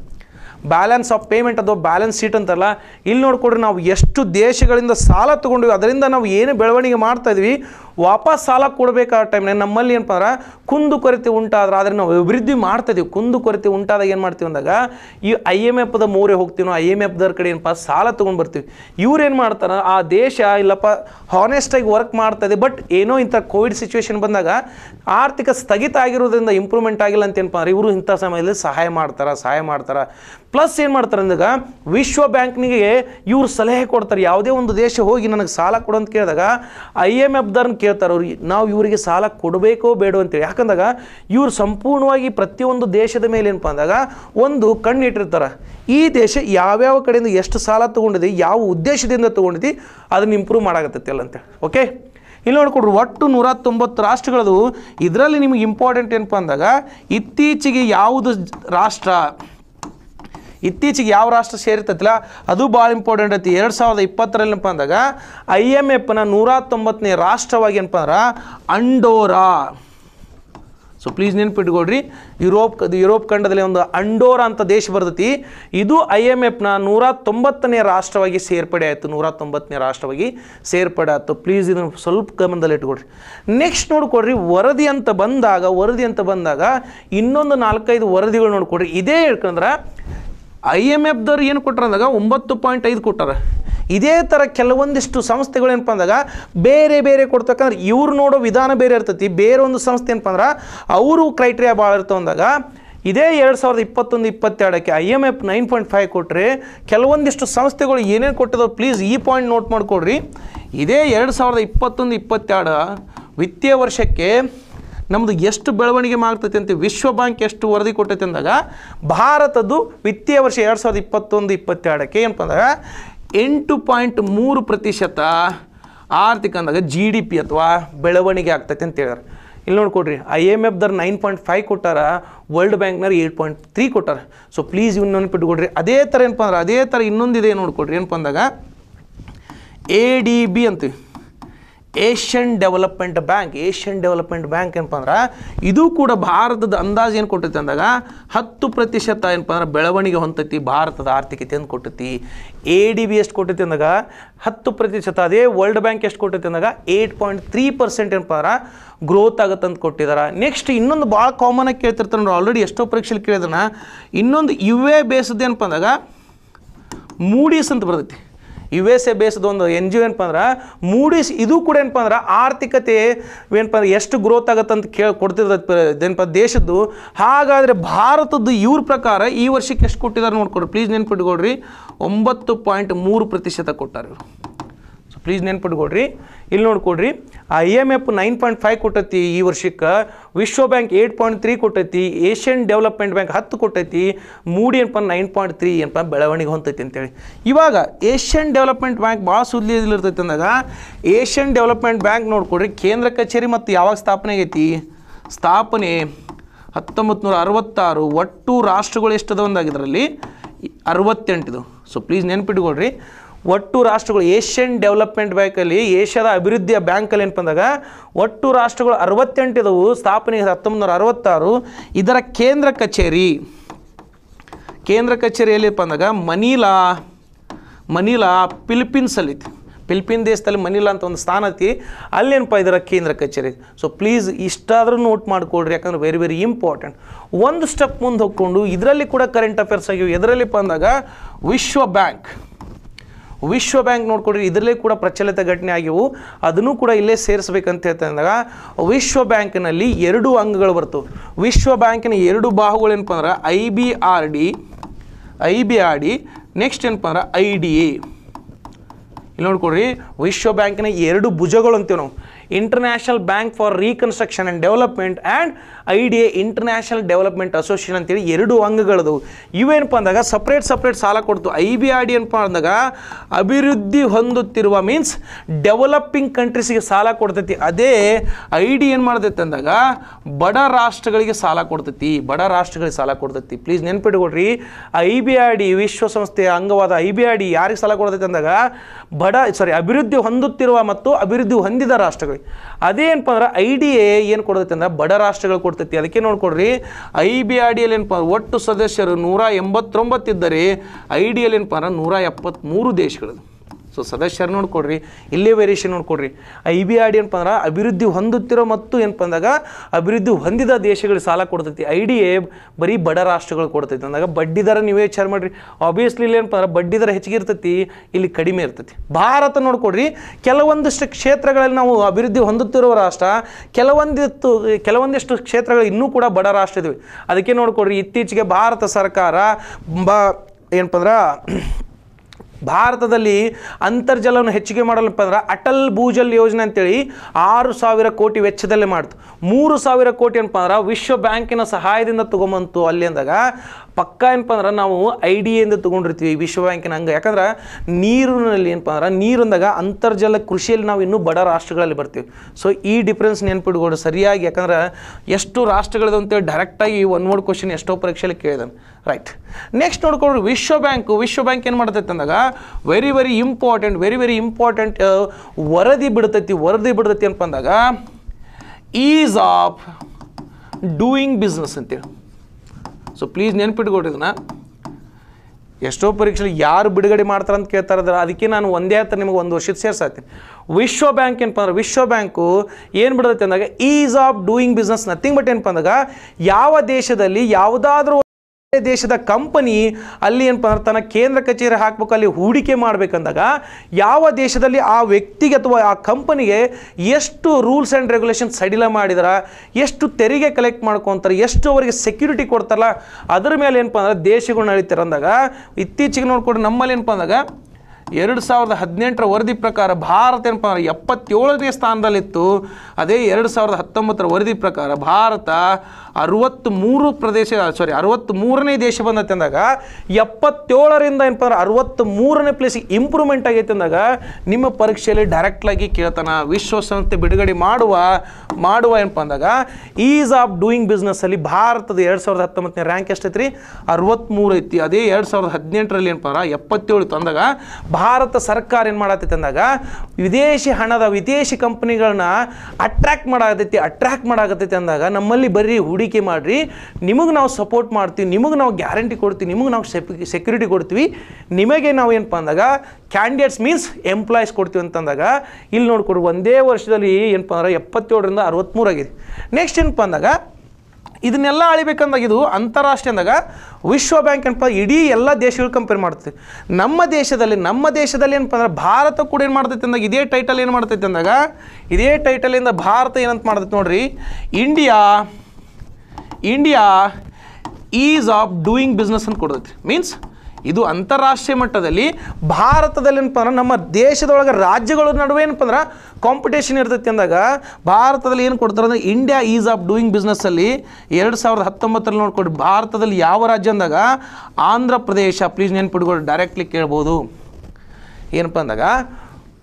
ಬ್ಯಾಲೆನ್ಸ್ ಆಫ್ ಪೇಮೆಂಟ್ ಅಥವಾ ಬ್ಯಾಲೆನ್ಸ್ ಶೀಟ್ ಅಂತಲ್ಲ ಇಲ್ಲಿ ನೋಡಿಕೊಡ್ರಿ ನಾವು ಎಷ್ಟು ದೇಶಗಳಿಂದ ಸಾಲ ತೊಗೊಂಡಿವಿ ಅದರಿಂದ ನಾವು ಏನು ಬೆಳವಣಿಗೆ ಮಾಡ್ತಾ ಇದ್ವಿ ವಾಪಸ್ ಸಾಲ ಕೊಡಬೇಕಾದ ಟೈಮ್ನಾಗ ನಮ್ಮಲ್ಲಿ ಏನಪ್ಪ ಅಂದ್ರೆ ಕುಂದು ಕೊರತೆ ಉಂಟಾದ್ರೆ ಆದರೆ ನಾವು ಅಭಿವೃದ್ಧಿ ಮಾಡ್ತಿದ್ದೀವಿ ಕುಂದು ಕೊರತೆ ಉಂಟಾದಾಗ ಏನು ಮಾಡ್ತೀವಿ ಅಂದಾಗ ಈ ಐ ಎಮ್ ಎಫ್ದ ಮೂರೇ ಹೋಗ್ತೀವೋ ಐ ಎಮ್ ದರ್ ಕಡೆ ಏನಪ್ಪ ಸಾಲ ತೊಗೊಂಡು ಬರ್ತೀವಿ ಏನು ಮಾಡ್ತಾರೆ ಆ ದೇಶ ಇಲ್ಲಪ್ಪ ಹಾನೆಸ್ಟಾಗಿ ವರ್ಕ್ ಮಾಡ್ತದೆ ಬಟ್ ಏನೋ ಇಂಥ ಕೋವಿಡ್ ಸಿಚುವೇಶನ್ ಬಂದಾಗ ಆರ್ಥಿಕ ಸ್ಥಗಿತ ಆಗಿರೋದ್ರಿಂದ ಇಂಪ್ರೂವ್ಮೆಂಟ್ ಆಗಿಲ್ಲ ಅಂತ ಏನಪ್ಪ ಅಂದ್ರೆ ಇವರು ಇಂಥ ಸಮಯದಲ್ಲಿ ಸಹಾಯ ಮಾಡ್ತಾರೆ ಸಹಾಯ ಮಾಡ್ತಾರೆ ಪ್ಲಸ್ ಏನು ಮಾಡ್ತಾರೆ ಅಂದಾಗ ವಿಶ್ವ ಬ್ಯಾಂಕ್ನಿಗೆ ಇವರು ಸಲಹೆ ಕೊಡ್ತಾರೆ ಯಾವುದೇ ಒಂದು ದೇಶ ಹೋಗಿ ನನಗೆ ಸಾಲ ಕೊಡು ಅಂತ ಕೇಳಿದಾಗ ಐ ಎಮ್ ಎಫ್ ದರ್ನ್ ಕೇಳ್ತಾರೆ ಅವ್ರಿಗೆ ನಾವು ಇವರಿಗೆ ಸಾಲ ಕೊಡಬೇಕೋ ಬೇಡೋ ಅಂತೇಳಿ ಯಾಕಂದಾಗ ಇವರು ಸಂಪೂರ್ಣವಾಗಿ ಪ್ರತಿಯೊಂದು ದೇಶದ ಮೇಲೆ ಏನಪ್ಪ ಅಂದಾಗ ಒಂದು ಕಣ್ಣಿಟ್ಟಿರ್ತಾರೆ ಈ ದೇಶ ಯಾವ್ಯಾವ ಕಡೆಯಿಂದ ಎಷ್ಟು ಸಾಲ ತೊಗೊಂಡಿದೆ ಯಾವ ಉದ್ದೇಶದಿಂದ ತೊಗೊಂಡಿದೆ ಅದನ್ನು ಇಂಪ್ರೂವ್ ಮಾಡಾಗತ್ತೆ ಅಲ್ಲ ಅಂತೇಳಿ ಓಕೆ ಇಲ್ಲಿ ನೋಡಿಕೊಡ್ರಿ ಒಟ್ಟು ನೂರ ತೊಂಬತ್ತು ರಾಷ್ಟ್ರಗಳದು ಇದರಲ್ಲಿ ನಿಮಗೆ ಇಂಪಾರ್ಟೆಂಟ್ ಏನಪ್ಪ ಅಂದಾಗ ಇತ್ತೀಚೆಗೆ ಯಾವುದು ರಾಷ್ಟ್ರ ಇತ್ತೀಚೆಗೆ ಯಾವ ರಾಷ್ಟ್ರ ಸೇರಿರ್ತೈತಿಲ್ಲ ಅದು ಭಾಳ ಇಂಪಾರ್ಟೆಂಟ್ ಐತಿ ಎರಡು ಸಾವಿರದ ಏನಪ್ಪ ಅಂದಾಗ ಐ ಎಮ್ ಎಫ್ನ ನೂರ ತೊಂಬತ್ತನೇ ರಾಷ್ಟ್ರವಾಗಿ ಏನಪ್ಪ ಅಂದ್ರೆ ಅಂಡೋರಾ ಸೊ ಪ್ಲೀಸ್ ನೆನ್ಪಿಟ್ಕೊಡ್ರಿ ಯುರೋಪ್ ಯುರೋಪ್ ಖಂಡದಲ್ಲಿ ಒಂದು ಅಂಡೋರಾ ಅಂತ ದೇಶ ಬರ್ತೈತಿ ಇದು ಐ ಎಮ್ ಎಫ್ನ ನೂರ ತೊಂಬತ್ತನೇ ರಾಷ್ಟ್ರವಾಗಿ ಸೇರ್ಪಡೆ ಆಯಿತು ನೂರ ತೊಂಬತ್ತನೇ ರಾಷ್ಟ್ರವಾಗಿ ಸೇರ್ಪಡೆ ಆಯಿತು ಪ್ಲೀಸ್ ಇದನ್ನು ಸ್ವಲ್ಪ ಗಮನದಲ್ಲಿ ಇಟ್ಕೊಡ್ರಿ ನೆಕ್ಸ್ಟ್ ನೋಡ್ಕೊಡ್ರಿ ವರದಿ ಅಂತ ಬಂದಾಗ ವರದಿ ಅಂತ ಬಂದಾಗ ಇನ್ನೊಂದು ನಾಲ್ಕೈದು ವರದಿಗಳು ನೋಡ್ಕೊಡ್ರಿ ಇದೇ ಹೇಳ್ಕಂದ್ರೆ ಐ ಎಮ್ ಎಫ್ದವ್ರು ಏನು ಕೊಟ್ಟರು ಅಂದಾಗ ಒಂಬತ್ತು ಪಾಯಿಂಟ್ ಐದು ಕೊಟ್ಟಾರೆ ಇದೇ ಥರ ಕೆಲವೊಂದಿಷ್ಟು ಸಂಸ್ಥೆಗಳು ಏನಪ್ಪ ಅಂದಾಗ ಬೇರೆ ಬೇರೆ ಕೊಡ್ತಕ್ಕಂದ್ರೆ ಇವ್ರು ನೋಡೋ ವಿಧಾನ ಬೇರೆ ಇರ್ತೈತಿ ಬೇರೊಂದು ಸಂಸ್ಥೆ ಏನಪ್ಪ ಅಂದ್ರೆ ಅವರು ಕ್ರೈಟೀರಿಯಾ ಭಾಳ ಇರ್ತವೆ ಅಂದಾಗ ಇದೇ ಎರಡು ಸಾವಿರದ ಇಪ್ಪತ್ತೊಂದು ಇಪ್ಪತ್ತೆರಡಕ್ಕೆ I M F nine point five ಕೊಟ್ಟರೆ ಕೆಲವೊಂದಿಷ್ಟು ಸಂಸ್ಥೆಗಳು ಏನೇನು ಕೊಟ್ಟಿದ್ದೋ ಪ್ಲೀಸ್ ಈ ಪಾಯಿಂಟ್ ನೋಟ್ ಮಾಡಿಕೊಡ್ರಿ ಇದೇ ಎರಡು ಸಾವಿರದ ಇಪ್ಪತ್ತೊಂದು ಇಪ್ಪತ್ತೆರಡು ವಿತ್ತೀಯ ವರ್ಷಕ್ಕೆ ನಮ್ಮದು ಎಷ್ಟು ಬೆಳವಣಿಗೆ ಮಾಡ್ತೈತೆ ಅಂತ ವಿಶ್ವ ಬ್ಯಾಂಕ್ ಎಷ್ಟು ವರದಿ ಕೊಟ್ಟೈತೆ ಅಂದಾಗ ಭಾರತದ್ದು ವಿತ್ತೀಯ ವರ್ಷ ಎರಡು ಸಾವಿರದ ಇಪ್ಪತ್ತೊಂದು ಇಪ್ಪತ್ತೆರಡಕ್ಕೆ ಏನಪ್ಪ ಅಂದಾಗ ಎಂಟು ಪಾಯಿಂಟ್ ಮೂರು ಪ್ರತಿಶತ ಆರ್ಥಿಕ ಅಂದಾಗ ಜಿ ಡಿ ಪಿ ಅಥವಾ ಬೆಳವಣಿಗೆ ಆಗ್ತೈತೆ ಅಂತ ಹೇಳಿದ್ರೆ ಇಲ್ಲಿ ನೋಡ್ಕೊಡ್ರಿ ಐ ಎಮ್ ಎಫ್ದಾರ ನೈನ್ ಪಾಯಿಂಟ್ ಫೈವ್ ಕೊಟ್ಟಾರ ವರ್ಲ್ಡ್ ಬ್ಯಾಂಕ್ನಾರು ಏಯ್ಟ್ ಪಾಯಿಂಟ್ ತ್ರೀ ಕೊಟ್ಟಾರ ಸೊ ಪ್ಲೀಸ್ ಇವ್ನ ನೆನಪಿಟ್ಕೊಡ್ರಿ ಅದೇ ಥರ ಏನಪ್ಪ ಅಂದ್ರೆ ಅದೇ ಥರ ಇನ್ನೊಂದಿದೆ ನೋಡ್ಕೊಡ್ರಿ ಏನಪ್ಪ ಅಂದಾಗ ಎ ಡಿ ಬಿ ಅಂತೀವಿ Asian development bank Asian development bank ಏನಪ್ಪ ಅಂದ್ರೆ ಇದು ಕೂಡ ಭಾರತದ ಅಂದಾಜು ಏನು ಕೊಟ್ಟೈತಿ ಅಂದಾಗ ಹತ್ತು ಪ್ರತಿಶತ ಏನಪ್ಪ ಅಂದ್ರೆ ಬೆಳವಣಿಗೆ ಹೊಂತೈತಿ ಭಾರತದ ಆರ್ಥಿಕತೆ ಅಂತ ಕೊಟ್ಟೈತಿ ಎ ಡಿ ಬಿ ಎಷ್ಟು ಕೊಟ್ಟೈತಿ ಅಂದಾಗ ಹತ್ತು ಪ್ರತಿಶತ ಅದೇ ವರ್ಲ್ಡ್ ಬ್ಯಾಂಕ್ ಎಷ್ಟು ಕೊಟ್ಟೈತಿ ಅಂದಾಗ ಏಯ್ಟ್ ಪಾಯಿಂಟ್ ತ್ರೀ ಪರ್ಸೆಂಟ್ ಏನಪ್ಪ ಅಂದ್ರೆ ಗ್ರೋತ್ ಆಗುತ್ತೆ ಅಂತ ಕೊಟ್ಟಿದ್ದಾರೆ ನೆಕ್ಸ್ಟ್ ಇನ್ನೊಂದು ಭಾಳ ಕಾಮನ್ ಆಗಿ ಕೇಳ್ತಿರ್ತಾರೆ ನೋಡಿ ಆಲ್ರೆಡಿ ಎಷ್ಟೋ ಪರೀಕ್ಷೆಲಿ ಕೇಳಿದ್ರೆ ಇನ್ನೊಂದು ಇವೇ ಬೇಸದ್ದು ಏನಪ್ಪ ಅಂದಾಗ ಮೂಡಿಸ್ ಅಂತ ಬರ್ತೈತಿ ಯು ಎಸ್ ಎ ಬೇಸ್ದು ಒಂದು ಎನ್ ಜಿ ಒ ಏನಪ್ಪ ಅಂದ್ರೆ ಮೂಡಿಸ್ ಇದು ಕೂಡ ಏನಪ್ಪ ಅಂದ್ರೆ ಆರ್ಥಿಕತೆ ಏನಪ್ಪ ಅಂದ್ರೆ ಎಷ್ಟು ಗ್ರೋತ್ ಆಗುತ್ತೆ ಅಂತ ಕೇಳಿ ಕೊಡ್ತಿರೋದು ದೇಶದ್ದು ಹಾಗಾದರೆ ಭಾರತದ್ದು ಇವ್ರ ಪ್ರಕಾರ ಈ ವರ್ಷಕ್ಕೆ ಎಷ್ಟು ಕೊಟ್ಟಿದ್ದಾರೆ ನೋಡ್ಕೊಡ್ರಿ ಪ್ಲೀಸ್ ನೆನ್ಪಿಟ್ಕೊಡ್ರಿ ಒಂಬತ್ತು ಪಾಯಿಂಟ್ ಮೂರು ಪ್ರತಿಶತ ಕೊಟ್ಟಾರ ಇವರು ಪ್ಲೀಸ್ ನೆನ್ಪಿಟ್ಕೊಡ್ರಿ ಇಲ್ಲಿ ನೋಡ್ಕೊಡ್ರಿ ಆ I M F nine point five ಕೊಟ್ಟೈತಿ ಈ ವರ್ಷಕ್ಕೆ ವಿಶ್ವ ಬ್ಯಾಂಕ್ ಏಟ್ ಪಾಯಿಂಟ್ ತ್ರೀ ಕೊಟ್ಟೈತಿ ಏಷ್ಯನ್ ಡೆವಲಪ್ಮೆಂಟ್ ಬ್ಯಾಂಕ್ ಹತ್ತು ಕೊಟ್ಟೈತಿ ಮೂಡಿ ಏನಪ್ಪ ನೈನ್ ಪಾಯಿಂಟ್ ತ್ರೀ ಏನಪ್ಪ ಬೆಳವಣಿಗೆ ಹೊಂತೈತಿ ಅಂತೇಳಿ ಇವಾಗ ಏಷ್ಯನ್ ಡೆವಲಪ್ಮೆಂಟ್ ಬ್ಯಾಂಕ್ ಭಾಳ ಸುದ್ದಿಲಿರ್ತೈತೆ ಅಂದಾಗ ಏಷ್ಯನ್ ಡೆವಲಪ್ಮೆಂಟ್ ಬ್ಯಾಂಕ್ ನೋಡ್ಕೊಡ್ರಿ ಕೇಂದ್ರ ಕಚೇರಿ ಮತ್ತು ಯಾವಾಗ ಸ್ಥಾಪನೆ ಆಗೈತಿ ಸ್ಥಾಪನೆ ಹತ್ತೊಂಬತ್ತು ನೂರ ಅರವತ್ತಾರು ಒಟ್ಟು ರಾಷ್ಟ್ರಗಳು ಎಷ್ಟು ಒಂದಾಗಿದ್ರಲ್ಲಿ ಅಂದಾಗ ಸೊ ಪ್ಲೀಸ್ ನೆನ್ಪಿಟ್ಕೊಳ್ರಿ ಒಟ್ಟು ರಾಷ್ಟ್ರಗಳು ಏಷ್ಯನ್ ಡೆವಲಪ್ಮೆಂಟ್ ಬ್ಯಾಂಕಲ್ಲಿ ಏಷ್ಯಾದ ಅಭಿವೃದ್ಧಿಯ ಬ್ಯಾಂಕಲ್ಲಿ ಏನಪ್ಪ ಅಂದಾಗ ಒಟ್ಟು ರಾಷ್ಟ್ರಗಳು ಅರವತ್ತೆಂಟಿದವು ಸ್ಥಾಪನೆಗೆ ಹತ್ತೊಂಬತ್ತು ಅರವತ್ತಾರು ಇದರ ಕೇಂದ್ರ ಕಚೇರಿ ಕೇಂದ್ರ ಕಚೇರಿಯಲ್ಲಿ ಏನಪ್ಪ ಅಂದಾಗ ಮನೀಲಾ ಮನೀಲಾ ಫಿಲಿಪೀನ್ಸಲ್ಲಿತ್ತು ಫಿಲಿಪೀನ್ ದೇಶದಲ್ಲಿ ಮನಿಲಾ ಅಂತ ಒಂದು ಸ್ಥಾನ ಐತಿ ಅಲ್ಲೇನಪ್ಪ ಇದರ ಕೇಂದ್ರ ಕಚೇರಿ ಸೊ ಪ್ಲೀಸ್ ಇಷ್ಟಾದರೂ ನೋಟ್ ಮಾಡಿಕೊಡ್ರಿ ಯಾಕಂದ್ರೆ ವೆರಿ ವೆರಿ ಇಂಪಾರ್ಟೆಂಟ್ ಒಂದು ಸ್ಟೆಪ್ ಮುಂದೆ ಹೋಗ್ಕೊಂಡು ಇದರಲ್ಲಿ ಕೂಡ ಕರೆಂಟ್ ಅಫೇರ್ಸ್ ಆಗಿವೆ ಇದರಲ್ಲಿ ಬಂದಾಗ ವಿಶ್ವ ಬ್ಯಾಂಕ್ ವಿಶ್ವ ಬ್ಯಾಂಕ್ ನೋಡ್ಕೊಡ್ರಿ ಇದರಲ್ಲೇ ಕೂಡ ಪ್ರಚಲಿತ ಘಟನೆ ಆಗಿವು ಅದನ್ನು ಕೂಡ ಇಲ್ಲೇ ಸೇರಿಸ್ಬೇಕಂತ ಹೇಳ್ತಂದಾಗ ವಿಶ್ವ ಬ್ಯಾಂಕ್ನಲ್ಲಿ ಎರಡು ಅಂಗಗಳು ಬರ್ತವೆ ವಿಶ್ವ ಬ್ಯಾಂಕಿನ ಎರಡು ಏನಪ್ಪ ಅಂದ್ರೆ I B R D I B R D next ಏನಪ್ಪ ಅಂದ್ರೆ ಐ ಡಿ ಎ ಇಲ್ಲಿ ನೋಡ್ಕೊಡ್ರಿ ವಿಶ್ವ ಬ್ಯಾಂಕಿನ ಎರಡು ಭುಜಗಳು ಅಂತೀವಿ ನಾವು international bank for reconstruction and development and I D A international development association ಅಂತೇಳಿ ಎರಡು ಅಂಗಗಳದು ಇವೇನಪ್ಪ ಅಂದಾಗ ಸಪ್ರೇಟ್ ಸಪ್ರೇಟ್ ಸಾಲ ಕೊಡ್ತು ಐ ಬಿ ಆರ್ ಡಿ ಏನಪ್ಪ ಅಂದಾಗ ಅಭಿವೃದ್ಧಿ ಹೊಂದುತ್ತಿರುವ ಮೀನ್ಸ್ ಡೆವಲಪಿಂಗ್ ಕಂಟ್ರೀಸಿಗೆ ಸಾಲ ಕೊಡ್ತೈತಿ ಅದೇ ಐ ಡಿ ಏನು ಮಾಡ್ತೈತೆ ಅಂದಾಗ ಬಡ ರಾಷ್ಟ್ರಗಳಿಗೆ ಸಾಲ ಕೊಡ್ತೈತಿ ಬಡ ರಾಷ್ಟ್ರಗಳಿಗೆ ಸಾಲ ಕೊಡ್ತೈತಿ ಪ್ಲೀಸ್ ನೆನ್ಪಿಟ್ಕೊಡ್ರಿ ಐ ಬಿ ಆರ್ ಡಿ ವಿಶ್ವಸಂಸ್ಥೆಯ ಅಂಗವಾದ ಐ ಬಿ ಆರ್ ಡಿ ಯಾರಿಗೆ ಸಾಲ ಕೊಡ್ತೈತೆ ಅಂದಾಗ ಬಡ ಸಾರಿ ಅಭಿವೃದ್ಧಿ ಹೊಂದುತ್ತಿರುವ ಮತ್ತು ಅಭಿವೃದ್ಧಿ ಹೊಂದಿದ ರಾಷ್ಟ್ರಗಳು ನೋಡ್ರಿ ಅದೇನಪ್ಪ ಅಂದ್ರೆ ಐ ಡಿ ಎ ಏನು ಕೊಡ್ತೈತೆ ಅಂದ್ರೆ ಬಡ ರಾಷ್ಟ್ರಗಳು ಕೊಡ್ತೈತಿ ಅದಕ್ಕೆ ನೋಡ್ಕೊಡ್ರಿ ಐ ಬಿ ಆರ್ ಡಿ ಏನಪ್ಪ ಒಟ್ಟು ಸದಸ್ಯರು ನೂರ ಎಂಬತ್ತೊಂಬತ್ತಿದ್ದರೆ ಐ ಡಿ ಎಲ್ ಏನಪ್ಪ ಅಂದ್ರೆ ನೂರ ಎಪ್ಪತ್ತ್ಮೂರು ದೇಶಗಳದ್ದು ಸೊ ಸದಸ್ಯರು ನೋಡ್ಕೊಡ್ರಿ ಇಲ್ಲೇ ವೇರಿಯೇಷನ್ ನೋಡ್ಕೊಡ್ರಿ I B e R D ಏನಪ್ಪ ಅಂದ್ರೆ ಅಭಿವೃದ್ಧಿ ಹೊಂದುತ್ತಿರೋ ಮತ್ತು ಏನಪ್ಪ ಅಂದಾಗ ಅಭಿವೃದ್ಧಿ ಹೊಂದಿದ ದೇಶಗಳಿಗೆ ಸಾಲ ಕೊಡ್ತೈತಿ ಐ ಡಿ ಎ ಬರೀ ಬಡ ರಾಷ್ಟ್ರಗಳು ಕೊಡ್ತೈತಿ ಅಂದಾಗ ಬಡ್ಡಿ ದರ ನೀವೇ ವಿಚಾರ ಮಾಡ್ರಿ ಆಬ್ವಿಯಸ್ಲಿ ಇಲ್ಲಿ ಏನಪ್ಪ ಅಂದ್ರೆ ಬಡ್ಡಿ ದರ ಹೆಚ್ಚಿಗೆ ಇರ್ತೈತಿ ಇಲ್ಲಿ ಕಡಿಮೆ ಇರ್ತೈತಿ ಭಾರತ ನೋಡ್ಕೊಡ್ರಿ ಕೆಲವೊಂದಿಷ್ಟು ಕ್ಷೇತ್ರಗಳಲ್ಲಿ ನಾವು ಅಭಿವೃದ್ಧಿ ಹೊಂದುತ್ತಿರೋ ರಾಷ್ಟ್ರ ಕೆಲವೊಂದಿತ್ತು ಕೆಲವೊಂದಿಷ್ಟು ಕ್ಷೇತ್ರಗಳು ಇನ್ನೂ ಕೂಡ ಬಡ ರಾಷ್ಟ್ರ ಇದ್ದಾವೆ ಅದಕ್ಕೆ ನೋಡ್ಕೊಡ್ರಿ ಇತ್ತೀಚೆಗೆ ಭಾರತ ಸರ್ಕಾರ ಬ ಏನಪ್ಪ ಅಂದ್ರೆ ಭಾರತದಲ್ಲಿ ಅಂತರ್ಜಲವನ್ನು ಹೆಚ್ಚಿಗೆ ಮಾಡಲಪ್ಪ ಅಂದ್ರೆ ಅಟಲ್ ಭೂಜಲ್ ಯೋಜನೆ ಅಂತೇಳಿ ಆರು ಸಾವಿರ ಕೋಟಿ ವೆಚ್ಚದಲ್ಲೇ ಮಾಡ್ತು ಮೂರು ಸಾವಿರ ಕೋಟಿ ಅಂತ ಅಂದ್ರೆ ವಿಶ್ವ ಬ್ಯಾಂಕಿನ ಸಹಾಯದಿಂದ ತಗೊಂಬಂತು ಅಲ್ಲಿ ಅಂದಾಗ ಪಕ್ಕ ಏನಪ್ಪ ಅಂದ್ರೆ ನಾವು ಐ ಡಿ ಎಂದು ತೊಗೊಂಡಿರ್ತೀವಿ ವಿಶ್ವ ಬ್ಯಾಂಕಿನ ಹಂಗೆ ಯಾಕಂದ್ರೆ ನೀರಿನಲ್ಲಿ ಏನಪ್ಪ ಅಂದ್ರೆ ಅಂದಾಗ ಅಂತರ್ಜಲ ಕೃಷಿಯಲ್ಲಿ ನಾವು ಇನ್ನೂ ಬಡ ರಾಷ್ಟ್ರಗಳಲ್ಲಿ ಬರ್ತೀವಿ ಸೊ ಈ ಡಿಫ್ರೆನ್ಸ್ ನೆನ್ಪಿಡ್ಕೊಂಡು ಸರಿಯಾಗಿ ಯಾಕಂದ್ರೆ ಎಷ್ಟು ರಾಷ್ಟ್ರಗಳದ್ದು ಅಂತೇಳಿ ಡೈರೆಕ್ಟಾಗಿ ಒನ್ ವರ್ಡ್ ಕ್ವಶನ್ ಎಷ್ಟೋ ಪರೀಕ್ಷೆಯಲ್ಲಿ ಕೇಳಿದಾನೆ ರೈಟ್ ನೆಕ್ಸ್ಟ್ ನೋಡ್ಕೊಂಡ್ರೆ ವಿಶ್ವ ಬ್ಯಾಂಕ್ ವಿಶ್ವ ಬ್ಯಾಂಕ್ ಏನು ಮಾಡ್ತೈತೆ ಅಂದಾಗ very very important very very important ವರದಿ ಬಿಡ್ತೈತಿ ವರದಿ ಬಿಡ್ತೈತಿ ಅಂದಾಗ ಈಸ್ ಆಫ್ ಡೂಯಿಂಗ್ ಬಿಸ್ನೆಸ್ ಅಂತೇಳಿ ಸೊ ಪ್ಲೀಸ್ ನೆನ್ಪಿಟ್ಕೊಡಿ ಇದನ್ನ ಎಷ್ಟೋ ಪರೀಕ್ಷೆಲಿ ಯಾರು ಬಿಡುಗಡೆ ಮಾಡ್ತಾರೆ ಅಂತ ಕೇಳ್ತಾರೆ ಅದ್ರ ಅದಕ್ಕೆ ನಾನು ಒಂದೇ ಹತ್ರ ನಿಮಗೆ ಒಂದು ವರ್ಷದ ಸೇರ್ಸಾಕ್ತೀನಿ ವಿಶ್ವ ಬ್ಯಾಂಕ್ ಏನಪ್ಪ ಅಂದ್ರೆ ವಿಶ್ವ ಬ್ಯಾಂಕು ಏನು ಬಿಡುತ್ತೆ ಅಂದಾಗ ease of doing business nothing but ಏನಪ್ಪ ಅಂದಾಗ ಯಾವ ದೇಶದಲ್ಲಿ ಯಾವುದಾದ್ರೂ ದೇಶದ ಕಂಪನಿ ಅಲ್ಲಿ ಏನಪ್ಪ ತನ್ನ ಕೇಂದ್ರ ಕಚೇರಿ ಹಾಕಬೇಕು ಅಲ್ಲಿ ಹೂಡಿಕೆ ಮಾಡಬೇಕಂದಾಗ ಯಾವ ದೇಶದಲ್ಲಿ ಆ ವ್ಯಕ್ತಿಗೆ ಅಥವಾ ಆ ಕಂಪನಿಗೆ ಎಷ್ಟು ರೂಲ್ಸ್ ಆ್ಯಂಡ್ ರೆಗ್ಯುಲೇಷನ್ ಸಡಿಲ ಮಾಡಿದಾರೆ ಎಷ್ಟು ತೆರಿಗೆ ಕಲೆಕ್ಟ್ ಮಾಡ್ಕೊತಾರೆ ಎಷ್ಟು ಅವರಿಗೆ ಸೆಕ್ಯೂರಿಟಿ ಕೊಡ್ತಾರಲ್ಲ ಅದ್ರ ಮೇಲೆ ಏನಪ್ಪ ಅಂದ್ರೆ ದೇಶಗಳು ನಡೀತಾರೆ ಅಂದಾಗ ಇತ್ತೀಚೆಗೆ ನೋಡಿಕೊಂಡು ನಮ್ಮಲ್ಲಿ ಏನಪ್ಪ ಅಂದಾಗ ಎರಡು ಸಾವಿರದ ಹದಿನೆಂಟರ ವರದಿ ಪ್ರಕಾರ ಭಾರತ ಏನಪ್ಪ ಅಂದರೆ ಎಪ್ಪತ್ತೇಳನೇ ಸ್ಥಾನದಲ್ಲಿತ್ತು ಅದೇ ಎರಡು ಸಾವಿರದ ಹತ್ತೊಂಬತ್ತರ ವರದಿ ಪ್ರಕಾರ ಭಾರತ ಅರವತ್ತ್ಮೂರು ಪ್ರದೇಶ ಸಾರಿ ಮೂರನೇ ದೇಶ ಬಂದತ್ತೆ ಅಂದಾಗ ಎಪ್ಪತ್ತೇಳರಿಂದ ಏನಪ್ಪ ಅರವತ್ತ್ ಮೂರನೇ ಪ್ಲೇಸಿಗೆ ಇಂಪ್ರೂವ್ಮೆಂಟ್ ಆಗೈತೆ ಅಂದಾಗ ನಿಮ್ಮ ಪರೀಕ್ಷೆಯಲ್ಲಿ ಡೈರೆಕ್ಟಾಗಿ ಕೇಳ್ತಾನೆ ವಿಶ್ವಸಂಸ್ಥೆ ಬಿಡುಗಡೆ ಮಾಡುವ ಮಾಡುವ ಏನಪ್ಪ ಅಂದಾಗ ಈಸ್ ಆಫ್ ಡೂಯಿಂಗ್ ಬಿಸ್ನೆಸ್ಸಲ್ಲಿ ಭಾರತದ ಎರಡು ಸಾವಿರದ ಹತ್ತೊಂಬತ್ತನೇ ರ್ಯಾಂಕ್ ಎಷ್ಟೈತೆ ರೀ ಅರವತ್ತ್ಮೂರು ಐತಿ ಅದೇ ಎರಡು ಸಾವಿರದ ಹದಿನೆಂಟರಲ್ಲಿ ಏನಪ್ಪ ಅಂದ್ರೆ ಎಪ್ಪತ್ತೇಳು ತಂದಾಗ ಭಾರತ ಸರ್ಕಾರ ಏನು ಮಾಡತ್ತೈತೆ ಅಂದಾಗ ವಿದೇಶಿ ಹಣದ ವಿದೇಶಿ ಕಂಪ್ನಿಗಳನ್ನ ಅಟ್ರ್ಯಾಕ್ಟ್ ಮಾಡಾಗತ್ತೈತಿ ಅಟ್ರ್ಯಾಕ್ಟ್ ಮಾಡಾಗತ್ತೈತಿ ಅಂದಾಗ ನಮ್ಮಲ್ಲಿ ಬರೀ ಹುಡಿ ಹೂಡಿಕೆ ಮಾಡಿರಿ ನಿಮಗೆ ನಾವು ಸಪೋರ್ಟ್ ಮಾಡ್ತೀವಿ ನಿಮಗೆ ನಾವು ಗ್ಯಾರಂಟಿ ಕೊಡ್ತೀವಿ ನಿಮಗೆ ನಾವು ಸೆಕ್ಯೂರಿಟಿ ಕೊಡ್ತೀವಿ ನಿಮಗೆ ನಾವು ಏನಪ್ಪ ಅಂದಾಗ ಕ್ಯಾಂಡಿಡೇಟ್ಸ್ ಮೀನ್ಸ್ ಎಂಪ್ಲಾಯ್ಸ್ ಕೊಡ್ತೀವಿ ಅಂತಂದಾಗ ಇಲ್ಲಿ ನೋಡ್ಕೊಡ್ರಿ ಒಂದೇ ವರ್ಷದಲ್ಲಿ ಏನಪ್ಪ ಅಂದ್ರೆ ಎಪ್ಪತ್ತೇಳರಿಂದ ಅರವತ್ತ್ಮೂರು ಆಗಿದೆ ನೆಕ್ಸ್ಟ್ ಏನಪ್ಪ ಅಂದಾಗ ಇದನ್ನೆಲ್ಲ ಅಳಿಬೇಕಂದಾಗ ಇದು ಅಂತಾರಾಷ್ಟ್ರೀಯ ಅಂದಾಗ ವಿಶ್ವ ಬ್ಯಾಂಕ್ ಏನಪ್ಪ ಇಡೀ ಎಲ್ಲ ದೇಶಗಳು ಕಂಪೇರ್ ಮಾಡ್ತದೆ ನಮ್ಮ ದೇಶದಲ್ಲಿ ನಮ್ಮ ದೇಶದಲ್ಲಿ ಏನಪ್ಪ ಅಂದ್ರೆ ಭಾರತ ಕೂಡ ಏನು ಮಾಡ್ತೈತೆ ಅಂದಾಗ ಇದೇ ಟೈಟಲ್ ಏನು ಮಾಡ್ತೈತೆ ಅಂದಾಗ ಇದೇ ಟೈಟಲಿಂದ ಭಾರತ ಏನಂತ ಮಾಡ್ತೈತೆ ನೋಡ್ರಿ India India ease of doing business ಅಂತ ಕೊಡ್ತೈತಿ ಮೀನ್ಸ್ ಇದು ಅಂತಾರಾಷ್ಟ್ರೀಯ ಮಟ್ಟದಲ್ಲಿ ಭಾರತದಲ್ಲಿ ಏನಪ್ಪ ಅಂದ್ರೆ ನಮ್ಮ ದೇಶದೊಳಗೆ ರಾಜ್ಯಗಳ ನಡುವೆ ಏನಪ್ಪ ಅಂದ್ರೆ ಕಾಂಪಿಟೇಷನ್ ಇರ್ತೈತಿ ಅಂದಾಗ ಭಾರತದಲ್ಲಿ ಏನು ಕೊಡ್ತಾರೆ ಅಂದರೆ ಇಂಡಿಯಾ ಈಸ್ ಆಫ್ ಡೂಯಿಂಗ್ ಬಿಸ್ನೆಸ್ಸಲ್ಲಿ ಎರಡು ಸಾವಿರದ ಹತ್ತೊಂಬತ್ತರಲ್ಲಿ ನೋಡ್ಕೊಡಿ ಭಾರತದಲ್ಲಿ ಯಾವ ರಾಜ್ಯ ಅಂದಾಗ ಆಂಧ್ರ ಪ್ರದೇಶ ಪ್ಲೀಸ್ ನೆನ್ಪಿಟ್ಕೊಳ್ಳಿ ಡೈರೆಕ್ಟ್ಲಿ ಕೇಳ್ಬೋದು ಏನಪ್ಪ ಅಂದಾಗ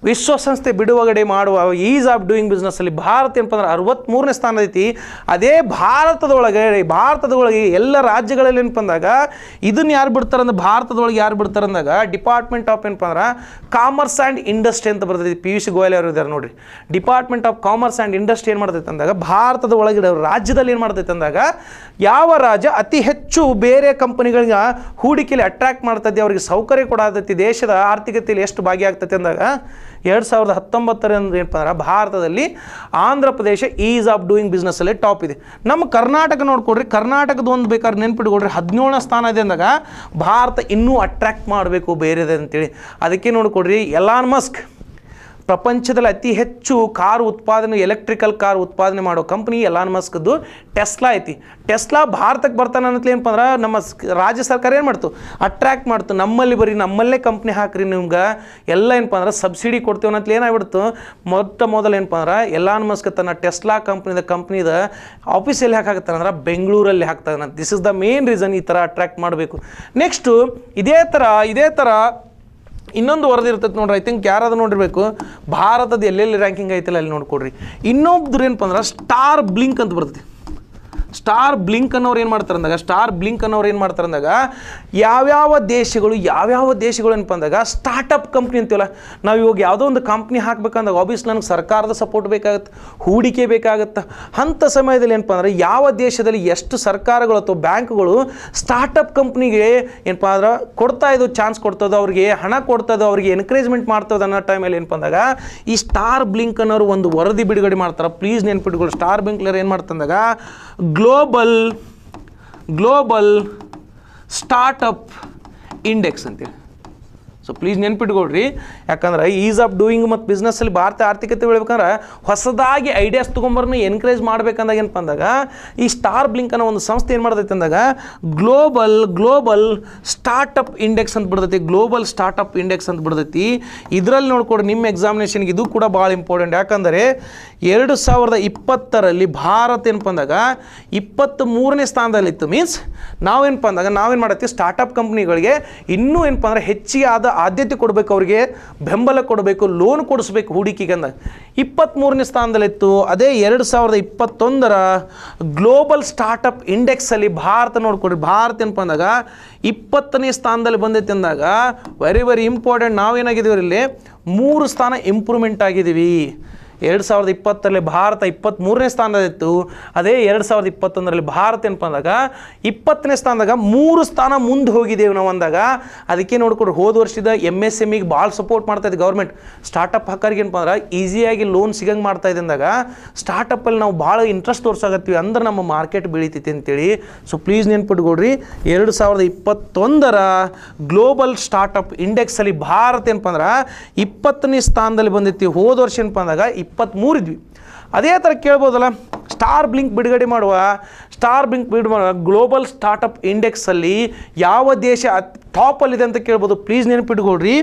ವಿಶ್ವಸಂಸ್ಥೆ ಬಿಡುಗಡೆ ಮಾಡುವ ಈಸ್ ಆಫ್ ಡೂಯಿಂಗ್ ಬಿಸ್ನೆಸ್ಸಲ್ಲಿ ಭಾರತ ಏನಪ್ಪ ಅಂದ್ರೆ ಅರವತ್ತ್ಮೂರನೇ ಸ್ಥಾನ ಐತಿ ಅದೇ ಭಾರತದೊಳಗೆ ಭಾರತದೊಳಗೆ ಎಲ್ಲ ರಾಜ್ಯಗಳಲ್ಲಿ ಏನಪ್ಪ ಅಂದಾಗ ಇದನ್ನು ಯಾರು ಅಂದ್ರೆ ಭಾರತದೊಳಗೆ ಯಾರು ಬಿಡ್ತಾರಂದಾಗ ಡಿಪಾರ್ಟ್ಮೆಂಟ್ ಆಫ್ ಏನಪ್ಪ ಅಂದ್ರೆ ಕಾಮರ್ಸ್ ಆ್ಯಂಡ್ ಇಂಡಸ್ಟ್ರಿ ಅಂತ ಬರ್ತೈತಿ ಪಿ ಯು ಸಿ ಗೋಯಲ್ ಅವರು ಇದ್ದಾರೆ ನೋಡಿರಿ department of commerce and industry ಏನು ಮಾಡ್ತೈತೆ ಅಂದಾಗ ಭಾರತದ ಒಳಗಡೆ ರಾಜ್ಯದಲ್ಲಿ ಏನು ಮಾಡ್ತೈತೆ ಅಂದಾಗ ಯಾವ ರಾಜ್ಯ ಅತಿ ಹೆಚ್ಚು ಬೇರೆ ಕಂಪನಿಗಳಿಗೆ ಹೂಡಿಕೆಯಲ್ಲಿ ಅಟ್ರಾಕ್ಟ್ ಮಾಡ್ತೈತಿ ಅವರಿಗೆ ಸೌಕರ್ಯ ಕೊಡತೈತಿ ದೇಶದ ಆರ್ಥಿಕತೆಯಲ್ಲಿ ಎಷ್ಟು ಭಾಗಿಯಾಗ್ತೈತೆ ಅಂದಾಗ ಎರಡು ಸಾವಿರದ ಹತ್ತೊಂಬತ್ತರಿಂದ ಏನಪ್ಪ ಅಂದ್ರೆ ಭಾರತದಲ್ಲಿ Andhra Pradesh ease of doing ಬಿಸ್ನೆಸ್ಸಲ್ಲೇ ಟಾಪ್ ಇದೆ ನಮ್ಮ ಕರ್ನಾಟಕ ನೋಡ್ಕೊಡ್ರಿ ಕರ್ನಾಟಕದ ಒಂದು ಬೇಕಾದ್ರೆ ನೆನ್ಪಿಟ್ಕೊಡ್ರಿ ಹದಿನೇಳನೇ ಸ್ಥಾನ ಇದೆ ಅಂದಾಗ ಭಾರತ ಇನ್ನೂ ಅಟ್ರ್ಯಾಕ್ಟ್ ಮಾಡಬೇಕು ಬೇರೆದೆ ಅಂತೇಳಿ ಅದಕ್ಕೆ ನೋಡಿಕೊಡ್ರಿ ಎಲಾನ್ ಮಸ್ಕ್ ಪ್ರಪಂಚದಲ್ಲಿ ಅತಿ ಹೆಚ್ಚು ಕಾರ್ ಉತ್ಪಾದನೆ ಎಲೆಕ್ಟ್ರಿಕಲ್ ಕಾರ್ ಉತ್ಪಾದನೆ ಮಾಡೋ ಕಂಪ್ನಿ ಎಲಾನ್ ಮಸ್ಕ್ದು ಟೆಸ್ಲಾ ಐತಿ ಟೆಸ್ಲಾ ಭಾರತಕ್ಕೆ ಬರ್ತಾನೆ ಅನ್ನತ್ಲೆ ಏನು ಅಂದ್ರೆ ನಮ್ಮ ರಾಜ್ಯ ಸರ್ಕಾರ ಏನು ಮಾಡ್ತು ಅಟ್ರ್ಯಾಕ್ಟ್ ಮಾಡ್ತು ನಮ್ಮಲ್ಲಿ ಬರೀ ನಮ್ಮಲ್ಲೇ ಕಂಪ್ನಿ ಹಾಕ್ರಿ ನಿಮ್ಗೆ ಎಲ್ಲ ಏನಪ್ಪ ಅಂದ್ರೆ ಸಬ್ಸಿಡಿ ಕೊಡ್ತೇವೆ ಅನ್ನತ್ಲೆ ಏನಾಗ್ಬಿಡ್ತು ಮೊತ್ತ ಮೊದಲು ಏನಪ್ಪ ಅಂದ್ರೆ ಎಲಾನ್ ಮಸ್ಕ್ ತನ್ನ ಟೆಸ್ಲಾ ಕಂಪ್ನಿದ ಕಂಪ್ನಿದ ಆಫೀಸ್ ಎಲ್ಲಿ ಅಂದ್ರೆ ಬೆಂಗಳೂರಲ್ಲಿ ಹಾಕ್ತಾನೆ this is the main reason ಈ ಥರ ಅಟ್ರ್ಯಾಕ್ಟ್ ಮಾಡಬೇಕು ನೆಕ್ಸ್ಟು ಇದೇ ಥರ ಇದೇ ಥರ ಇನ್ನೊಂದು ವರದಿ ಇರ್ತೈತೆ ನೋಡ್ರಿ ಐ ತಿಂಕ್ ಯಾರಾದ್ರೂ ನೋಡಿರಬೇಕು ಭಾರತದ ಎಲ್ಲೆಲ್ಲಿ ರ್ಯಾಂಕಿಂಗ್ ಐತಲ್ಲ ಅಲ್ಲಿ ನೋಡ್ಕೊಡ್ರಿ ಇನ್ನೊಬ್ಬರು ಏನಪ್ಪ ಅಂದ್ರೆ ಸ್ಟಾರ್ ಬ್ಲಿಂಕ್ ಅಂತ ಬರ್ತೈತಿ ಸ್ಟಾರ್ ಬ್ಲಿಂಕ್ ಅನ್ನೋರು ಏನು ಮಾಡ್ತಾರೆ ಅಂದಾಗ ಸ್ಟಾರ್ ಬ್ಲಿಂಕ್ ಅನ್ನೋರು ಏನು ಮಾಡ್ತಾರೆ ಅಂದಾಗ ಯಾವ್ಯಾವ ದೇಶಗಳು ಯಾವ್ಯಾವ ದೇಶಗಳು ಏನಪ್ಪ ಅಂದಾಗ ಸ್ಟಾರ್ಟಪ್ ಕಂಪ್ನಿ ಅಂತೀವಲ್ಲ ನಾವು ಇವಾಗ ಯಾವುದೋ ಒಂದು ಕಂಪ್ನಿ ಹಾಕ್ಬೇಕಂದಾಗ ಆಬ್ವಿಯಸ್ ನನಗೆ ಸರ್ಕಾರದ ಸಪೋರ್ಟ್ ಬೇಕಾಗುತ್ತೆ ಹೂಡಿಕೆ ಬೇಕಾಗುತ್ತೆ ಅಂಥ ಸಮಯದಲ್ಲಿ ಏನಪ್ಪ ಅಂದರೆ ಯಾವ ದೇಶದಲ್ಲಿ ಎಷ್ಟು ಸರ್ಕಾರಗಳು ಅಥವಾ ಬ್ಯಾಂಕ್ಗಳು ಸ್ಟಾರ್ಟಪ್ ಕಂಪ್ನಿಗೆ ಏನಪ್ಪ ಅಂದ್ರೆ ಕೊಡ್ತಾ ಇದ್ದು ಚಾನ್ಸ್ ಕೊಡ್ತದೋ ಅವ್ರಿಗೆ ಹಣ ಕೊಡ್ತದೋ ಅವ್ರಿಗೆ ಎನ್ಕರೇಜ್ಮೆಂಟ್ ಮಾಡ್ತದೆ ಅನ್ನೋ ಟೈಮಲ್ಲಿ ಏನಪ್ಪ ಅಂದಾಗ ಈ ಸ್ಟಾರ್ ಬ್ಲಿಂಕ್ ಅನ್ನೋರು ಒಂದು ವರದಿ ಬಿಡುಗಡೆ ಮಾಡ್ತಾರೆ ಪ್ಲೀಸ್ ನೆನ್ಪಿಟ್ಕೊಳ್ಳಿ ಸ್ಟಾರ್ ಬ್ಲಿಂಕ್ಲರ್ ಏನು ಮಾಡ್ತಂದಾಗ ಗ್ಲೋಬಲ್ ಗ್ಲೋಬಲ್ ಸ್ಟಾರ್ಟಪ್ ಇಂಡೆಕ್ಸ್ ಅಂತೇಳಿ ಸೊ ಪ್ಲೀಸ್ ನೆನ್ಪಿಟ್ಕೊಳ್ರಿ ಯಾಕಂದ್ರೆ ಈಸ್ ಆಫ್ ಡೂಯಿಂಗ್ ಮತ್ತು ಬಿಸ್ನೆಸ್ಸಲ್ಲಿ ಭಾರತ ಆರ್ಥಿಕತೆ ಬೆಳಿಬೇಕಂದ್ರೆ ಹೊಸದಾಗಿ ಐಡಿಯಾಸ್ ತೊಗೊಂಬರ್ನ ಎನ್ಕರೇಜ್ ಮಾಡ್ಬೇಕಂದಾಗ ಏನಪ್ಪ ಅಂದಾಗ ಈ ಸ್ಟಾರ್ ಬ್ಲಿಂಕ್ ಅನ್ನೋ ಒಂದು ಸಂಸ್ಥೆ ಏನು ಮಾಡ್ತೈತೆ ಅಂದಾಗ ಗ್ಲೋಬಲ್ ಗ್ಲೋಬಲ್ ಸ್ಟಾರ್ಟಪ್ ಇಂಡೆಕ್ಸ್ ಅಂತ ಬಿಡ್ತೈತಿ ಗ್ಲೋಬಲ್ ಸ್ಟಾರ್ಟಪ್ ಇಂಡೆಕ್ಸ್ ಅಂತ ಬಿಡ್ತೈತಿ ಇದರಲ್ಲಿ ನೋಡ್ಕೊಡಿ ನಿಮ್ಮ ಎಕ್ಸಾಮಿನೇಷನ್ಗೆ ಇದು ಕೂಡ ಭಾಳ ಇಂಪಾರ್ಟೆಂಟ್ ಯಾಕಂದರೆ ಎರಡು ಸಾವಿರದ ಇಪ್ಪತ್ತರಲ್ಲಿ ಭಾರತ ಏನಪ್ಪ ಅಂದಾಗ ಇಪ್ಪತ್ತ್ ಮೂರನೇ ಸ್ಥಾನದಲ್ಲಿತ್ತು ಮೀನ್ಸ್ ನಾವೇನಪ್ಪ ಅಂದಾಗ ನಾವೇನು ಮಾಡತ್ತೀವಿ ಸ್ಟಾರ್ಟಪ್ ಕಂಪ್ನಿಗಳಿಗೆ ಇನ್ನೂ ಏನಪ್ಪ ಅಂದ್ರೆ ಹೆಚ್ಚಿಗೆ ಆದ ಆದ್ಯತೆ ಕೊಡಬೇಕು ಅವರಿಗೆ ಬೆಂಬಲ ಕೊಡಬೇಕು ಲೋನ್ ಕೊಡಿಸ್ಬೇಕು ಹೂಡಿಕೆಗೆ ಅಂದಾಗ ಇಪ್ಪತ್ತ್ಮೂರನೇ ಸ್ಥಾನದಲ್ಲಿತ್ತು ಅದೇ ಎರಡು ಸಾವಿರದ ಇಪ್ಪತ್ತೊಂದರ ಗ್ಲೋಬಲ್ ಸ್ಟಾರ್ಟಪ್ ಇಂಡೆಕ್ಸಲ್ಲಿ ಭಾರತ ನೋಡ್ಕೊಡ್ರಿ ಭಾರತ ಏನಪ್ಪ ಅಂದಾಗ ಇಪ್ಪತ್ತನೇ ಸ್ಥಾನದಲ್ಲಿ ಬಂದೈತೆ ಅಂದಾಗ ವೆರಿ ವೆರಿ ಇಂಪಾರ್ಟೆಂಟ್ ನಾವೇನಾಗಿದ್ದೀವಿ ಇಲ್ಲಿ ಮೂರು ಸ್ಥಾನ ಇಂಪ್ರೂವ್ಮೆಂಟ್ ಆಗಿದ್ದೀವಿ ಎರಡು ಸಾವಿರದ ಇಪ್ಪತ್ತರಲ್ಲಿ ಭಾರತ ಇಪ್ಪತ್ತ್ಮೂರನೇ ಸ್ಥಾನದಲ್ಲಿತ್ತು ಅದೇ ಎರಡು ಸಾವಿರದ ಇಪ್ಪತ್ತೊಂದರಲ್ಲಿ ಭಾರತ ಏನಪ್ಪ ಅಂದಾಗ ಇಪ್ಪತ್ತನೇ ಸ್ಥಾನದಾಗ ಮೂರು ಸ್ಥಾನ ಮುಂದೆ ಹೋಗಿದ್ದೇವೆ e ನಾವು ಅಂದಾಗ ಅದಕ್ಕೆ ನೋಡ್ಕೊಡ್ರಿ ಹೋದ ವರ್ಷದ ಎಮ್ ಎಸ್ ಎಮ್ ಇಗೆ ಭಾಳ ಸಪೋರ್ಟ್ ಮಾಡ್ತಾಯಿದೆ ಗೌರ್ಮೆಂಟ್ ಸ್ಟಾರ್ಟಪ್ ಹಾಕೋರಿಗೆ ಏನಪ್ಪ ಅಂದ್ರೆ ಈಸಿಯಾಗಿ ಲೋನ್ ಸಿಗಂಗೆ ಮಾಡ್ತಾಯಿದೆ ಅಂದಾಗ ಸ್ಟಾರ್ಟಪ್ಪಲ್ಲಿ ನಾವು ಭಾಳ ಇಂಟ್ರೆಸ್ಟ್ ತೋರ್ಸಾಗತ್ತೀವಿ ಅಂದ್ರೆ ನಮ್ಮ ಮಾರ್ಕೆಟ್ ಬೀಳಿತೈತಿ ಅಂತೇಳಿ ಸೊ ಪ್ಲೀಸ್ ನೆನ್ಪಿಟ್ಕೊಡ್ರಿ ಎರಡು ಸಾವಿರದ ಇಪ್ಪತ್ತೊಂದರ ಗ್ಲೋಬಲ್ ಸ್ಟಾರ್ಟಪ್ ಇಂಡೆಕ್ಸಲ್ಲಿ ಭಾರತ ಏನಪ್ಪ ಅಂದ್ರೆ ಇಪ್ಪತ್ತನೇ ಸ್ಥಾನದಲ್ಲಿ ಬಂದಿತ್ತು ಹೋದ ವರ್ಷ ಏನಪ್ಪ ಅಂದಾಗ ಇಪ್ಪ ಇಪ್ಪತ್ತ್ಮೂರು ಇದ್ವಿ ಅದೇ ಥರ ಕೇಳ್ಬೋದಲ್ಲ ಸ್ಟಾರ್ ಬ್ಲಿಂಕ್ ಬಿಡುಗಡೆ ಮಾಡುವ ಸ್ಟಾರ್ ಬ್ಲಿಂಕ್ ಮಾಡುವ ಗ್ಲೋಬಲ್ ಸ್ಟಾರ್ಟಪ್ ಇಂಡೆಕ್ಸಲ್ಲಿ ಯಾವ ದೇಶ ಟಾಪಲ್ಲಿದೆ ಅಂತ ಕೇಳ್ಬೋದು ಪ್ಲೀಸ್ ನೆನಪಿಟ್ಕೊಡ್ರಿ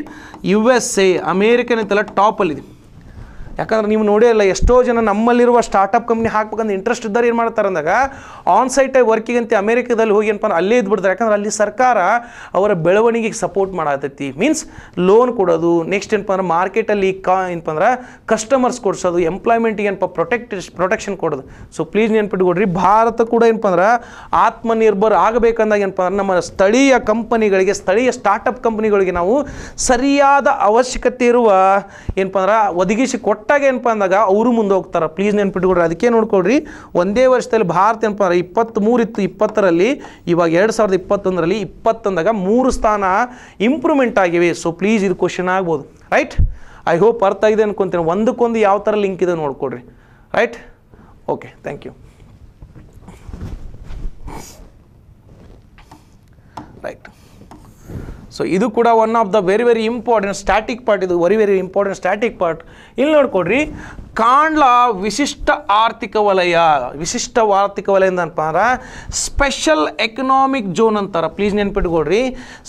ಯು ಎಸ್ ಎ ಅಮೇರಿಕನ್ ಅಂತೆಲ್ಲ ಟಾಪಲ್ಲಿದೆ ಯಾಕಂದ್ರೆ ನೀವು ನೋಡೇ ಇಲ್ಲ ಎಷ್ಟೋ ಜನ ನಮ್ಮಲ್ಲಿರುವ ಸ್ಟಾರ್ಟಪ್ ಕಂಪ್ನಿ ಹಾಕ್ಬೇಕಂದ್ರೆ ಇಂಟ್ರೆಸ್ಟ್ ಇದ್ದಾರೆ ಏನು ಮಾಡ್ತಾರೆ ಅಂದಾಗ ಆನ್ ಸೈಟ್ ವರ್ಕಿಗಂತ ಅಮೆರಿಕದಲ್ಲಿ ಹೋಗಿ ಏನಪ್ಪ ಅಲ್ಲೇ ಇದ್ಬಿಡ್ತಾರೆ ಯಾಕಂದ್ರೆ ಅಲ್ಲಿ ಸರ್ಕಾರ ಅವರ ಬೆಳವಣಿಗೆಗೆ ಸಪೋರ್ಟ್ ಮಾಡತೈತಿ ಮೀನ್ಸ್ ಲೋನ್ ಕೊಡೋದು ನೆಕ್ಸ್ಟ್ ಏನಪ್ಪ ಅಂದ್ರೆ ಮಾರ್ಕೆಟಲ್ಲಿ ಕಾ ಏನಪ್ಪ ಅಂದ್ರೆ ಕಸ್ಟಮರ್ಸ್ ಕೊಡಿಸೋದು ಎಂಪ್ಲಾಯ್ಮೆಂಟ್ಗೆ ಏನಪ್ಪ ಪ್ರೊಟೆಕ್ಟ್ ಪ್ರೊಟೆಕ್ಷನ್ ಕೊಡೋದು ಸೊ ಪ್ಲೀಸ್ ನೆನ್ಪಿಟ್ಕೊಡ್ರಿ ಭಾರತ ಕೂಡ ಏನಪ್ಪ ಅಂದ್ರೆ ಆತ್ಮನಿರ್ಭರ ಆಗಬೇಕಂದಾಗ ಏನಪ್ಪ ಅಂದ್ರೆ ನಮ್ಮ ಸ್ಥಳೀಯ ಕಂಪನಿಗಳಿಗೆ ಸ್ಥಳೀಯ ಸ್ಟಾರ್ಟಪ್ ಕಂಪನಿಗಳಿಗೆ ನಾವು ಸರಿಯಾದ ಅವಶ್ಯಕತೆ ಇರುವ ಏನಪ್ಪ ಅಂದ್ರೆ ಒದಗಿಸಿ ಕೊಟ್ಟು ಒಟ್ಟಾಗಿ ಏನಪ್ಪ ಅಂದಾಗ ಅವರು ಮುಂದೆ ಹೋಗ್ತಾರೆ ಪ್ಲೀಸ್ ನೆನ್ಪಿಟ್ಕೊಡ್ರಿ ಅದಕ್ಕೆ ನೋಡ್ಕೊಡ್ರಿ ಒಂದೇ ವರ್ಷದಲ್ಲಿ ಭಾರತ ಏನಪ್ಪ ಅಂದ್ರೆ ಇತ್ತು ಇಪ್ಪತ್ತರಲ್ಲಿ ಇವಾಗ ಎರಡು ಸಾವಿರದ ಇಪ್ಪತ್ತೊಂದರಲ್ಲಿ ಇಪ್ಪತ್ತಂದಾಗ ಮೂರು ಸ್ಥಾನ ಇಂಪ್ರೂವ್ಮೆಂಟ್ ಆಗಿವೆ ಸೊ ಪ್ಲೀಸ್ ಇದು ಕ್ವಶನ್ ಆಗ್ಬೋದು ರೈಟ್ ಐ ಹೋಪ್ ಅರ್ಥ ಆಗಿದೆ ಅನ್ಕೊಂತೀನಿ ಒಂದಕ್ಕೊಂದು ಯಾವ ಥರ ಲಿಂಕ್ ಇದೆ ನೋಡ್ಕೊಡ್ರಿ right okay thank you right so ಇದು ಕೂಡ one of the very very important static part ಇದು very very important static part ಇಲ್ಲಿ ನೋಡ್ಕೊಡ್ರಿ ಕಾಂಡ್ಲ ವಿಶಿಷ್ಟ ಆರ್ಥಿಕ ವಲಯ ವಿಶಿಷ್ಟ ಆರ್ಥಿಕ ವಲಯ ಅಂತಪ್ಪ ಅಂದ್ರೆ ಸ್ಪೆಷಲ್ ಎಕನಾಮಿಕ್ ಝೋನ್ ಅಂತಾರೆ ಪ್ಲೀಸ್ ನೆನ್ಪಿಟ್ಕೊಡ್ರಿ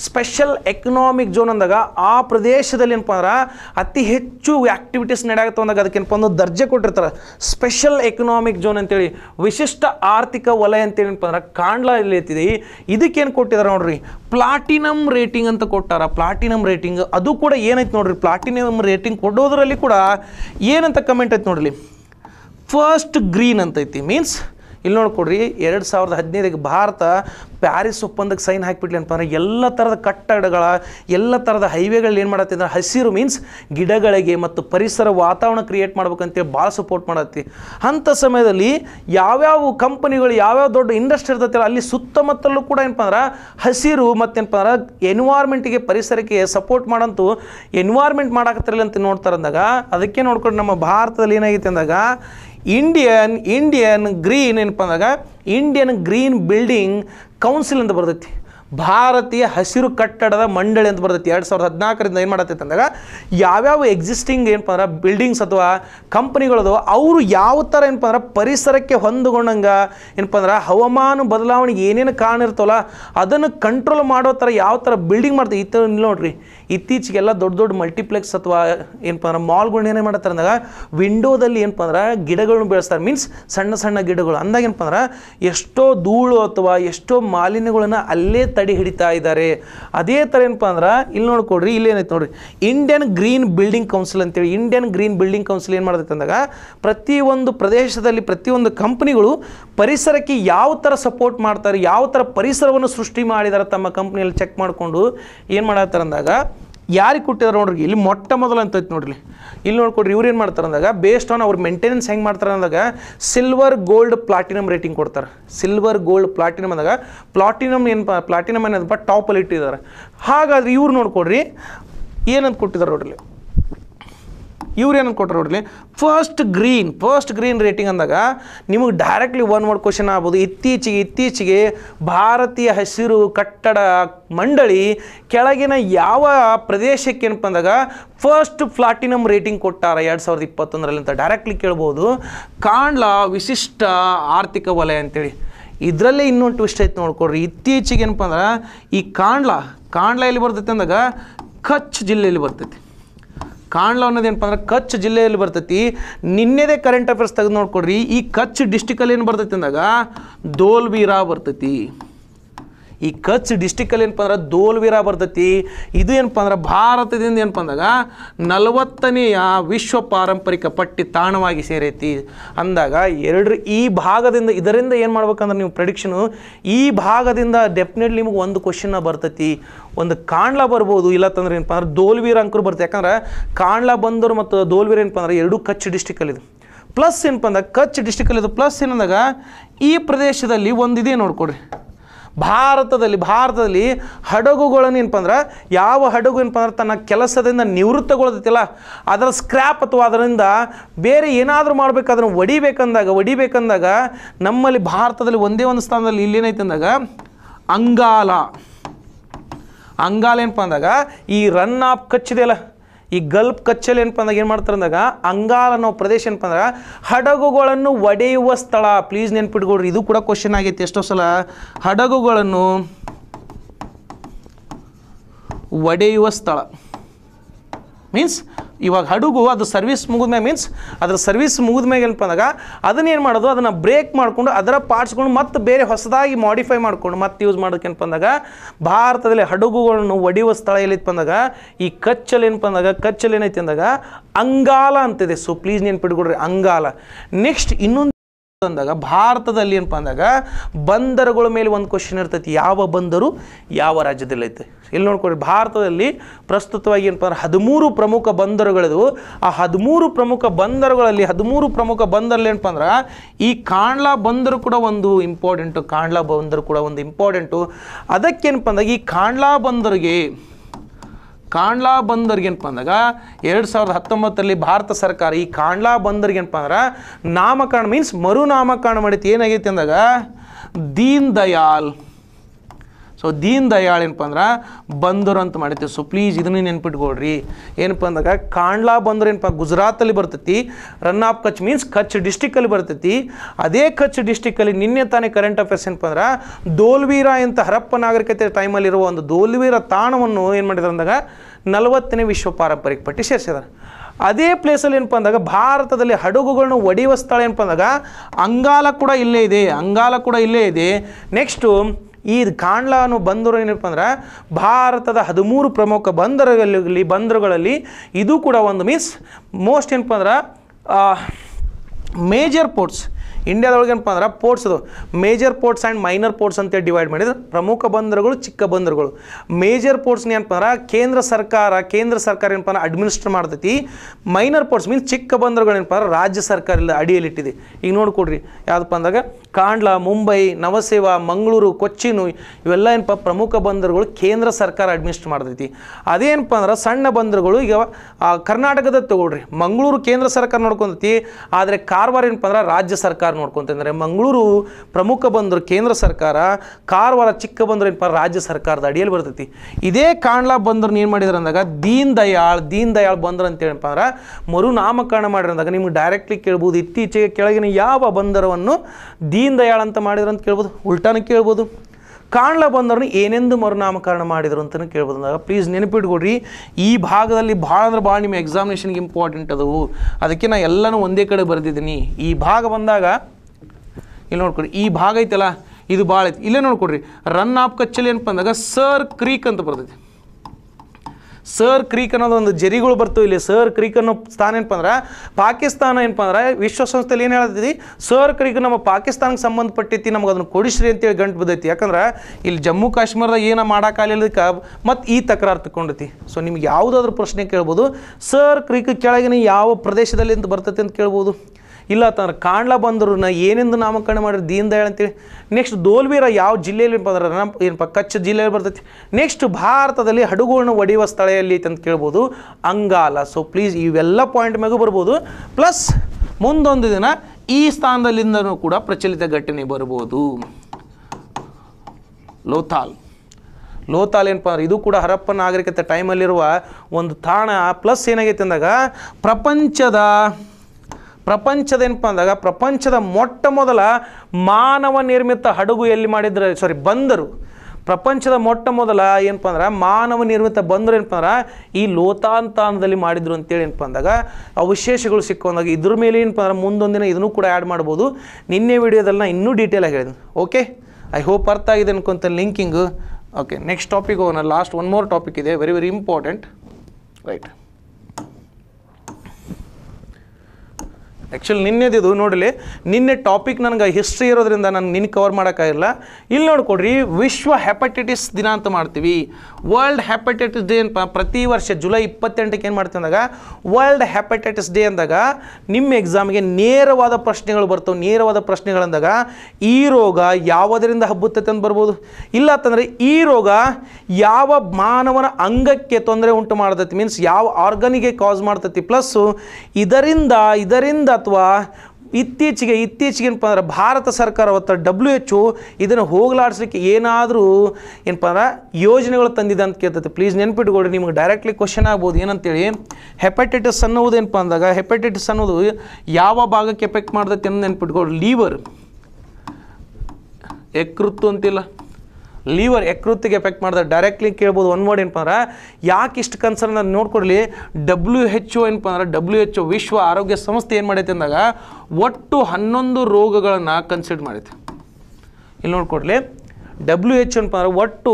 ಸ್ಪೆಷಲ್ ಎಕನಾಮಿಕ್ ಝೋನ್ ಅಂದಾಗ ಆ ಪ್ರದೇಶದಲ್ಲಿ ಏನಪ್ಪ ಅಂದ್ರೆ ಅತಿ ಹೆಚ್ಚು ಆಕ್ಟಿವಿಟೀಸ್ ನಡೆಯುತ್ತೆ ಅಂದಾಗ ಅದಕ್ಕೇನಪ್ಪ ಒಂದು ದರ್ಜೆ ಕೊಟ್ಟಿರ್ತಾರೆ ಸ್ಪೆಷಲ್ ಎಕನಾಮಿಕ್ ಝೋನ್ ಅಂತೇಳಿ ವಿಶಿಷ್ಟ ಆರ್ಥಿಕ ವಲಯ ಅಂತೇಳಿ ಏನಪ್ಪ ಅಂದ್ರೆ ಕಾಂಡ್ಲ ಇಲ್ಲಿ ಎತ್ತಿದೆ ಇದಕ್ಕೇನು ಕೊಟ್ಟಿದ್ದಾರೆ ನೋಡ್ರಿ ಪ್ಲಾಟಿನಮ್ ರೇಟಿಂಗ್ ಅಂತ ಕೊಟ್ಟಾರ ಪ್ಲಾಟಿನಮ್ ರೇಟಿಂಗ್ ಅದು ಕೂಡ ಏನೈತೆ ನೋಡ್ರಿ ಪ್ಲಾಟಿನಮ್ ರೇಟಿಂಗ್ ಕೊಡೋದ್ರಲ್ಲಿ ಕೂಡ ಏನಂತ ಕಮೆಂಟ್ ಐತೆ ನೋಡಲಿ ಫಸ್ಟ್ ಗ್ರೀನ್ ಅಂತೈತಿ ಮೀನ್ಸ್ ಇಲ್ಲಿ ನೋಡ್ಕೊಡ್ರಿ ಎರಡು ಸಾವಿರದ ಹದಿನೈದಕ್ಕೆ ಭಾರತ ಪ್ಯಾರಿಸ್ ಒಪ್ಪಂದಕ್ಕೆ ಸೈನ್ ಹಾಕಿಬಿಟ್ಲಿ ಅಂದ್ರೆ ಎಲ್ಲ ಥರದ ಕಟ್ಟಡಗಳ ಎಲ್ಲ ಥರದ ಹೈವೇಗಳು ಏನು ಅಂದ್ರೆ ಹಸಿರು ಮೀನ್ಸ್ ಗಿಡಗಳಿಗೆ ಮತ್ತು ಪರಿಸರ ವಾತಾವರಣ ಕ್ರಿಯೇಟ್ ಮಾಡ್ಬೇಕಂತೇಳಿ ಭಾಳ ಸಪೋರ್ಟ್ ಮಾಡತ್ತಿ ಅಂಥ ಸಮಯದಲ್ಲಿ ಯಾವ್ಯಾವ ಕಂಪನಿಗಳು ಯಾವ್ಯಾವ ದೊಡ್ಡ ಇಂಡಸ್ಟ್ರಿ ಇರ್ತೈತಲ್ಲ ಅಲ್ಲಿ ಸುತ್ತಮುತ್ತಲೂ ಕೂಡ ಏನಪ್ಪ ಅಂದ್ರೆ ಹಸಿರು ಮತ್ತೇನಪ್ಪ ಅಂದ್ರೆ ಎನ್ವಾರ್ಮೆಂಟಿಗೆ ಪರಿಸರಕ್ಕೆ ಸಪೋರ್ಟ್ ಮಾಡಂತೂ ಎನ್ವಾರ್ಮೆಂಟ್ ಮಾಡಾಕತ್ತಿರಲಿಲ್ಲ ಅಂತ ನೋಡ್ತಾರೆ ಅಂದಾಗ ಅದಕ್ಕೆ ನೋಡ್ಕೊಂಡು ನಮ್ಮ ಭಾರತದಲ್ಲಿ ಏನಾಗಿತ್ತು ಅಂದಾಗ ಇಂಡಿಯನ್ ಇಂಡಿಯನ್ ಗ್ರೀನ್ ಏನಪ್ಪ ಅಂದಾಗ ಇಂಡಿಯನ್ ಗ್ರೀನ್ ಬಿಲ್ಡಿಂಗ್ ಕೌನ್ಸಿಲ್ ಅಂತ ಬರ್ತೈತಿ ಭಾರತೀಯ ಹಸಿರು ಕಟ್ಟಡದ ಮಂಡಳಿ ಅಂತ ಬರ್ತೈತಿ ಎರಡು ಸಾವಿರದ ಹದಿನಾಲ್ಕರಿಂದ ಏನು ಮಾಡತ್ತೈತೆ ಅಂದಾಗ ಯಾವ್ಯಾವ ಎಕ್ಸಿಸ್ಟಿಂಗ್ ಏನಪ್ಪ ಅಂದ್ರೆ ಬಿಲ್ಡಿಂಗ್ಸ್ ಅಥವಾ ಕಂಪ್ನಿಗಳದು ಅವರು ಯಾವ ಥರ ಏನಪ್ಪ ಅಂದ್ರೆ ಪರಿಸರಕ್ಕೆ ಹೊಂದಿಕೊಂಡಂಗೆ ಏನಪ್ಪ ಅಂದ್ರೆ ಹವಾಮಾನ ಬದಲಾವಣೆಗೆ ಏನೇನು ಕಾರಣ ಇರ್ತವಲ್ಲ ಅದನ್ನು ಕಂಟ್ರೋಲ್ ಮಾಡೋ ಥರ ಯಾವ ಥರ ಬಿಲ್ಡಿಂಗ್ ಮಾಡ್ತೀವಿ ಈ ಥರ ನೋಡ್ರಿ ಇತ್ತೀಚೆಗೆಲ್ಲ ದೊಡ್ಡ ದೊಡ್ಡ ಮಲ್ಟಿಪ್ಲೆಕ್ಸ್ ಅಥವಾ ಏನಪ್ಪ ಅಂದ್ರೆ ಮಾಲ್ಗಳನ್ನ ಏನೇ ಮಾಡ್ತಾರೆ ಅಂದಾಗ ವಿಂಡೋದಲ್ಲಿ ಏನಪ್ಪ ಅಂದ್ರೆ ಗಿಡಗಳನ್ನ ಬೆಳೆಸ್ತಾರೆ ಮೀನ್ಸ್ ಸಣ್ಣ ಸಣ್ಣ ಗಿಡಗಳು ಅಂದಾಗ ಏನಪ್ಪ ಅಂದ್ರೆ ಎಷ್ಟೋ ಧೂಳು ಅಥವಾ ಎಷ್ಟೋ ಮಾಲಿನ್ಯಗಳನ್ನು ಅಲ್ಲೇ ತಡೆ ಹಿಡಿತಾ ಇದ್ದಾರೆ ಅದೇ ಥರ ಏನಪ್ಪ ಅಂದ್ರೆ ಇಲ್ಲಿ ನೋಡ್ಕೊಡ್ರಿ ಇಲ್ಲೇನೈತೆ ನೋಡ್ರಿ ಇಂಡಿಯನ್ ಗ್ರೀನ್ ಬಿಲ್ಡಿಂಗ್ ಕೌನ್ಸಿಲ್ ಅಂತೇಳಿ ಇಂಡಿಯನ್ ಗ್ರೀನ್ ಬಿಲ್ಡಿಂಗ್ ಕೌನ್ಸಿಲ್ ಏನು ಮಾಡುತ್ತೆ ಅಂದಾಗ ಪ್ರತಿಯೊಂದು ಪ್ರದೇಶದಲ್ಲಿ ಪ್ರತಿಯೊಂದು ಕಂಪ್ನಿಗಳು ಪರಿಸರಕ್ಕೆ ಯಾವ ಥರ ಸಪೋರ್ಟ್ ಮಾಡ್ತಾರೆ ಯಾವ ಥರ ಪರಿಸರವನ್ನು ಸೃಷ್ಟಿ ಮಾಡಿದ್ದಾರೆ ತಮ್ಮ ಕಂಪ್ನಿಯಲ್ಲಿ ಚೆಕ್ ಮಾಡಿಕೊಂಡು ಏನು ಅಂದಾಗ ಯಾರಿಗೆ ಕೊಟ್ಟಿದ್ದಾರೆ ನೋಡ್ರಿ ಇಲ್ಲಿ ಮೊಟ್ಟ ಮೊದಲು ಅಂತೈತಿ ನೋಡ್ರಿ ಇಲ್ಲಿ ನೋಡ್ಕೊಡ್ರಿ ಇವ್ರು ಏನು ಮಾಡ್ತಾರೆ ಅಂದಾಗ ಬೇಸ್ಡ್ ಆನ್ ಅವ್ರ ಮೇಂಟೆನೆನ್ಸ್ ಹೆಂಗೆ ಮಾಡ್ತಾರೆ ಅಂದಾಗ ಸಿಲ್ವರ್ ಗೋಲ್ಡ್ ಪ್ಲಾಟಿನಮ್ ರೇಟಿಂಗ್ ಕೊಡ್ತಾರೆ ಸಿಲ್ವರ್ ಗೋಲ್ಡ್ ಪ್ಲಾಟಿನಮ್ ಅಂದಾಗ ಪ್ಲಾಟಿನಮ್ ಏನು ಪ್ಲಾಟಿನಮ್ ಏನಪ್ಪ ಟಾಪಲ್ಲಿ ಇಟ್ಟಿದ್ದಾರೆ ಹಾಗಾದ್ರೆ ಇವ್ರು ನೋಡ್ಕೊಡ್ರಿ ಏನಂತ ಕೊಟ್ಟಿದ್ದಾರೆ ನೋಡ್ರಿ ಇವ್ರು ಏನಂತ ಕೊಟ್ಟರು ನೋಡ್ರಿ first green first green rating ಅಂದಾಗ ನಿಮಗೆ ಡೈರೆಕ್ಟ್ಲಿ ಒನ್ ವರ್ಡ್ ಕ್ವಶನ್ ಆಗ್ಬೋದು ಇತ್ತೀಚೆಗೆ ಇತ್ತೀಚೆಗೆ ಭಾರತೀಯ ಹಸಿರು ಕಟ್ಟಡ ಮಂಡಳಿ ಕೆಳಗಿನ ಯಾವ ಪ್ರದೇಶಕ್ಕೆ ಏನಪ್ಪ ಅಂದಾಗ ಫಸ್ಟ್ ಪ್ಲಾಟಿನಮ್ ರೇಟಿಂಗ್ ಕೊಟ್ಟಾರ ಎರಡು ಸಾವಿರದ ಇಪ್ಪತ್ತೊಂದರಲ್ಲಿ ಅಂತ ಡೈರೆಕ್ಟ್ಲಿ ಕೇಳ್ಬೋದು ಕಾಂಡ್ಲಾ ವಿಶಿಷ್ಟ ಆರ್ಥಿಕ ವಲಯ ಅಂತೇಳಿ ಇದರಲ್ಲೇ ಇನ್ನೊಂದು ಟ್ವಿಸ್ಟ್ ಐತೆ ನೋಡ್ಕೊಡ್ರಿ ಇತ್ತೀಚೆಗೆ ಏನಪ್ಪ ಅಂದ್ರೆ ಈ ಕಾಂಡ್ಲ ಕಾಂಡ್ಲಾ ಎಲ್ಲಿ ಬರ್ತೈತೆ ಅಂದಾಗ ಕಚ್ ಜಿಲ್ಲೆಯಲ್ಲಿ ಬರ್ತೈತಿ ಕಾಣ್ಲ ಏನಪ್ಪ ಅಂದ್ರೆ ಕಚ್ ಜಿಲ್ಲೆಯಲ್ಲಿ ಬರ್ತೈತಿ ನಿನ್ನೆದೇ ಕರೆಂಟ್ ಅಫೇರ್ಸ್ ತೆಗೆದು ನೋಡ್ಕೊಡ್ರಿ ಈ ಕಚ್ ಡಿಸ್ಟಿಕಲ್ಲಿ ಏನು ಬರ್ತೈತಿ ಅಂದಾಗ ದೋಲ್ಬೀರಾ ಬರ್ತೈತಿ ಈ ಕಚ್ ಡಿಸ್ಟಿಕಲ್ಲಿ ಏನಪ್ಪ ಅಂದ್ರೆ ದೋಲ್ವೀರ ಬರ್ತೈತಿ ಇದು ಏನಪ್ಪ ಅಂದ್ರೆ ಭಾರತದಿಂದ ಏನಪ್ಪ ಅಂದಾಗ ನಲವತ್ತನೆಯ ವಿಶ್ವ ಪಾರಂಪರಿಕ ಪಟ್ಟಿ ತಾಣವಾಗಿ ಸೇರೈತಿ ಅಂದಾಗ ಎರಡರ ಈ ಭಾಗದಿಂದ ಇದರಿಂದ ಏನು ಮಾಡ್ಬೇಕಂದ್ರೆ ನೀವು ಪ್ರೆಡಿಕ್ಷನು ಈ ಭಾಗದಿಂದ ಡೆಫಿನೆಟ್ಲಿ ನಿಮಗೆ ಒಂದು ಕ್ವಶನ್ನ ಬರ್ತೈತಿ ಒಂದು ಕಾಣ್ಲಾ ಬರ್ಬೋದು ಇಲ್ಲತ್ತಂದ್ರೆ ಏನಪ್ಪ ಅಂದ್ರೆ ದೋಲ್ವೀರ ಅಂಕರು ಬರ್ತೈತಿ ಯಾಕಂದ್ರೆ ಕಾಣ್ಲಾ ಬಂದರು ಮತ್ತು ದೋಲ್ವೀರ ಏನಪ್ಪ ಅಂದ್ರೆ ಎರಡೂ ಕಚ್ ಇದು ಪ್ಲಸ್ ಏನಪ್ಪ ಅಂದಾಗ ಕಚ್ ಡಿಸ್ಟಿಕಲ್ಲಿದು ಪ್ಲಸ್ ಏನಂದಾಗ ಈ ಪ್ರದೇಶದಲ್ಲಿ ಒಂದಿದೆ ನೋಡ್ಕೊಡ್ರಿ ಭಾರತದಲ್ಲಿ ಭಾರತದಲ್ಲಿ ಹಡಗುಗಳನ್ನು ಏನಪ್ಪ ಅಂದ್ರೆ ಯಾವ ಹಡಗು ಏನಪ್ಪ ಅಂದ್ರೆ ತನ್ನ ಕೆಲಸದಿಂದ ನಿವೃತ್ತಗೊಳ್ತೈತಿಲ್ಲ ಅದರ ಸ್ಕ್ರ್ಯಾಪ್ ಅಥವಾ ಅದರಿಂದ ಬೇರೆ ಏನಾದರೂ ಮಾಡಬೇಕು ಅದನ್ನು ಒಡಿಬೇಕಂದಾಗ ಒಡಿಬೇಕಂದಾಗ ನಮ್ಮಲ್ಲಿ ಭಾರತದಲ್ಲಿ ಒಂದೇ ಒಂದು ಸ್ಥಾನದಲ್ಲಿ ಇಲ್ಲೇನೈತೆ ಅಂದಾಗ ಅಂಗಾಲ ಅಂಗಾಲ ಏನಪ್ಪ ಅಂದಾಗ ಈ ರನ್ ಆಫ್ ಅಲ್ಲ ಈ ಗಲ್ಪ್ ಕಚ್ಚಲ್ ಏನಪ್ಪ ಅಂದಾಗ ಏನು ಮಾಡ್ತಾರೆ ಅಂದಾಗ ಅಂಗಾಲ ಅನ್ನೋ ಪ್ರದೇಶ ಏನಪ್ಪ ಅಂದಾಗ ಹಡಗುಗಳನ್ನು ಒಡೆಯುವ ಸ್ಥಳ ಪ್ಲೀಸ್ ನೆನ್ಪಿಟ್ಕೊಡ್ರಿ ಇದು ಕೂಡ ಕ್ವಶನ್ ಆಗೈತೆ ಎಷ್ಟೋ ಸಲ ಹಡಗುಗಳನ್ನು ಒಡೆಯುವ ಸ್ಥಳ ಮೀನ್ಸ್ ಇವಾಗ ಹಡಗು ಅದು ಸರ್ವಿಸ್ ಮೇಲೆ ಮೀನ್ಸ್ ಅದರ ಸರ್ವಿಸ್ ಮೇಲೆ ಏನಪ್ಪ ಅಂದಾಗ ಅದನ್ನೇನು ಮಾಡೋದು ಅದನ್ನು ಬ್ರೇಕ್ ಮಾಡಿಕೊಂಡು ಅದರ ಪಾರ್ಟ್ಸ್ಗಳು ಮತ್ತು ಬೇರೆ ಹೊಸದಾಗಿ ಮಾಡಿಫೈ ಮಾಡಿಕೊಂಡು ಮತ್ತೆ ಯೂಸ್ ಏನಪ್ಪ ಅಂದಾಗ ಭಾರತದಲ್ಲಿ ಹಡಗುಗಳನ್ನು ಒಡೆಯುವ ಸ್ಥಳ ಎಲ್ಲಿತ್ತು ಬಂದಾಗ ಈ ಕಚ್ಚಲ್ಲಿ ಏನಪ್ಪ ಅಂದಾಗ ಕಚ್ಚಲ್ಲಿ ಏನೈತಿ ಅಂದಾಗ ಅಂಗಾಲ ಅಂತಿದೆ ಸೊ ಪ್ಲೀಸ್ ನೆನ್ಪಿಟ್ಕೊಡ್ರಿ ಅಂಗಾಲ ನೆಕ್ಸ್ಟ್ ಇನ್ನೊಂದು ಅಂದಾಗ ಭಾರತದಲ್ಲಿ ಏನಪ್ಪ ಅಂದಾಗ ಬಂದರುಗಳ ಮೇಲೆ ಒಂದು ಕ್ವಶನ್ ಇರ್ತೈತಿ ಯಾವ ಬಂದರು ಯಾವ ರಾಜ್ಯದಲ್ಲಿ ಐತೆ ಇಲ್ಲಿ ನೋಡ್ಕೊಳ್ಳಿ ಭಾರತದಲ್ಲಿ ಪ್ರಸ್ತುತವಾಗಿ ಏನಪ್ಪ ಅಂದ್ರೆ ಹದಿಮೂರು ಪ್ರಮುಖ ಬಂದರುಗಳದು ಆ ಹದಿಮೂರು ಪ್ರಮುಖ ಬಂದರುಗಳಲ್ಲಿ ಹದಿಮೂರು ಪ್ರಮುಖ ಬಂದರಲ್ಲಿ ಏನಪ್ಪ ಅಂದ್ರೆ ಈ ಕಾಂಡ್ಲಾ ಬಂದರು ಕೂಡ ಒಂದು ಇಂಪಾರ್ಟೆಂಟು ಕಾಂಡ್ಲಾ ಬಂದರು ಕೂಡ ಒಂದು ಇಂಪಾರ್ಟೆಂಟು ಅದಕ್ಕೇನಪ್ಪ ಅಂದಾಗ ಈ ಕಾಂಡ್ಲಾ ಬಂದರಿಗೆ ಕಾಂಡ್ಲಾ ಏನಪ್ಪ ಅಂದಾಗ ಎರಡು ಸಾವಿರದ ಹತ್ತೊಂಬತ್ತರಲ್ಲಿ ಭಾರತ ಸರ್ಕಾರ ಈ ಕಾಂಡ್ಲಾ ಏನಪ್ಪ ಅಂದ್ರೆ ನಾಮಕರಣ ಮೀನ್ಸ್ ಮರುನಾಮಕರಣ ಮಾಡಿತ್ತು ಏನಾಗೈತೆ ಅಂದಾಗ ದೀನ್ ದಯಾಲ್ ಸೊ ದೀನ್ ದಯಾಳ್ ಏನಪ್ಪ ಅಂದ್ರೆ ಬಂದರು ಅಂತ ಮಾಡಿರ್ತೀವಿ ಸೊ ಪ್ಲೀಸ್ ಇದನ್ನ ನೆನ್ಪಿಟ್ಕೊಳ್ರಿ ಏನಪ್ಪ ಅಂದಾಗ ಕಾಂಡ್ಲಾ ಬಂದರು ಏನಪ್ಪ ಗುಜರಾತಲ್ಲಿ ಬರ್ತೈತಿ ರನ್ ಆಫ್ ಕಚ್ ಮೀನ್ಸ್ ಕಚ್ ಡಿಸ್ಟಿಕಲ್ಲಿ ಬರ್ತೈತಿ ಅದೇ ಕಚ್ ಡಿಸ್ಟಿಕಲ್ಲಿ ನಿನ್ನೆ ತಾನೇ ಕರೆಂಟ್ ಅಫೇರ್ಸ್ ಏನಪ್ಪ ಅಂದ್ರೆ ದೋಲ್ವೀರ ಅಂತ ಹರಪ್ಪ ನಾಗರಿಕತೆ ಟೈಮಲ್ಲಿರುವ ಒಂದು ದೋಲ್ವೀರ ತಾಣವನ್ನು ಏನು ಮಾಡಿದ್ರು ಅಂದಾಗ ನಲವತ್ತನೇ ವಿಶ್ವ ಪಾರಂಪರಿಕ ಪಟ್ಟಿ ಸೇರಿಸಿದ್ದಾರೆ ಅದೇ ಪ್ಲೇಸಲ್ಲಿ ಏನಪ್ಪ ಅಂದಾಗ ಭಾರತದಲ್ಲಿ ಹಡಗುಗಳನ್ನು ಒಡೆಯುವ ಸ್ಥಳ ಏನಪ್ಪ ಅಂದಾಗ ಅಂಗಾಲ ಕೂಡ ಇಲ್ಲೇ ಇದೆ ಅಂಗಾಲ ಕೂಡ ಇಲ್ಲೇ ಇದೆ ನೆಕ್ಸ್ಟು ಈ ಕಾಂಡ್ಲಾನು ಬಂದರು ಏನಪ್ಪ ಅಂದ್ರೆ ಭಾರತದ ಹದಿಮೂರು ಪ್ರಮುಖ ಬಂದರುಗಳಲ್ಲಿ ಬಂದರುಗಳಲ್ಲಿ ಇದು ಕೂಡ ಒಂದು ಮೀನ್ಸ್ ಮೋಸ್ಟ್ ಏನಪ್ಪ ಅಂದ್ರೆ ಮೇಜರ್ ಪೋರ್ಟ್ಸ್ ಏನಪ್ಪ ಅಂದ್ರೆ ಪೋರ್ಟ್ಸ್ದು major ports and minor ports ಅಂತ ಡಿವೈಡ್ ಮಾಡಿದ್ರೆ ಪ್ರಮುಖ ಬಂದರುಗಳು ಚಿಕ್ಕ ಬಂದರುಗಳು ಮೇಜರ್ ಪೋರ್ಟ್ಸ್ನ ಏನಪ್ಪ ಅಂದ್ರೆ ಕೇಂದ್ರ ಸರ್ಕಾರ ಕೇಂದ್ರ ಸರ್ಕಾರ ಏನಪ್ಪ ಅಂದ್ರೆ ಅಡ್ಮಿನಿಸ್ಟರ್ ಮಾಡ್ತೈತಿ ಮೈನರ್ ಪೋರ್ಟ್ಸ್ ಮೀನ್ಸ್ ಚಿಕ್ಕ ಬಂದರುಗಳು ಏನಪ್ಪ ಅಂದ್ರೆ ರಾಜ್ಯ ಸರ್ಕಾರ ಇಲ್ಲ ಇಟ್ಟಿದೆ ಈಗ ನೋಡ್ಕೊಡ್ರಿ ಯಾವುದಪ್ಪ ಅಂದಾಗ ಕಾಂಡ್ಲಾ ಮುಂಬೈ ನವಸೇವಾ ಮಂಗಳೂರು ಕೊಚ್ಚಿನು ಇವೆಲ್ಲ ಏನಪ್ಪ ಪ್ರಮುಖ ಬಂದರುಗಳು ಕೇಂದ್ರ ಸರ್ಕಾರ ಅಡ್ಮಿನಿಸ್ಟರ್ ಮಾಡ್ತೈತಿ ಅದೇನಪ್ಪ ಅಂದ್ರೆ ಸಣ್ಣ ಬಂದರುಗಳು ಈಗ ಕರ್ನಾಟಕದ ತಗೊಳ್ರಿ ಮಂಗಳೂರು ಕೇಂದ್ರ ಸರ್ಕಾರ ನೋಡ್ಕೊಂತೈತಿ ಆದರೆ ಕಾರವಾರ ಏನಪ್ಪ ಅಂದ್ರೆ ರಾಜ್ಯ ಸರ್ಕಾರ ಸರ್ಕಾರ ಮಂಗಳೂರು ಪ್ರಮುಖ ಬಂದರು ಕೇಂದ್ರ ಸರ್ಕಾರ ಕಾರವಾರ ಚಿಕ್ಕ ಬಂದ್ರೆ ರಾಜ್ಯ ಸರ್ಕಾರದ ಅಡಿಯಲ್ಲಿ ಬರ್ತೈತಿ ಇದೇ ಕಾಣ್ಲಾ ಬಂದರು ಏನು ಮಾಡಿದ್ರು ಅಂದಾಗ ದೀನ್ ದಯಾಳ್ ದೀನ್ ದಯಾಳ್ ಬಂದ್ರ ಅಂತೇಳಪ್ಪ ಅಂದ್ರೆ ಮರು ನಾಮಕರಣ ಮಾಡಿರಂದಾಗ ನಿಮ್ಗೆ ಡೈರೆಕ್ಟ್ಲಿ ಕೇಳ್ಬೋದು ಇತ್ತೀಚೆಗೆ ಕೆಳಗಿನ ಯಾವ ಬಂದರವನ್ನು ದೀನ್ ದಯಾಳ್ ಅಂತ ಮಾಡಿದ್ರು ಅಂತ ಕೇಳ್ಬೋದು ಉಲ್ಟಾನು ಕೇಳ್ಬೋದು ಕಾಣ್ಲ ಬಂದವ್ರನ್ನ ಏನೆಂದು ಮರುನಾಮಕರಣ ಮಾಡಿದರು ಅಂತಲೂ ಕೇಳ್ಬೋದು ಅಂದಾಗ ಪ್ಲೀಸ್ ನೆನಪಿಟ್ಕೊಡ್ರಿ ಈ ಭಾಗದಲ್ಲಿ ಭಾಳ ಅಂದ್ರೆ ಭಾಳ ನಿಮ್ಮ ಎಕ್ಸಾಮಿನೇಷನ್ಗೆ ಇಂಪಾರ್ಟೆಂಟ್ ಅದವು ಅದಕ್ಕೆ ನಾನು ಎಲ್ಲನೂ ಒಂದೇ ಕಡೆ ಬರೆದಿದ್ದೀನಿ ಈ ಭಾಗ ಬಂದಾಗ ಇಲ್ಲಿ ನೋಡ್ಕೊಡಿ ಈ ಭಾಗ ಐತಲ್ಲ ಇದು ಭಾಳ ಐತಿ ಇಲ್ಲೇ ನೋಡ್ಕೊಡ್ರಿ ರನ್ ಆಫ್ ಕಚ್ಚಲ್ಲಿ ಏನಪ್ಪ ಅಂದಾಗ ಸರ್ ಕ್ರೀಕ್ ಅಂತ ಬರ್ತೈತಿ ಸರ್ ಕ್ರೀಕ್ ಅನ್ನೋದು ಒಂದು ಜರಿಗಳು ಬರ್ತವೆ ಇಲ್ಲಿ ಸರ್ ಕ್ರೀಕ್ ಅನ್ನೋ ಸ್ಥಾನ ಏನಪ್ಪ ಅಂದ್ರೆ ಪಾಕಿಸ್ತಾನ ಏನಪ್ಪ ಅಂದ್ರೆ ವಿಶ್ವಸಂಸ್ಥೆಯಲ್ಲಿ ಏನು ಹೇಳ್ತಿದ್ದೀವಿ ಸರ್ ಕ್ರೀಕ್ ನಮ್ಮ ಪಾಕಿಸ್ತಾನಕ್ಕೆ ಸಂಬಂಧಪಟ್ಟೈತಿ ನಮ್ಗೆ ಅದನ್ನು ಕೊಡಿಸ್ರಿ ಅಂತೇಳಿ ಗಂಟು ಬಿದ್ದೈತಿ ಯಾಕಂದ್ರೆ ಇಲ್ಲಿ ಜಮ್ಮು ಕಾಶ್ಮೀರದಾಗ ಏನೋ ಮಾಡೋಕ್ಕಾಗಲಿಲ್ಲದಕ್ಕೆ ಮತ್ತು ಈ ತಕರಾರು ತಗೊಂಡೈತಿ ಸೊ ನಿಮ್ಗೆ ಯಾವುದಾದ್ರೂ ಪ್ರಶ್ನೆ ಕೇಳ್ಬೋದು ಸರ್ ಕ್ರೀಕ್ ಕೆಳಗಿನ ಯಾವ ಪ್ರದೇಶದಲ್ಲಿ ಅಂತ ಬರ್ತೈತಿ ಅಂತ ಕೇಳ್ಬೋದು ಇಲ್ಲ ಅಂತಂದ್ರೆ ಕಾಣ್ಲ ಬಂದ್ರನ್ನ ಏನೆಂದು ನಾಮಕರಣ ಮಾಡಿದ್ರು ದೀನ್ ದಯಾಳ್ ಅಂತೇಳಿ ನೆಕ್ಸ್ಟ್ ದೋಲ್ವೀರ ಯಾವ ಜಿಲ್ಲೆಯಲ್ಲಿ ಬಂದ್ರೆ ನಮ್ಮ ಏನಪ್ಪ ಕಚ್ ಜಿಲ್ಲೆಯಲ್ಲಿ ಬರ್ತೈತಿ ನೆಕ್ಸ್ಟ್ ಭಾರತದಲ್ಲಿ ಹಡಗುಗಳನ್ನ ಒಡೆಯುವ ಸ್ಥಳ ಎಲ್ಲಿ ಅಂತ ಕೇಳ್ಬೋದು ಅಂಗಾಲ ಸೊ ಪ್ಲೀಸ್ ಇವೆಲ್ಲ ಪಾಯಿಂಟ್ ಮ್ಯಾಗೂ ಬರ್ಬೋದು ಪ್ಲಸ್ ಮುಂದೊಂದು ದಿನ ಈ ಸ್ಥಾನದಲ್ಲಿಂದನೂ ಕೂಡ ಪ್ರಚಲಿತ ಘಟನೆ ಬರ್ಬೋದು ಲೋಥಾಲ್ ಲೋತಾಲ್ ಏನಪ್ಪ ಅಂದ್ರೆ ಇದು ಕೂಡ ಹರಪ್ಪ ನಾಗರಿಕತೆ ಟೈಮಲ್ಲಿರುವ ಒಂದು ತಾಣ ಪ್ಲಸ್ ಏನಾಗೈತೆ ಅಂದಾಗ ಪ್ರಪಂಚದ ಪ್ರಪಂಚದ ಏನಪ್ಪ ಅಂದಾಗ ಪ್ರಪಂಚದ ಮೊಟ್ಟ ಮೊದಲ ಮಾನವ ನಿರ್ಮಿತ ಹಡಗು ಎಲ್ಲಿ ಮಾಡಿದ್ರೆ ಸಾರಿ ಬಂದರು ಪ್ರಪಂಚದ ಮೊಟ್ಟ ಮೊದಲ ಏನಪ್ಪ ಅಂದ್ರೆ ಮಾನವ ನಿರ್ಮಿತ ಬಂದರು ಏನಪ್ಪ ಅಂದ್ರೆ ಈ ಲೋತಾಂತಾನದಲ್ಲಿ ಮಾಡಿದ್ರು ಅಂತೇಳಿ ಏನಪ್ಪ ಅಂದಾಗ ಅವಶೇಷಗಳು ಸಿಕ್ಕೊಂಡಾಗ ಇದ್ರ ಮೇಲೆ ಏನಪ್ಪ ಅಂದ್ರೆ ದಿನ ಇದನ್ನು ಕೂಡ ಆ್ಯಡ್ ಮಾಡ್ಬೋದು ನಿನ್ನೆ ವಿಡಿಯೋದಲ್ಲಿ ನಾನು ಇನ್ನೂ ಆಗಿ ಹೇಳಿದೆ ಓಕೆ ಐ ಹೋಪ್ ಅರ್ಥ ಆಗಿದೆ ಅನ್ಕೊಂತ ಲಿಂಕಿಂಗು ಓಕೆ ನೆಕ್ಸ್ಟ್ ಟಾಪಿಕ್ ಹೋಗೋಣ ಲಾಸ್ಟ್ ಒನ್ ಮೋರ್ ಟಾಪಿಕ್ ಇದೆ very very important right actually ನಿನ್ನೆದಿದು ನೋಡಲಿ ನಿನ್ನೆ ಟಾಪಿಕ್ ನನಗೆ ಹಿಸ್ಟ್ರಿ ಇರೋದ್ರಿಂದ ನಾನು ನಿನ್ನ ಕವರ್ ಮಾಡೋಕ್ಕಾಗಿಲ್ಲ ಇಲ್ಲಿ ನೋಡಿಕೊಡ್ರಿ ವಿಶ್ವ ಹೆಪಟೈಟಿಸ್ ದಿನ ಅಂತ ಮಾಡ್ತೀವಿ ವರ್ಲ್ಡ್ ಹೆಪಟೈಟಿಸ್ ಡೇ ಅಂತ ಪ್ರತಿ ವರ್ಷ ಜುಲೈ ಇಪ್ಪತ್ತೆಂಟಕ್ಕೆ ಏನು ಮಾಡ್ತೀವಿ ಅಂದಾಗ ವರ್ಲ್ಡ್ ಹೆಪಟೈಟಿಸ್ ಡೇ ಅಂದಾಗ ನಿಮ್ಮ ಎಕ್ಸಾಮ್ಗೆ ನೇರವಾದ ಪ್ರಶ್ನೆಗಳು ಬರ್ತವೆ ನೇರವಾದ ಪ್ರಶ್ನೆಗಳಂದಾಗ ಈ ರೋಗ ಯಾವುದರಿಂದ ಹಬ್ಬುತ್ತೆ ಅಂತ ಬರ್ಬೋದು ಇಲ್ಲ ಅಂತಂದರೆ ಈ ರೋಗ ಯಾವ ಮಾನವನ ಅಂಗಕ್ಕೆ ತೊಂದರೆ ಉಂಟು ಮಾಡತೈತಿ ಮೀನ್ಸ್ ಯಾವ ಆರ್ಗನಿಗೆ ಕಾಸ್ ಮಾಡ್ತತಿ ಪ್ಲಸ್ಸು ಇದರಿಂದ ಇದರಿಂದ ಅಥವಾ ಇತ್ತೀಚೆಗೆ ಇತ್ತೀಚೆಗೆ ಏನಪ್ಪ ಅಂದ್ರೆ ಭಾರತ ಸರ್ಕಾರ ಮತ್ತು ಡಬ್ಲ್ಯೂ ಎಚ್ ಇದನ್ನು ಹೋಗಲಾಡಿಸ್ಲಿಕ್ಕೆ ಏನಾದರೂ ಏನಪ್ಪ ಅಂದ್ರೆ ಯೋಜನೆಗಳು ತಂದಿದೆ ಅಂತ ಕೇಳ್ತೈತೆ ಪ್ಲೀಸ್ ನೆನ್ಪಿಟ್ಕೊಡ್ರಿ ನಿಮಗೆ ಡೈರೆಕ್ಟ್ಲಿ ಕ್ವಶನ್ ಆಗ್ಬೋದು ಏನಂತೇಳಿ ಹೆಪಟೈಟಿಸ್ ಅನ್ನೋದು ಏನಪ್ಪ ಅಂದಾಗ ಹೆಪಟೈಟಿಸ್ ಅನ್ನೋದು ಯಾವ ಭಾಗಕ್ಕೆ ಎಫೆಕ್ಟ್ ಮಾಡ್ತೈತೆ ಅನ್ನೋದು ನೆನ್ಪಿಟ್ಕೊಡ್ರಿ ಲೀವರ್ ಯಕೃತ್ತು ಅಂತಿಲ್ಲ ಲೀವರ್ ಯಕೃತಿಗೆ ಎಫೆಕ್ಟ್ ಮಾಡಿದ್ರೆ ಡೈರೆಕ್ಟ್ಲಿ ಕೇಳ್ಬೋದು ಒನ್ ವರ್ಡ್ ಏನಪ್ಪ ಅಂದ್ರೆ ಯಾಕೆ ಇಷ್ಟು ಕನ್ಸರ್ನ್ ನಾನು ನೋಡ್ಕೊಡ್ಲಿ ಡಬ್ಲ್ಯೂ ಹೆಚ್ ಒ ಏನಪ್ಪ ಅಂದ್ರೆ ಡಬ್ಲ್ಯೂ ಎಚ್ ಒ ವಿಶ್ವ ಆರೋಗ್ಯ ಸಂಸ್ಥೆ ಏನು ಮಾಡೈತೆ ಅಂದಾಗ ಒಟ್ಟು ಹನ್ನೊಂದು ರೋಗಗಳನ್ನು ಕನ್ಸಿಡರ್ ಮಾಡೈತೆ ಇಲ್ಲಿ ನೋಡ್ಕೊಡ್ಲಿ ಡಬ್ಲ್ಯೂ ಹೆಚ್ ಏನಪ್ಪ ಅಂದ್ರೆ ಒಟ್ಟು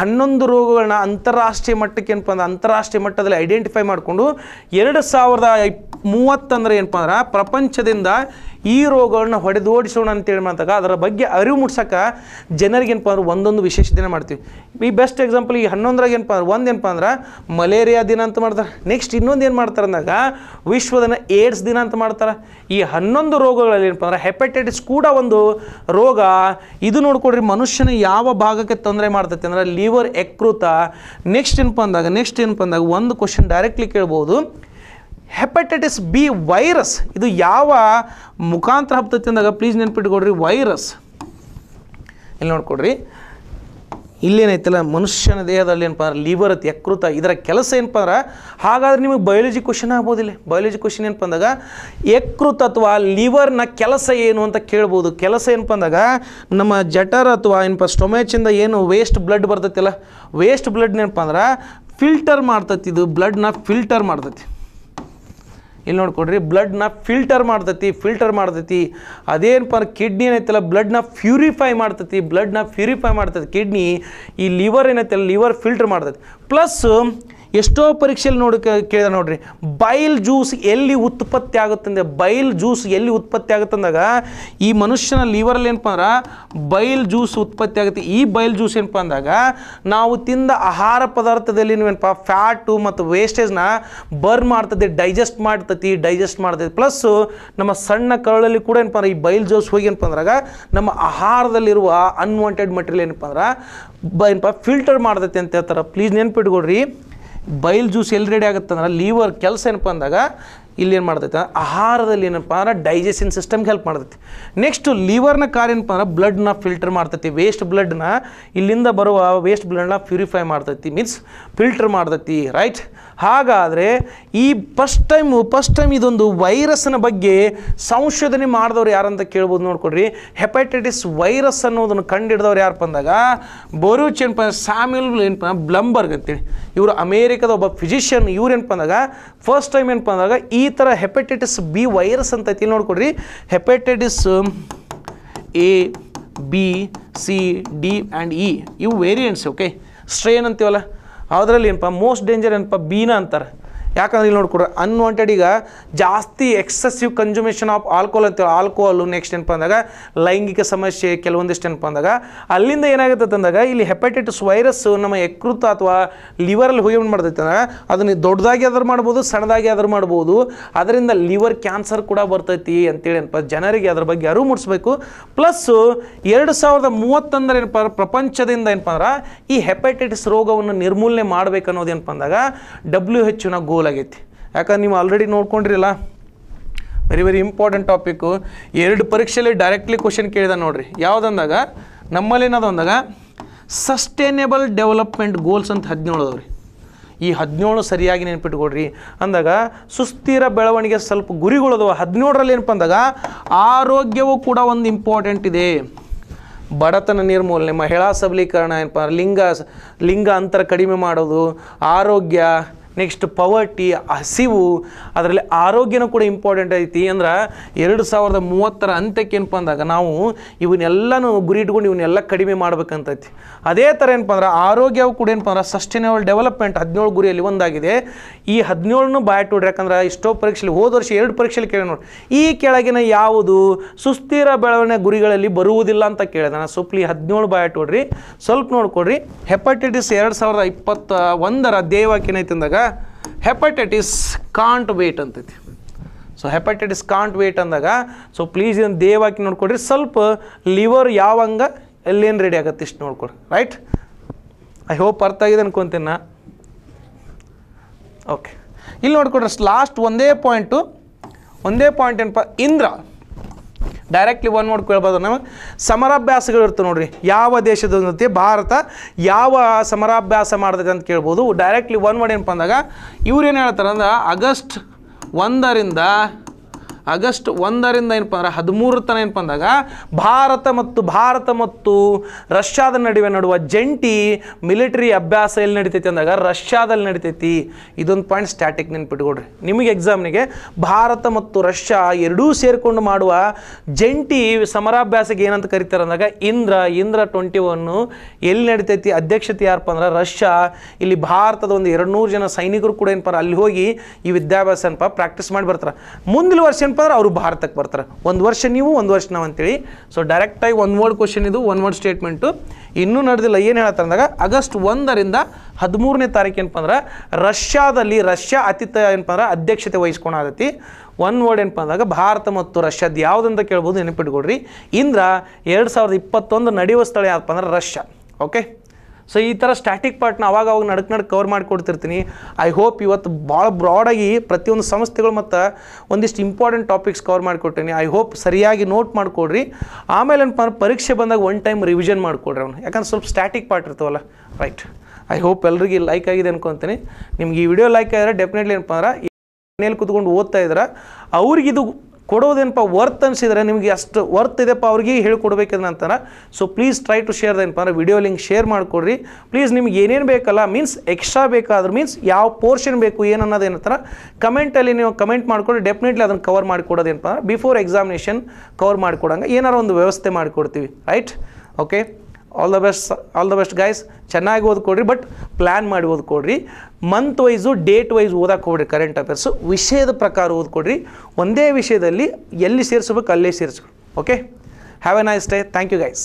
ಹನ್ನೊಂದು ರೋಗಗಳನ್ನ ಅಂತಾರಾಷ್ಟ್ರೀಯ ಮಟ್ಟಕ್ಕೆ ಏನಪ್ಪ ಅಂದ್ರೆ ಅಂತಾರಾಷ್ಟ್ರೀಯ ಮಟ್ಟದಲ್ಲಿ ಐಡೆಂಟಿಫೈ ಮಾಡಿಕೊಂಡು ಎರಡು ಸಾವಿರದ ಮೂವತ್ತಂದ್ರೆ ಏನಪ್ಪ ಅಂದ್ರೆ ಪ್ರಪಂಚದಿಂದ ಈ ರೋಗಗಳನ್ನ ಹೊಡೆದೋಡಿಸೋಣ ಅಂತೇಳಿ ಮಾಡಿದಾಗ ಅದರ ಬಗ್ಗೆ ಅರಿವು ಮೂಡ್ಸೋಕೆ ಜನರಿಗೆ ಏನಪ್ಪ ಅಂದ್ರೆ ಒಂದೊಂದು ವಿಶೇಷ ದಿನ ಮಾಡ್ತೀವಿ ಈ ಬೆಸ್ಟ್ ಎಕ್ಸಾಂಪಲ್ ಈ ಹನ್ನೊಂದರಾಗ ಏನಪ್ಪ ಅಂದ್ರೆ ಒಂದು ಏನಪ್ಪ ಅಂದ್ರೆ ಮಲೇರಿಯಾ ದಿನ ಅಂತ ಮಾಡ್ತಾರೆ ನೆಕ್ಸ್ಟ್ ಇನ್ನೊಂದು ಏನು ಮಾಡ್ತಾರೆ ಅಂದಾಗ ವಿಶ್ವದನ ಏಡ್ಸ್ ದಿನ ಅಂತ ಮಾಡ್ತಾರೆ ಈ ಹನ್ನೊಂದು ರೋಗಗಳಲ್ಲಿ ಏನಪ್ಪ ಅಂದ್ರೆ ಹೆಪಟೈಟಿಸ್ ಕೂಡ ಒಂದು ರೋಗ ಇದು ನೋಡ್ಕೊಡ್ರಿ ಮನುಷ್ಯನ ಯಾವ ಭಾಗಕ್ಕೆ ತೊಂದರೆ ಮಾಡ್ತೈತೆ ಅಂದರೆ ಲಿವರ್ ಯಕೃತ ನೆಕ್ಸ್ಟ್ ಏನಪ್ಪ ಅಂದಾಗ ನೆಕ್ಸ್ಟ್ ಏನಪ್ಪ ಅಂದಾಗ ಒಂದು ಕ್ವಶನ್ ಡೈರೆಕ್ಟ್ಲಿ ಕೇಳ್ಬೋದು ಹೆಪಟೈಟಿಸ್ ಬಿ ವೈರಸ್ ಇದು ಯಾವ ಮುಖಾಂತರ ಹಬ್ತೈತಿ ಅಂದಾಗ ಪ್ಲೀಸ್ ನೆನ್ಪಿಟ್ಕೊಡ್ರಿ ವೈರಸ್ ಇಲ್ಲಿ ನೋಡ್ಕೊಡ್ರಿ ಇಲ್ಲೇನೈತಲ್ಲ ಮನುಷ್ಯನ ದೇಹದಲ್ಲಿ ಏನಪ್ಪ ಅಂದ್ರೆ ಲಿವರ್ ಐತಿ ಯಕೃತ ಇದರ ಕೆಲಸ ಏನಪ್ಪ ಅಂದ್ರೆ ಹಾಗಾದ್ರೆ ನಿಮಗೆ ಬಯಾಲಜಿ ಕ್ವಶನ್ ಆಗ್ಬೋದಿಲ್ಲ ಬಯಾಲಜಿ ಕ್ವಶನ್ ಏನಪ್ಪ ಅಂದಾಗ ಯಕೃತ ಅಥವಾ ಲಿವರ್ನ ಕೆಲಸ ಏನು ಅಂತ ಕೇಳ್ಬೋದು ಕೆಲಸ ಏನಪ್ಪ ಅಂದಾಗ ನಮ್ಮ ಜಠರ ಅಥವಾ ಏನಪ್ಪ ಸ್ಟೊಮೇಚಿಂದ ಏನು ವೇಸ್ಟ್ ಬ್ಲಡ್ ಬರ್ತೈತಿಲ್ಲ ವೇಸ್ಟ್ ಬ್ಲಡ್ ಏನಪ್ಪ ಅಂದ್ರೆ ಫಿಲ್ಟರ್ ಮಾಡ್ತೈತಿ ಇದು ಬ್ಲಡ್ನ ಫಿಲ್ಟರ್ ಮಾಡ್ತೈತಿ ಇಲ್ಲಿ ನೋಡ್ಕೊಡ್ರಿ ಬ್ಲಡ್ನ ಫಿಲ್ಟರ್ ಮಾಡ್ತೈತಿ ಫಿಲ್ಟರ್ ಮಾಡ್ತೈತಿ ಅದೇನಪ್ಪ ಕಿಡ್ನಿ ಏನೈತಲ್ಲ ಬ್ಲಡ್ನ ಫ್ಯೂರಿಫೈ ಮಾಡ್ತೈತಿ ಬ್ಲಡ್ನ ಪ್ಯೂರಿಫೈ ಮಾಡ್ತೈತಿ ಕಿಡ್ನಿ ಈ ಲಿವರ್ ಏನೈತಲ್ಲ ಲಿವರ್ ಫಿಲ್ಟರ್ ಮಾಡ್ತೈತಿ ಪ್ಲಸ್ ಎಷ್ಟೋ ಪರೀಕ್ಷೆಯಲ್ಲಿ ನೋಡಿ ಕೇಳಿದೆ ನೋಡ್ರಿ ಬೈಲ್ ಜ್ಯೂಸ್ ಎಲ್ಲಿ ಉತ್ಪತ್ತಿ ಆಗುತ್ತಂದೆ ಬೈಲ್ ಜ್ಯೂಸ್ ಎಲ್ಲಿ ಉತ್ಪತ್ತಿ ಅಂದಾಗ ಈ ಮನುಷ್ಯನ ಲಿವರಲ್ಲಿ ಏನಪ್ಪ ಅಂದ್ರೆ ಬೈಲ್ ಜ್ಯೂಸ್ ಉತ್ಪತ್ತಿ ಆಗುತ್ತೆ ಈ ಬೈಲ್ ಜ್ಯೂಸ್ ಏನಪ್ಪ ಅಂದಾಗ ನಾವು ತಿಂದ ಆಹಾರ ಪದಾರ್ಥದಲ್ಲಿ ಏನಪ್ಪ ಫ್ಯಾಟು ಮತ್ತು ವೇಸ್ಟೇಜ್ನ ಬರ್ನ್ ಮಾಡ್ತದೆ ಡೈಜೆಸ್ಟ್ ಮಾಡ್ತತಿ ಡೈಜೆಸ್ಟ್ ಮಾಡ್ತೈತಿ ಪ್ಲಸ್ಸು ನಮ್ಮ ಸಣ್ಣ ಕರಳಲ್ಲಿ ಕೂಡ ಏನಪ್ಪ ಅಂದ್ರೆ ಈ ಬೈಲ್ ಜ್ಯೂಸ್ ಹೋಗಿ ಏನಪ್ಪ ಅಂದ್ರಾಗ ನಮ್ಮ ಆಹಾರದಲ್ಲಿರುವ ಅನ್ವಾಂಟೆಡ್ ಮಟೀರಿಯಲ್ ಏನಪ್ಪ ಅಂದ್ರೆ ಬ ಏನಪ್ಪ ಫಿಲ್ಟರ್ ಮಾಡ್ತೈತಿ ಅಂತ ಹೇಳ್ತಾರೆ ಪ್ಲೀಸ್ ನೆನ್ಪಿಟ್ಕೊಡ್ರಿ ಬೈಲ್ ಜ್ಯೂಸ್ ಎಲ್ಲಿ ರೆಡಿ ಅಂದ್ರೆ ಲೀವರ್ ಕೆಲಸ ಏನಪ್ಪ ಅಂದಾಗ ಇಲ್ಲೇನು ಮಾಡ್ತೈತೆ ಆಹಾರದಲ್ಲಿ ಏನಪ್ಪ ಅಂದ್ರೆ ಡೈಜೆಷನ್ ಸಿಸ್ಟಮ್ಗೆ ಹೆಲ್ಪ್ ಮಾಡ್ತೈತಿ ನೆಕ್ಸ್ಟು ಲೀವರ್ನ ಕಾರ್ಯ ಏನಪ್ಪ ಅಂದ್ರೆ ಬ್ಲಡ್ನ ಫಿಲ್ಟರ್ ಮಾಡ್ತೈತಿ ವೇಸ್ಟ್ ಬ್ಲಡ್ನ ಇಲ್ಲಿಂದ ಬರುವ ವೇಸ್ಟ್ ಬ್ಲಡ್ನ ಪ್ಯೂರಿಫೈ ಮಾಡ್ತೈತಿ ಮೀನ್ಸ್ ಫಿಲ್ಟರ್ ಮಾಡ್ತೈತಿ ರೈಟ್ ಹಾಗಾದರೆ ಈ ಫಸ್ಟ್ ಟೈಮ್ ಫಸ್ಟ್ ಟೈಮ್ ಇದೊಂದು ವೈರಸ್ನ ಬಗ್ಗೆ ಸಂಶೋಧನೆ ಮಾಡಿದವ್ರು ಯಾರಂತ ಕೇಳ್ಬೋದು ನೋಡ್ಕೊಡ್ರಿ ಹೆಪಟೈಟಿಸ್ ವೈರಸ್ ಅನ್ನೋದನ್ನು ಕಂಡು ಯಾರಪ್ಪ ಅಂದಾಗ ಏನು ಏನಪ್ಪ ಸ್ಯಾಮ್ಯುಲ್ ಏನಪ್ಪ ಬ್ಲಂಬರ್ಗ್ ಅಂತೇಳಿ ಇವರು ಅಮೇರಿಕದ ಒಬ್ಬ ಫಿಸಿಷಿಯನ್ ಇವ್ರು ಏನಪ್ಪ ಅಂದಾಗ ಫಸ್ಟ್ ಟೈಮ್ ಏನಪ್ಪ ಅಂದಾಗ ಈ ಥರ ಹೆಪಟೈಟಿಸ್ ಬಿ ವೈರಸ್ ಅಂತ ಐತಿ ನೋಡ್ಕೊಡ್ರಿ hepatitis A B C D and E ಇವು ವೇರಿಯಂಟ್ಸ್ ಓಕೆ ಸ್ಟ್ರೇನ್ ಅಂತೀವಲ್ಲ ಅದರಲ್ಲಿ ಏನಪ್ಪ ಮೋಸ್ಟ್ ಡೇಂಜರ್ ಏನಪ್ಪ ಬೀನ ಅಂತಾರೆ ಯಾಕಂದ್ರೆ ಇಲ್ಲಿ ನೋಡ್ಕೊಡ್ರೆ ಅನ್ವಾಂಟೆಡ್ ಈಗ ಜಾಸ್ತಿ ಎಕ್ಸೆಸಿವ್ ಕನ್ಸುಮೇಷನ್ ಆಫ್ ಆಲ್ಕೋಹಾಲ್ ಅಂತೇಳಿ ಆಲ್ಕೋಹಾಲು ನೆಕ್ಸ್ಟ್ ಏನಪ್ಪ ಅಂದಾಗ ಲೈಂಗಿಕ ಸಮಸ್ಯೆ ಕೆಲವೊಂದಿಷ್ಟು ಏನಪ್ಪ ಅಂದಾಗ ಅಲ್ಲಿಂದ ಏನಾಗುತ್ತೆ ಅಂದಾಗ ಇಲ್ಲಿ ಹೆಪಟೈಟಿಸ್ ವೈರಸ್ ನಮ್ಮ ಯಕೃತ ಅಥವಾ ಲಿವರಲ್ಲಿ ಹೋಗಿ ಮಾಡ್ತೈತೆ ಅಂದ್ರೆ ಅದನ್ನ ದೊಡ್ಡದಾಗಿ ಆದ್ರೂ ಮಾಡ್ಬೋದು ಸಣ್ಣದಾಗಿ ಆದ್ರೂ ಮಾಡ್ಬೋದು ಅದರಿಂದ ಲಿವರ್ ಕ್ಯಾನ್ಸರ್ ಕೂಡ ಬರ್ತೈತಿ ಅಂತೇಳಿ ಏನಪ್ಪ ಜನರಿಗೆ ಅದ್ರ ಬಗ್ಗೆ ಅರಿವು ಮೂಡಿಸ್ಬೇಕು ಪ್ಲಸ್ಸು ಎರಡು ಸಾವಿರದ ಮೂವತ್ತೊಂದರ ಏನಪ್ಪ ಪ್ರಪಂಚದಿಂದ ಏನಪ್ಪ ಅಂದ್ರೆ ಈ ಹೆಪಟೈಟಿಸ್ ರೋಗವನ್ನು ನಿರ್ಮೂಲನೆ ಮಾಡಬೇಕನ್ನೋದೇನಪ್ಪ ಅಂದಾಗ ಡಬ್ಲ್ಯೂ ನ ಗೋಲ್ ಅನುಕೂಲ ಆಗೈತಿ ಯಾಕಂದ್ರೆ ನೀವು ಆಲ್ರೆಡಿ ನೋಡ್ಕೊಂಡಿರಲ್ಲ ವೆರಿ ವೆರಿ ಇಂಪಾರ್ಟೆಂಟ್ ಟಾಪಿಕ್ ಎರಡು ಪರೀಕ್ಷೆಯಲ್ಲಿ ಡೈರೆಕ್ಟ್ಲಿ ಕ್ವಶನ್ ಕೇಳಿದೆ ನೋಡ್ರಿ ಯಾವುದಂದಾಗ ಅಂದಾಗ ಸಸ್ಟೇನೇಬಲ್ ಡೆವಲಪ್ಮೆಂಟ್ ಗೋಲ್ಸ್ ಅಂತ ಹದಿನೇಳು ಅದಾವ್ರಿ ಈ ಹದಿನೇಳು ಸರಿಯಾಗಿ ನೆನ್ಪಿಟ್ಕೊಡ್ರಿ ಅಂದಾಗ ಸುಸ್ಥಿರ ಬೆಳವಣಿಗೆ ಸ್ವಲ್ಪ ಗುರಿಗಳದವ ಹದಿನೇಳರಲ್ಲಿ ಏನಪ್ಪ ಅಂದಾಗ ಆರೋಗ್ಯವೂ ಕೂಡ ಒಂದು ಇಂಪಾರ್ಟೆಂಟ್ ಇದೆ ಬಡತನ ನಿರ್ಮೂಲನೆ ಮಹಿಳಾ ಸಬಲೀಕರಣ ಏನಪ್ಪ ಲಿಂಗ ಲಿಂಗ ಅಂತರ ಕಡಿಮೆ ಮಾಡೋದು ಆರೋಗ್ಯ ನೆಕ್ಸ್ಟ್ ಪವರ್ಟಿ ಹಸಿವು ಅದರಲ್ಲಿ ಆರೋಗ್ಯನೂ ಕೂಡ ಇಂಪಾರ್ಟೆಂಟ್ ಐತಿ ಅಂದ್ರೆ ಎರಡು ಸಾವಿರದ ಮೂವತ್ತರ ಅಂತ್ಯಕ್ಕೆ ಏನಪ್ಪ ಅಂದಾಗ ನಾವು ಇವನ್ನೆಲ್ಲನೂ ಗುರಿ ಇಟ್ಕೊಂಡು ಇವನ್ನೆಲ್ಲ ಕಡಿಮೆ ಮಾಡ್ಬೇಕಂತೈತಿ ಅದೇ ಥರ ಏನಪ್ಪ ಅಂದ್ರೆ ಆರೋಗ್ಯವು ಕೂಡ ಏನಪ್ಪ ಅಂದ್ರೆ ಸಸ್ಟೈನೇಬಲ್ ಡೆವಲಪ್ಮೆಂಟ್ ಹದಿನೇಳು ಗುರಿಯಲ್ಲಿ ಒಂದಾಗಿದೆ ಈ ಹದಿನೇಳನ್ನು ಬಾಯ್ಟೋಡ್ರಿ ಯಾಕಂದ್ರೆ ಇಷ್ಟೋ ಪರೀಕ್ಷೆಯಲ್ಲಿ ಹೋದ ವರ್ಷ ಎರಡು ಪರೀಕ್ಷೆಯಲ್ಲಿ ಕೇಳಿ ನೋಡಿ ಈ ಕೆಳಗಿನ ಯಾವುದು ಸುಸ್ಥಿರ ಬೆಳವಣಿಗೆ ಗುರಿಗಳಲ್ಲಿ ಬರುವುದಿಲ್ಲ ಅಂತ ಕೇಳಿದೆ ನಾನು ಸುಪ್ಲಿ ಹದಿನೇಳು ಬಾಯ್ಟೋಡ್ರಿ ಸ್ವಲ್ಪ ನೋಡ್ಕೊಡ್ರಿ ಹೆಪಟೈಟಿಸ್ ಎರಡು ಸಾವಿರದ ಇಪ್ಪತ್ತ ಒಂದರ ಧ್ಯೇಯವಾಕ್ಯ ಅಂದಾಗ ಹೆಪಟೈಟಿಸ್ ಕಾಂಟ್ ವೇಟ್ ಅಂತೈತಿ ಸೊ ಹೆಪಟೈಟಿಸ್ ಕಾಂಟ್ ವೇಟ್ ಅಂದಾಗ ಸೊ ಪ್ಲೀಸ್ ಇದನ್ನು ದೇವಾಕಿ ನೋಡ್ಕೊಡ್ರಿ ಸ್ವಲ್ಪ ಲಿವರ್ ಯಾವ ಹಂಗೆ ಎಲ್ಲೇನು ರೆಡಿ ಆಗುತ್ತೆ ಇಷ್ಟು ನೋಡ್ಕೊಡ್ರಿ ರೈಟ್ ಐ ಹೋಪ್ ಅರ್ಥ ಆಗಿದೆ ಅನ್ಕೊಂತೀನ ಓಕೆ ಇಲ್ಲಿ ನೋಡ್ಕೊಡ್ರಿ ಲಾಸ್ಟ್ ಒಂದೇ ಪಾಯಿಂಟು ಒಂದೇ ಪಾಯಿಂಟ್ ಏನಪ್ಪ ಇಂದ್ರ ಡೈರೆಕ್ಟ್ಲಿ ಒನ್ ನೋಡಿ ಕೇಳ್ಬೋದು ನಮಗೆ ಸಮರಾಭ್ಯಾಸಗಳು ಇರ್ತವೆ ನೋಡ್ರಿ ಯಾವ ದೇಶದ ಜೊತೆ ಭಾರತ ಯಾವ ಸಮರಾಭ್ಯಾಸ ಅಂತ ಕೇಳ್ಬೋದು ಡೈರೆಕ್ಟ್ಲಿ ಒನ್ ವರ್ಡ್ ಏನಪ್ಪ ಅಂದಾಗ ಇವ್ರು ಏನು ಹೇಳ್ತಾರೆ ಅಂದ್ರೆ ಆಗಸ್ಟ್ ಒಂದರಿಂದ ಆಗಸ್ಟ್ ಒಂದರಿಂದ ಏನಪ್ಪ ಅಂದ್ರೆ ಹದಿಮೂರು ತನ ಏನಪ್ಪ ಅಂದಾಗ ಭಾರತ ಮತ್ತು ಭಾರತ ಮತ್ತು ರಷ್ಯಾದ ನಡುವೆ ನಡುವ ಜಂಟಿ ಮಿಲಿಟರಿ ಅಭ್ಯಾಸ ಎಲ್ಲಿ ನಡೀತೈತಿ ಅಂದಾಗ ರಷ್ಯಾದಲ್ಲಿ ನಡಿತೈತಿ ಇದೊಂದು ಪಾಯಿಂಟ್ ಸ್ಟ್ಯಾಟಿಕ್ ನೆನ್ಪಿಟ್ಕೊಡ್ರಿ ನಿಮಗೆ ಎಕ್ಸಾಮ್ನಿಗೆ ಭಾರತ ಮತ್ತು ರಷ್ಯಾ ಎರಡೂ ಸೇರಿಕೊಂಡು ಮಾಡುವ ಜಂಟಿ ಸಮರಾಭ್ಯಾಸಕ್ಕೆ ಏನಂತ ಕರೀತಾರೆ ಅಂದಾಗ ಇಂದ್ರ ಇಂದ್ರ ಟ್ವೆಂಟಿ ಒನ್ ಎಲ್ಲಿ ನಡೀತೈತಿ ಅಧ್ಯಕ್ಷತೆ ಯಾರಪ್ಪ ಅಂದ್ರೆ ರಷ್ಯಾ ಇಲ್ಲಿ ಭಾರತದ ಒಂದು ಎರಡು ನೂರು ಜನ ಸೈನಿಕರು ಕೂಡ ಏನಪ್ಪ ಅಲ್ಲಿ ಹೋಗಿ ಈ ವಿದ್ಯಾಭ್ಯಾಸ ಏನಪ್ಪ ಪ್ರಾಕ್ಟೀಸ್ ಮಾಡಿ ಬರ್ತಾರೆ ಮುಂದಿನ ವರ್ಷ ಏನಪ್ಪ ಅಂದ್ರೆ ಅವರು ಭಾರತಕ್ಕೆ ಬರ್ತಾರೆ ಒಂದು ವರ್ಷ ನೀವು ಒಂದು ವರ್ಷ ನಾವು ಅಂತೇಳಿ ಸೊ ಡೈರೆಕ್ಟಾಗಿ ಒನ್ ವರ್ಡ್ ಕ್ವಶನ್ ಇದು ಒನ್ ವರ್ಡ್ ಸ್ಟೇಟ್ಮೆಂಟು ಇನ್ನೂ ನಡೆದಿಲ್ಲ ಏನು ಹೇಳ್ತಾರೆ ಅಂದಾಗ ಆಗಸ್ಟ್ ಒಂದರಿಂದ ಹದಿಮೂರನೇ ತಾರೀಕು ಏನಪ್ಪ ಅಂದ್ರೆ ರಷ್ಯಾದಲ್ಲಿ ರಷ್ಯಾ ಅತಿಥ ಏನಪ್ಪ ಅಂದ್ರೆ ಅಧ್ಯಕ್ಷತೆ ವಹಿಸ್ಕೊಳತಿ ಒನ್ ವರ್ಡ್ ಏನಪ್ಪ ಅಂದಾಗ ಭಾರತ ಮತ್ತು ರಷ್ಯಾದ ಯಾವುದಂತ ಕೇಳ್ಬೋದು ನೆನಪಿಟ್ಕೊಡ್ರಿ ಇಂದ್ರ ಎರಡು ಸಾವಿರದ ಇಪ್ಪತ್ತೊಂದು ನಡೆಯುವ ಸ್ಥಳ ಯಾವ್ದಪ್ಪ ಅಂದ್ರೆ ರಷ್ಯಾ ಓಕೆ ಸೊ ಈ ಥರ ಸ್ಟ್ಯಾಟಿಕ್ ಪಾರ್ಟ್ನ ಅವಾಗ ಅವಾಗ ನಡಕ್ ನಡಕ್ಕೆ ಕವರ್ ಮಾಡಿಕೊಡ್ತಿರ್ತೀನಿ ಐ ಹೋಪ್ ಇವತ್ತು ಭಾಳ ಬ್ರಾಡಾಗಿ ಪ್ರತಿಯೊಂದು ಸಂಸ್ಥೆಗಳು ಮತ್ತು ಒಂದಿಷ್ಟು ಇಂಪಾರ್ಟೆಂಟ್ ಟಾಪಿಕ್ಸ್ ಕವರ್ ಮಾಡಿಕೊಟ್ಟೇನೆ ಐ ಹೋಪ್ ಸರಿಯಾಗಿ ನೋಟ್ ಮಾಡಿಕೊಡ್ರಿ ಆಮೇಲೆ ಏನು ಪರೀಕ್ಷೆ ಬಂದಾಗ ಒನ್ ಟೈಮ್ ರಿವಿಷನ್ ಮಾಡಿಕೊಡ್ರಿ ಅವನು ಯಾಕಂದ್ರೆ ಸ್ವಲ್ಪ ಸ್ಟ್ಯಾಟಿಕ್ ಪಾರ್ಟ್ ಇರ್ತವಲ್ಲ ರೈಟ್ ಐ ಹೋಪ್ ಎಲ್ಲರಿಗೆ ಲೈಕ್ ಆಗಿದೆ ಅನ್ಕೊತೀನಿ ನಿಮ್ಗೆ ಈ ವಿಡಿಯೋ ಲೈಕ್ ಆಗಿದ್ರೆ ಡೆಫಿನೆಟ್ಲಿ ಏನಪ್ಪ ಅಂದ್ರೆ ಮನೇಲಿ ಕುತ್ಕೊಂಡು ಓದ್ತಾ ಇದ್ರೆ ಅವ್ರಿಗಿದು ಕೊಡೋದೇನಪ್ಪ ವರ್ತ್ ಅನಿಸಿದರೆ ನಿಮಗೆ ಅಷ್ಟು ವರ್ತ್ ಇದೆಪ್ಪ ಅವ್ರಿಗೆ ಹೇಳ್ಕೊಡ್ಬೇಕಿದ್ರೆ ಅಂತಾರೆ so please try to share ಏನಪ್ಪ ಅಂದರೆ ವಿಡಿಯೋ ಲಿಂಕ್ ಶೇರ್ ಮಾಡಿಕೊಡ್ರಿ ಪ್ಲೀಸ್ ನಿಮ್ಗೆ ಏನೇನು ಬೇಕಲ್ಲ ಮೀನ್ಸ್ ಎಕ್ಸ್ಟ್ರಾ ಬೇಕಾದ್ರೂ ಮೀನ್ಸ್ ಯಾವ ಪೋರ್ಷನ್ ಬೇಕು ಏನು ಕಮೆಂಟಲ್ಲಿ ನೀವು ಕಮೆಂಟ್ ಮಾಡ್ಕೊಂಡು ಡೆಫಿನೆಟ್ಲಿ ಅದನ್ನು ಕವರ್ ಮಾಡಿಕೊಡೋದೇನಪ್ಪ ಬಿಫೋರ್ ಎಕ್ಸಾಮಿನೇಷನ್ ಕವರ್ ಮಾಡಿಕೊಡಂಗೆ ಏನಾರು ಒಂದು ವ್ಯವಸ್ಥೆ ಮಾಡಿಕೊಡ್ತೀವಿ right okay all the best all the best guys ಚೆನ್ನಾಗಿ ಓದ್ಕೊಡ್ರಿ ಬಟ್ ಪ್ಲ್ಯಾನ್ ಮಾಡಿ ಓದ್ಕೊಡ್ರಿ ಮಂತ್ ವೈಸು ಡೇಟ್ ವೈಸ್ ಓದಕ್ಕೆ ಹೋಗ್ರಿ ಕರೆಂಟ್ ಅಫೇರ್ಸು ವಿಷಯದ ಪ್ರಕಾರ ಓದ್ಕೊಡ್ರಿ ಒಂದೇ ವಿಷಯದಲ್ಲಿ ಎಲ್ಲಿ ಸೇರಿಸ್ಬೇಕು ಅಲ್ಲೇ ಸೇರಿಸ್ಕೊಡಿ okay have a nice day thank you guys